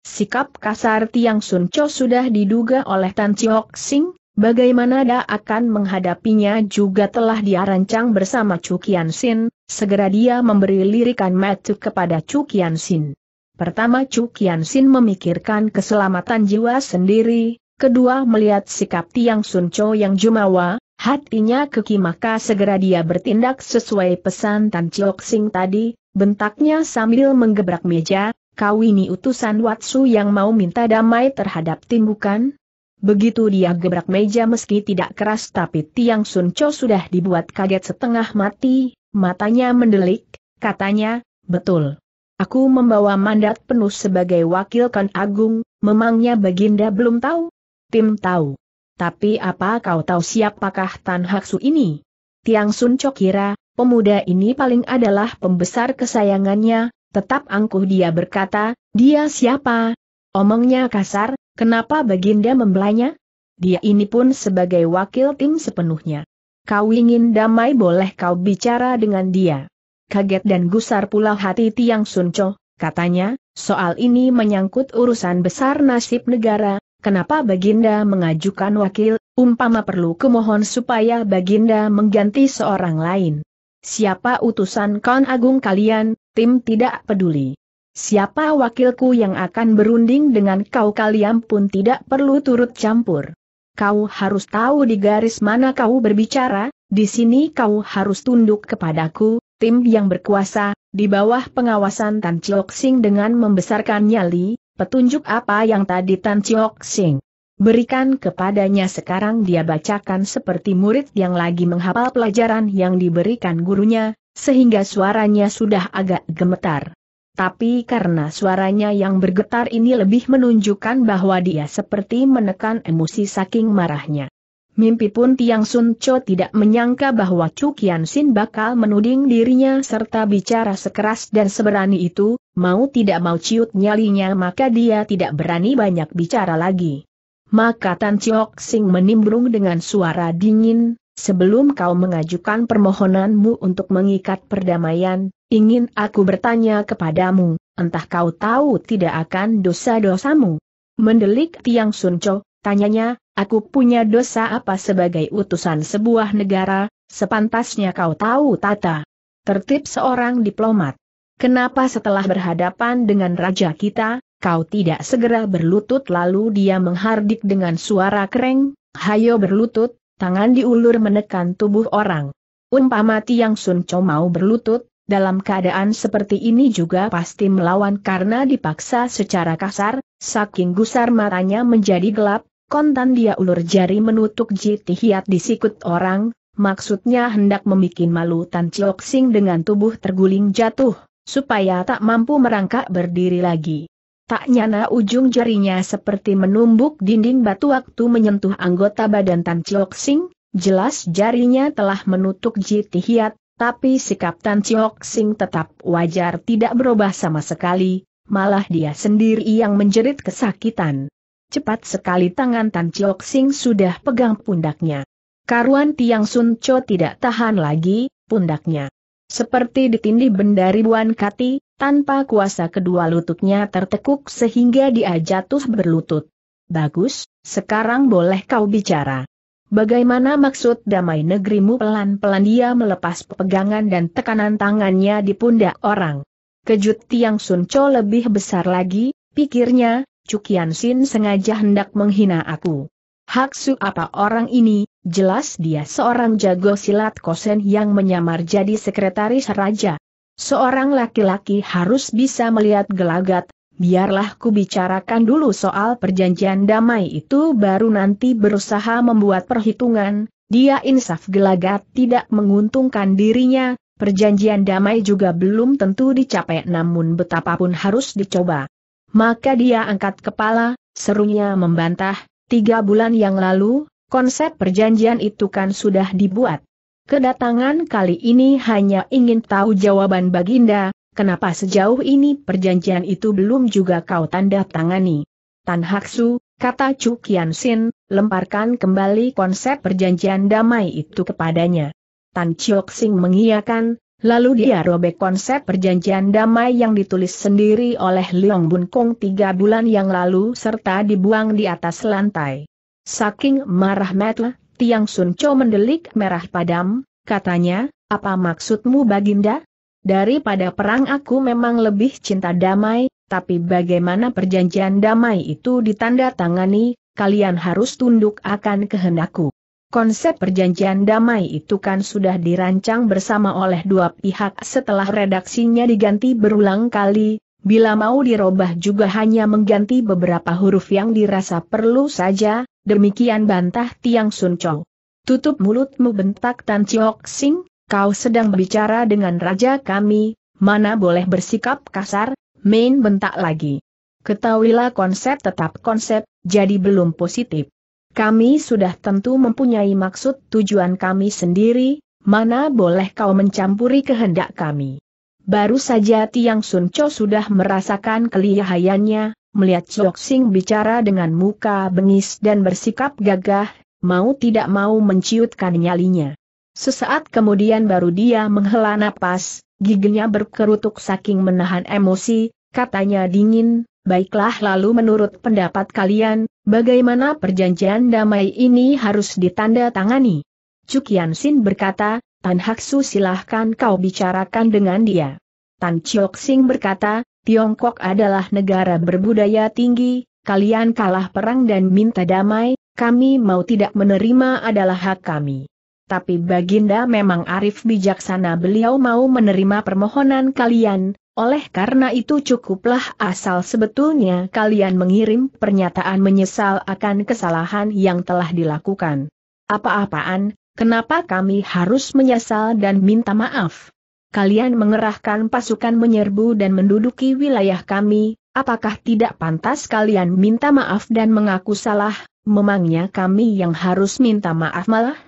Sikap kasar Tiang Sun Cho sudah diduga oleh Tan Chiok Sing, bagaimana dia akan menghadapinya juga telah diarancang bersama Chu Kian Sin, segera dia memberi lirikan metu kepada Chu Kian Sin. Pertama Chu Kian Sin memikirkan keselamatan jiwa sendiri, kedua melihat sikap Tiang Sun Cho yang jumawa, Hatinya keki maka segera dia bertindak sesuai pesan Tan Chiok Sing tadi, bentaknya sambil menggebrak meja, kau ini utusan Watsu yang mau minta damai terhadap tim bukan? Begitu dia gebrak meja meski tidak keras tapi Tiang Sun Cho sudah dibuat kaget setengah mati, matanya mendelik, katanya, betul. Aku membawa mandat penuh sebagai wakil Kan Agung, memangnya Baginda belum tahu? Tim tahu. Tapi apa kau tahu siapakah Tan Haksu ini? Tiang Sun Chok kira, pemuda ini paling adalah pembesar kesayangannya, tetap angkuh dia berkata, dia siapa? Omongnya kasar, kenapa Baginda membelanya? Dia ini pun sebagai wakil tim sepenuhnya. Kau ingin damai boleh kau bicara dengan dia. Kaget dan gusar pula hati Tiang Sun Cho, katanya, soal ini menyangkut urusan besar nasib negara, kenapa Baginda mengajukan wakil, umpama perlu kemohon supaya Baginda mengganti seorang lain. Siapa utusan kon agung kalian, tim tidak peduli. Siapa wakilku yang akan berunding dengan kau kalian pun tidak perlu turut campur. Kau harus tahu di garis mana kau berbicara, di sini kau harus tunduk kepadaku, tim yang berkuasa, di bawah pengawasan Tan Chiok Sing dengan membesarkan nyali, Petunjuk apa yang tadi Tan Chiok Sing berikan kepadanya sekarang dia bacakan seperti murid yang lagi menghafal pelajaran yang diberikan gurunya, sehingga suaranya sudah agak gemetar. Tapi karena suaranya yang bergetar ini lebih menunjukkan bahwa dia seperti menekan emosi saking marahnya. Mimpi pun Tiang Sun Cho tidak menyangka bahwa Chu Kian Sin bakal menuding dirinya serta bicara sekeras dan seberani itu, mau tidak mau ciut nyalinya maka dia tidak berani banyak bicara lagi. Maka Tan Chiok Sing menimbrung dengan suara dingin, sebelum kau mengajukan permohonanmu untuk mengikat perdamaian, ingin aku bertanya kepadamu, entah kau tahu tidak akan dosa-dosamu. Mendelik Tiang Sun Cho, Tanyanya, aku punya dosa apa sebagai utusan sebuah negara, sepantasnya kau tahu tata. Tertib seorang diplomat. Kenapa setelah berhadapan dengan raja kita, kau tidak segera berlutut lalu dia menghardik dengan suara kering, hayo berlutut, tangan diulur menekan tubuh orang. Umpama Tiang Sun Chow mau berlutut, dalam keadaan seperti ini juga pasti melawan karena dipaksa secara kasar, saking gusar matanya menjadi gelap, Kontan dia ulur jari menutup jiti hiat di sikut orang, maksudnya hendak membuat malu Tan Chok Sing dengan tubuh terguling jatuh, supaya tak mampu merangkak berdiri lagi. Tak nyana ujung jarinya seperti menumbuk dinding batu waktu menyentuh anggota badan Tan Chok Sing, jelas jarinya telah menutup jiti hiat, tapi sikap Tan Chok Sing tetap wajar tidak berubah sama sekali, malah dia sendiri yang menjerit kesakitan. Cepat sekali tangan Tan Chiok Sing sudah pegang pundaknya. Karuan Tiang Sun Cho tidak tahan lagi, pundaknya. Seperti ditindih benda ribuan kati, tanpa kuasa kedua lututnya tertekuk sehingga dia jatuh berlutut. Bagus, sekarang boleh kau bicara. Bagaimana maksud damai negerimu pelan-pelan dia melepas pegangan dan tekanan tangannya di pundak orang. Kejut Tiang Sun Cho lebih besar lagi, pikirnya, Cukian Sin sengaja hendak menghina aku. Haksu apa orang ini, jelas dia seorang jago silat kosen yang menyamar jadi sekretaris raja. Seorang laki-laki harus bisa melihat gelagat, biarlah ku bicarakan dulu soal perjanjian damai itu baru nanti berusaha membuat perhitungan, dia insaf gelagat tidak menguntungkan dirinya, perjanjian damai juga belum tentu dicapai namun betapapun harus dicoba. Maka dia angkat kepala, serunya membantah, tiga bulan yang lalu, konsep perjanjian itu kan sudah dibuat. Kedatangan kali ini hanya ingin tahu jawaban Baginda, kenapa sejauh ini perjanjian itu belum juga kau tanda tangani. Tan Haksu, kata Chu Kian Sin, lemparkan kembali konsep perjanjian damai itu kepadanya. Tan Chiok Sing mengiyakan, Lalu dia robek konsep perjanjian damai yang ditulis sendiri oleh Leong Bun Kong tiga bulan yang lalu serta dibuang di atas lantai. Saking marah Metle, Tiang Sun Cho mendelik merah padam, katanya, apa maksudmu Baginda? Daripada perang aku memang lebih cinta damai, tapi bagaimana perjanjian damai itu ditandatangani? kalian harus tunduk akan kehendakku. Konsep perjanjian damai itu kan sudah dirancang bersama oleh dua pihak setelah redaksinya diganti berulang kali, bila mau dirobah juga hanya mengganti beberapa huruf yang dirasa perlu saja, demikian bantah Tiang Sun Chong. Tutup mulutmu bentak Tan Chiok Sing, kau sedang berbicara dengan raja kami, mana boleh bersikap kasar, main bentak lagi. Ketahuilah konsep tetap konsep, jadi belum positif. Kami sudah tentu mempunyai maksud tujuan kami sendiri, mana boleh kau mencampuri kehendak kami. Baru saja Tiang Sun Cho sudah merasakan kelihayannya, melihat Chok Sing bicara dengan muka bengis dan bersikap gagah, mau tidak mau menciutkan nyalinya. Sesaat kemudian baru dia menghela napas, giginya berkerutuk saking menahan emosi, katanya dingin, Baiklah lalu menurut pendapat kalian, bagaimana perjanjian damai ini harus ditanda tangani? Cukian Sin berkata, Tan Haksu silahkan kau bicarakan dengan dia. Tan Chiok Sing berkata, Tiongkok adalah negara berbudaya tinggi, kalian kalah perang dan minta damai, kami mau tidak menerima adalah hak kami. Tapi Baginda memang arif bijaksana beliau mau menerima permohonan kalian, oleh karena itu cukuplah asal sebetulnya kalian mengirim pernyataan menyesal akan kesalahan yang telah dilakukan. Apa-apaan, kenapa kami harus menyesal dan minta maaf? Kalian mengerahkan pasukan menyerbu dan menduduki wilayah kami, apakah tidak pantas kalian minta maaf dan mengaku salah, memangnya kami yang harus minta maaf malah?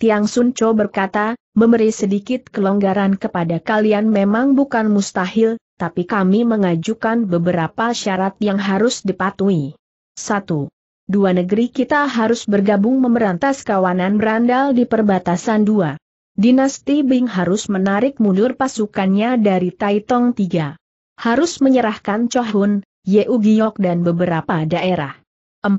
Tiang Sun Cho berkata, memberi sedikit kelonggaran kepada kalian memang bukan mustahil, tapi kami mengajukan beberapa syarat yang harus dipatuhi. 1. Dua negeri kita harus bergabung memerantas kawanan berandal di perbatasan dua. Dinasti Bing harus menarik mundur pasukannya dari Taitong 3. Harus menyerahkan Chohun, Yeugiok dan beberapa daerah. 4.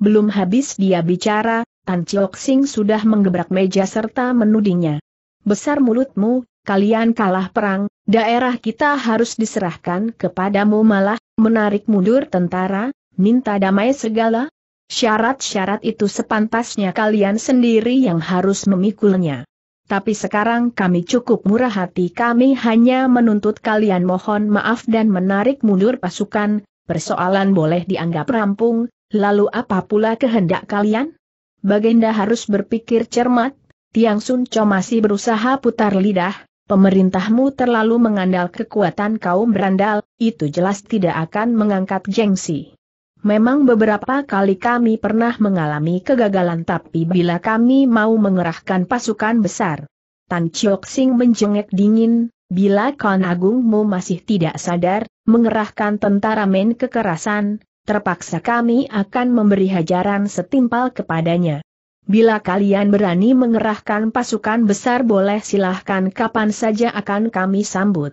Belum habis dia bicara, Tan Chiok Sing sudah menggebrak meja serta menudingnya. Besar mulutmu, kalian kalah perang, daerah kita harus diserahkan kepadamu malah, menarik mundur tentara, minta damai segala. Syarat-syarat itu sepantasnya kalian sendiri yang harus memikulnya. Tapi sekarang kami cukup murah hati kami hanya menuntut kalian mohon maaf dan menarik mundur pasukan, persoalan boleh dianggap rampung, lalu apa pula kehendak kalian? Bagenda harus berpikir cermat, Tiang Sun Cho masih berusaha putar lidah, pemerintahmu terlalu mengandal kekuatan kaum berandal, itu jelas tidak akan mengangkat gengsi. Memang beberapa kali kami pernah mengalami kegagalan tapi bila kami mau mengerahkan pasukan besar. Tan Chiok Sing menjengek dingin, bila kon Agungmu masih tidak sadar, mengerahkan tentara men kekerasan, terpaksa kami akan memberi hajaran setimpal kepadanya. Bila kalian berani mengerahkan pasukan besar boleh silahkan kapan saja akan kami sambut.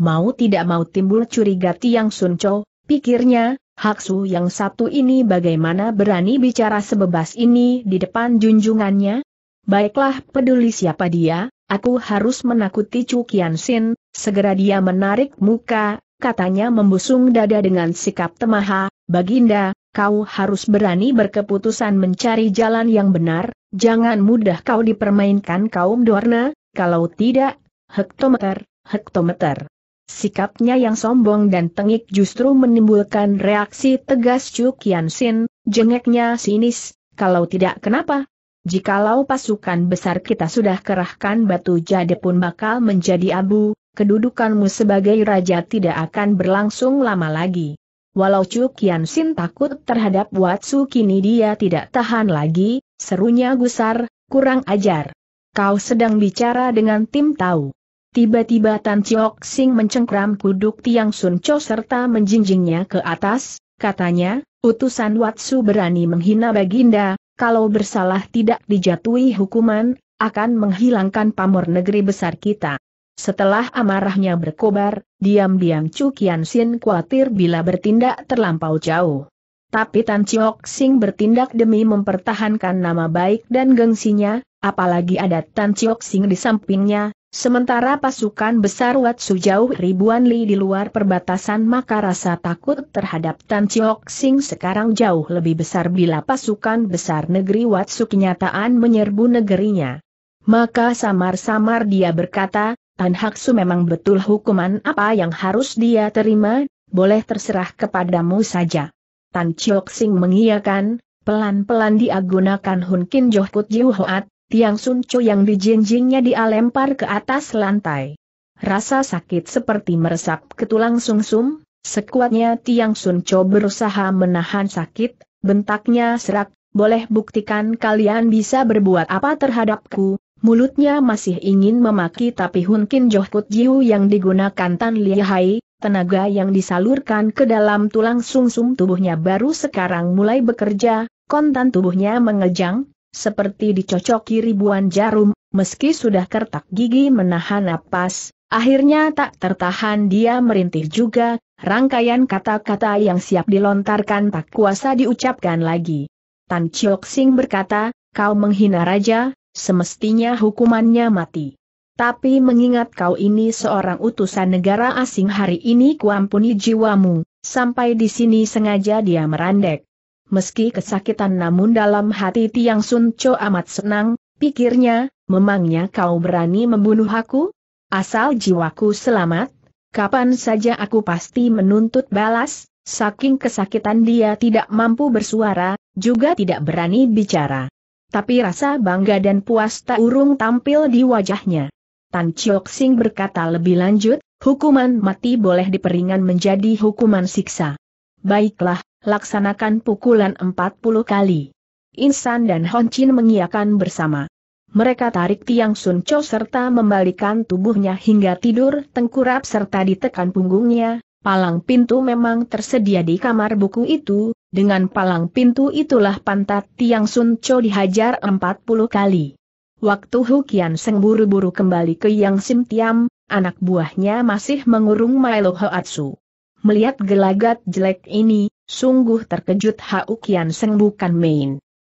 Mau tidak mau timbul curiga Tiang Sunco, pikirnya, Haksu yang satu ini bagaimana berani bicara sebebas ini di depan junjungannya? Baiklah peduli siapa dia, aku harus menakuti Cukian Sin, segera dia menarik muka, katanya membusung dada dengan sikap temaha, Baginda, kau harus berani berkeputusan mencari jalan yang benar, jangan mudah kau dipermainkan kaum Dorna, kalau tidak, hektometer, hektometer. Sikapnya yang sombong dan tengik justru menimbulkan reaksi tegas Chu Kian Sin, jengeknya sinis, kalau tidak kenapa? Jikalau pasukan besar kita sudah kerahkan batu jade pun bakal menjadi abu, kedudukanmu sebagai raja tidak akan berlangsung lama lagi. Walau Chu Kian Sin takut terhadap Watsu kini dia tidak tahan lagi, serunya gusar, kurang ajar. Kau sedang bicara dengan tim tahu. Tiba-tiba Tan Chiok Sing mencengkram kuduk Tiang Sun Cho serta menjinjingnya ke atas, katanya, utusan Watsu berani menghina Baginda, kalau bersalah tidak dijatuhi hukuman, akan menghilangkan pamor negeri besar kita. Setelah amarahnya berkobar, diam-diam Chu Kian Sin khawatir bila bertindak terlampau jauh. Tapi Tan Chiok Sing bertindak demi mempertahankan nama baik dan gengsinya, apalagi ada Tan Chiok Sing di sampingnya, sementara pasukan besar Wat Su jauh ribuan li di luar perbatasan maka rasa takut terhadap Tan Chiok Sing sekarang jauh lebih besar bila pasukan besar negeri Wat Su kenyataan menyerbu negerinya. Maka samar-samar dia berkata, Tan Haksu memang betul hukuman apa yang harus dia terima, boleh terserah kepadamu saja. Tan Chiok Sing mengiyakan, pelan-pelan dia gunakan Hun Kin Joh Kut Jiu Hoat, tiang Sun Cho yang dijinjingnya dialempar ke atas lantai. Rasa sakit seperti meresap ke tulang sumsum, sekuatnya tiang Sun Cho berusaha menahan sakit, bentaknya serak, boleh buktikan kalian bisa berbuat apa terhadapku, mulutnya masih ingin memaki tapi Hun Kin Johkut Jiu yang digunakan Tan Lihai, tenaga yang disalurkan ke dalam tulang sungsum tubuhnya baru sekarang mulai bekerja, kontan tubuhnya mengejang, seperti dicocoki ribuan jarum, meski sudah kertak gigi menahan napas, akhirnya tak tertahan dia merintih juga, rangkaian kata-kata yang siap dilontarkan tak kuasa diucapkan lagi. Tan Chiok Sing berkata, kau menghina raja, semestinya hukumannya mati. Tapi mengingat kau ini seorang utusan negara asing hari ini kuampuni jiwamu, sampai di sini sengaja dia merandek. Meski kesakitan namun dalam hati Tiang Sun Cho amat senang, pikirnya, memangnya kau berani membunuh aku? Asal jiwaku selamat, kapan saja aku pasti menuntut balas, saking kesakitan dia tidak mampu bersuara, juga tidak berani bicara tapi rasa bangga dan puas tak urung tampil di wajahnya. Tan Chiok Sing berkata lebih lanjut, hukuman mati boleh diperingan menjadi hukuman siksa. Baiklah, laksanakan pukulan 40 kali. Insan dan Hon Chin mengiakan bersama. Mereka tarik tiang Sun Cho serta membalikan tubuhnya hingga tidur tengkurap serta ditekan punggungnya, palang pintu memang tersedia di kamar buku itu, dengan palang pintu itulah pantat Tiang Sun Cho dihajar 40 kali. Waktu Hukian Seng buru-buru kembali ke Yang Sim Tiam, anak buahnya masih mengurung Milo Hoatsu. Melihat gelagat jelek ini, sungguh terkejut Hukian Seng bukan main.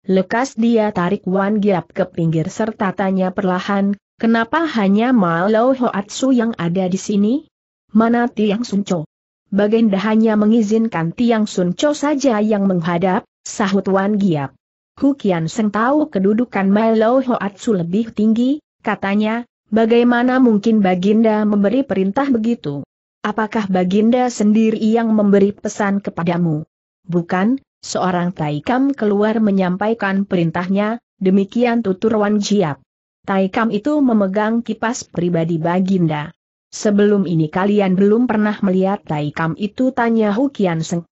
Lekas dia tarik Wan Giap ke pinggir serta tanya perlahan, kenapa hanya Milo Hoatsu yang ada di sini? Mana Tiang Sunco? Baginda hanya mengizinkan Tiang Sun Cho saja yang menghadap, sahut Wan Giap. Kukian Seng tahu kedudukan Milo Hoatsu lebih tinggi, katanya, bagaimana mungkin Baginda memberi perintah begitu? Apakah Baginda sendiri yang memberi pesan kepadamu? Bukan, seorang Taikam keluar menyampaikan perintahnya, demikian tutur Wan Giap. Taikam itu memegang kipas pribadi Baginda. Sebelum ini kalian belum pernah melihat Tai Kam itu tanya Hukian Seng.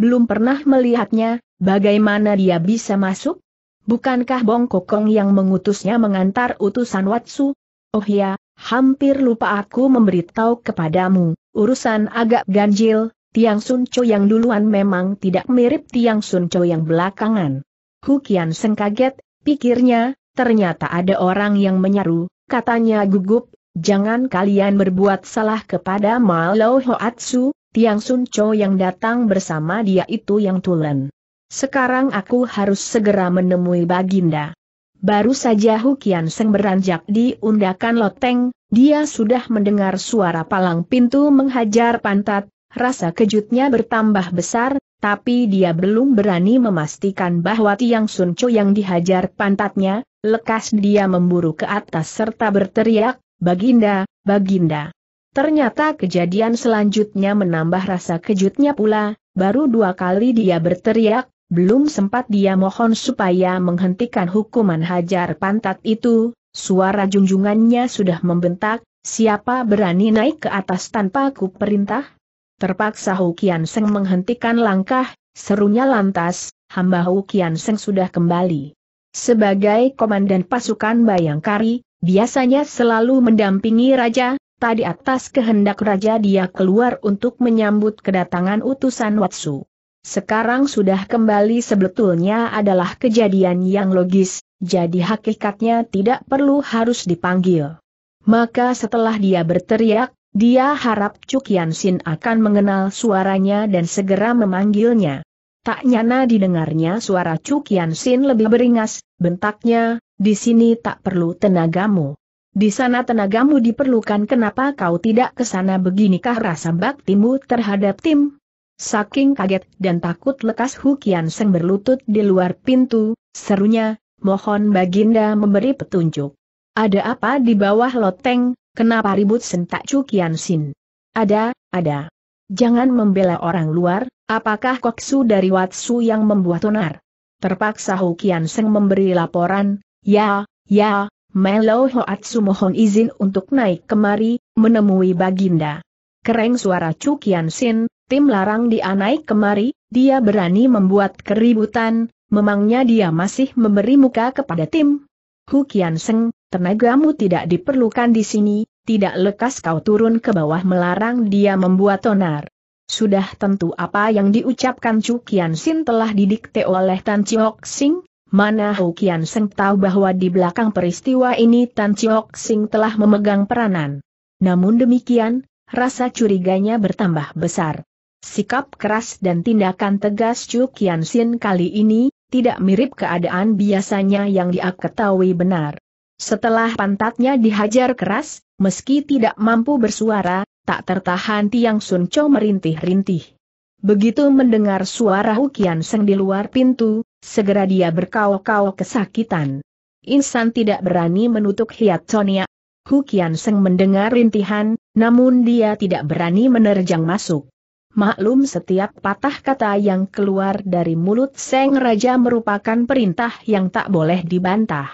Belum pernah melihatnya, bagaimana dia bisa masuk? Bukankah Bong Kokong yang mengutusnya mengantar utusan Watsu? Oh ya, hampir lupa aku memberitahu kepadamu, urusan agak ganjil, Tiang Sun Sunco yang duluan memang tidak mirip Tiang Sun Sunco yang belakangan. Hukian Seng kaget, pikirnya, ternyata ada orang yang menyaru, katanya gugup, Jangan kalian berbuat salah kepada Malo Hoatsu, Tiang Sun Cho yang datang bersama dia itu yang tulen. Sekarang aku harus segera menemui Baginda. Baru saja Hukian Seng beranjak di undakan loteng, dia sudah mendengar suara palang pintu menghajar pantat, rasa kejutnya bertambah besar, tapi dia belum berani memastikan bahwa Tiang Sun Cho yang dihajar pantatnya, lekas dia memburu ke atas serta berteriak, Baginda, Baginda. Ternyata kejadian selanjutnya menambah rasa kejutnya pula, baru dua kali dia berteriak, belum sempat dia mohon supaya menghentikan hukuman hajar pantat itu, suara junjungannya sudah membentak, siapa berani naik ke atas tanpa ku perintah? Terpaksa Hukian Seng menghentikan langkah, serunya lantas, hamba Hukian Seng sudah kembali. Sebagai komandan pasukan Bayangkari, Biasanya selalu mendampingi raja, tadi atas kehendak raja dia keluar untuk menyambut kedatangan utusan Watsu. Sekarang sudah kembali sebetulnya adalah kejadian yang logis, jadi hakikatnya tidak perlu harus dipanggil. Maka setelah dia berteriak, dia harap Cukian Sin akan mengenal suaranya dan segera memanggilnya. Tak nyana didengarnya suara Cukian Sin lebih beringas, bentaknya, di sini tak perlu tenagamu. Di sana tenagamu diperlukan kenapa kau tidak ke sana beginikah rasa baktimu terhadap tim? Saking kaget dan takut lekas Hukian Seng berlutut di luar pintu, serunya, mohon Baginda memberi petunjuk. Ada apa di bawah loteng, kenapa ribut sentak Cukian Sin? Ada, ada. Jangan membela orang luar, apakah koksu dari Watsu yang membuat onar? Terpaksa Hukian Seng memberi laporan, Ya, ya, Melo Hoat mohon izin untuk naik kemari, menemui Baginda. Kereng suara Cukian Sin, tim larang dia naik kemari, dia berani membuat keributan, memangnya dia masih memberi muka kepada tim. Hu Kian Seng, tenagamu tidak diperlukan di sini, tidak lekas kau turun ke bawah melarang dia membuat tonar. Sudah tentu apa yang diucapkan Chu Kian Sin telah didikte oleh Tan Chiok Sing, Mana Hukian Kian Seng tahu bahwa di belakang peristiwa ini Tan Chiok Sing telah memegang peranan. Namun demikian, rasa curiganya bertambah besar. Sikap keras dan tindakan tegas Chu Kian Sin kali ini, tidak mirip keadaan biasanya yang dia ketahui benar. Setelah pantatnya dihajar keras, meski tidak mampu bersuara, tak tertahan Tiang Sun Chou merintih-rintih. Begitu mendengar suara Hukian Seng di luar pintu, Segera dia berkau-kau kesakitan. Insan tidak berani menutup hiat Sonia. Hu Kian Seng mendengar rintihan, namun dia tidak berani menerjang masuk. Maklum setiap patah kata yang keluar dari mulut Seng Raja merupakan perintah yang tak boleh dibantah.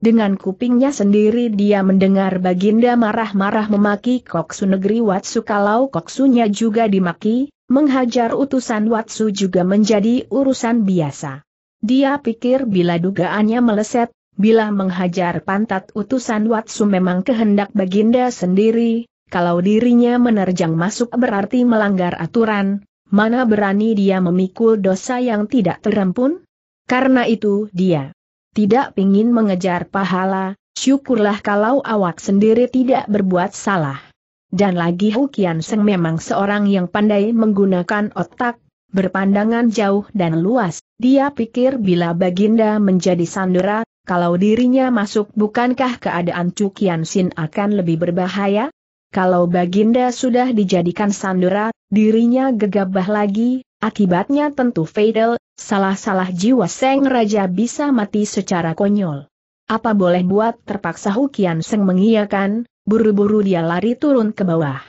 Dengan kupingnya sendiri dia mendengar Baginda marah-marah memaki Koksu negeri Watsu kalau Koksunya juga dimaki, menghajar utusan Watsu juga menjadi urusan biasa. Dia pikir bila dugaannya meleset, bila menghajar pantat utusan Watsu memang kehendak baginda sendiri, kalau dirinya menerjang masuk berarti melanggar aturan, mana berani dia memikul dosa yang tidak terampun? Karena itu dia tidak ingin mengejar pahala, syukurlah kalau awak sendiri tidak berbuat salah. Dan lagi Hukian Seng memang seorang yang pandai menggunakan otak, berpandangan jauh dan luas. Dia pikir bila Baginda menjadi sandera, kalau dirinya masuk bukankah keadaan Cukian Sin akan lebih berbahaya? Kalau Baginda sudah dijadikan sandera, dirinya gegabah lagi, akibatnya tentu fatal, salah-salah jiwa Seng Raja bisa mati secara konyol. Apa boleh buat terpaksa Hukian Seng mengiyakan, buru-buru dia lari turun ke bawah.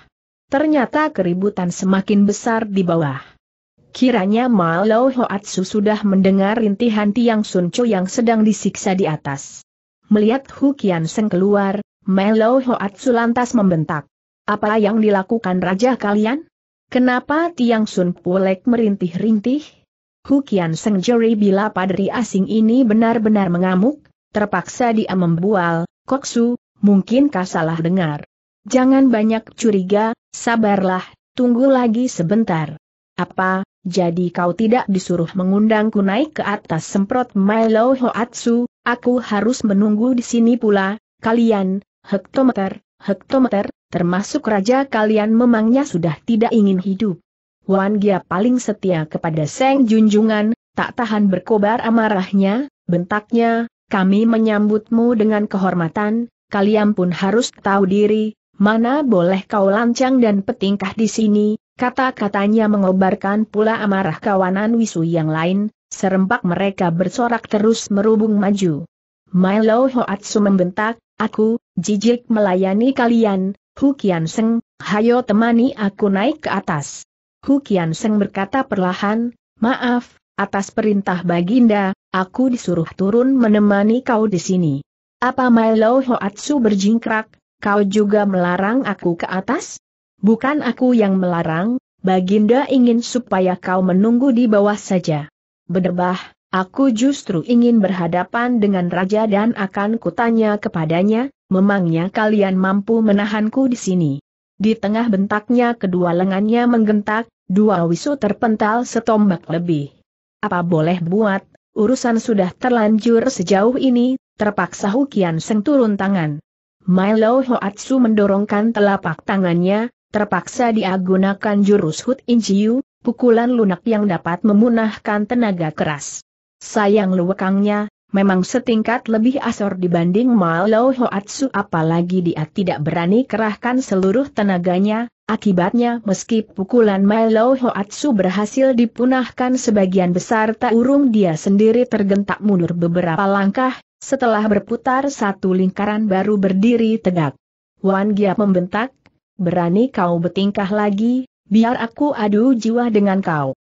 Ternyata keributan semakin besar di bawah. Kiranya Mao Hoatsu sudah mendengar rintihan Tiang Sun Cho yang sedang disiksa di atas. Melihat Hu Kian Seng keluar, Mao Hoatsu lantas membentak. Apa yang dilakukan raja kalian? Kenapa Tiang Sun Pulek merintih-rintih? Hu Kian Seng jeri bila padri asing ini benar-benar mengamuk, terpaksa dia membual, Koksu, mungkinkah salah dengar? Jangan banyak curiga, sabarlah, tunggu lagi sebentar. Apa, jadi kau tidak disuruh mengundangku naik ke atas semprot Milo Hoatsu, aku harus menunggu di sini pula, kalian, hektometer, hektometer, termasuk raja kalian memangnya sudah tidak ingin hidup. Wan Gia paling setia kepada Seng Junjungan, tak tahan berkobar amarahnya, bentaknya, kami menyambutmu dengan kehormatan, kalian pun harus tahu diri, mana boleh kau lancang dan petingkah di sini, Kata-katanya mengobarkan pula amarah kawanan wisu yang lain, serempak mereka bersorak terus merubung maju. Milo Hoatsu membentak, aku, jijik melayani kalian, Hukian Seng, hayo temani aku naik ke atas. Hukian Seng berkata perlahan, maaf, atas perintah baginda, aku disuruh turun menemani kau di sini. Apa Milo Hoatsu berjingkrak, kau juga melarang aku ke atas? Bukan aku yang melarang, Baginda ingin supaya kau menunggu di bawah saja. Berdebah, aku justru ingin berhadapan dengan raja dan akan kutanya kepadanya, memangnya kalian mampu menahanku di sini. Di tengah bentaknya kedua lengannya menggentak, dua wisu terpental setombak lebih. Apa boleh buat, urusan sudah terlanjur sejauh ini, terpaksa Hukian Seng turun tangan. Milo Hoatsu mendorongkan telapak tangannya, terpaksa dia gunakan jurus Hut Injiu, pukulan lunak yang dapat memunahkan tenaga keras. Sayang luwekangnya, memang setingkat lebih asor dibanding Malo Hoatsu apalagi dia tidak berani kerahkan seluruh tenaganya, akibatnya meski pukulan Malo Hoatsu berhasil dipunahkan sebagian besar tak urung dia sendiri tergentak mundur beberapa langkah, setelah berputar satu lingkaran baru berdiri tegak. Wan Gia membentak, berani kau bertingkah lagi, biar aku adu jiwa dengan kau.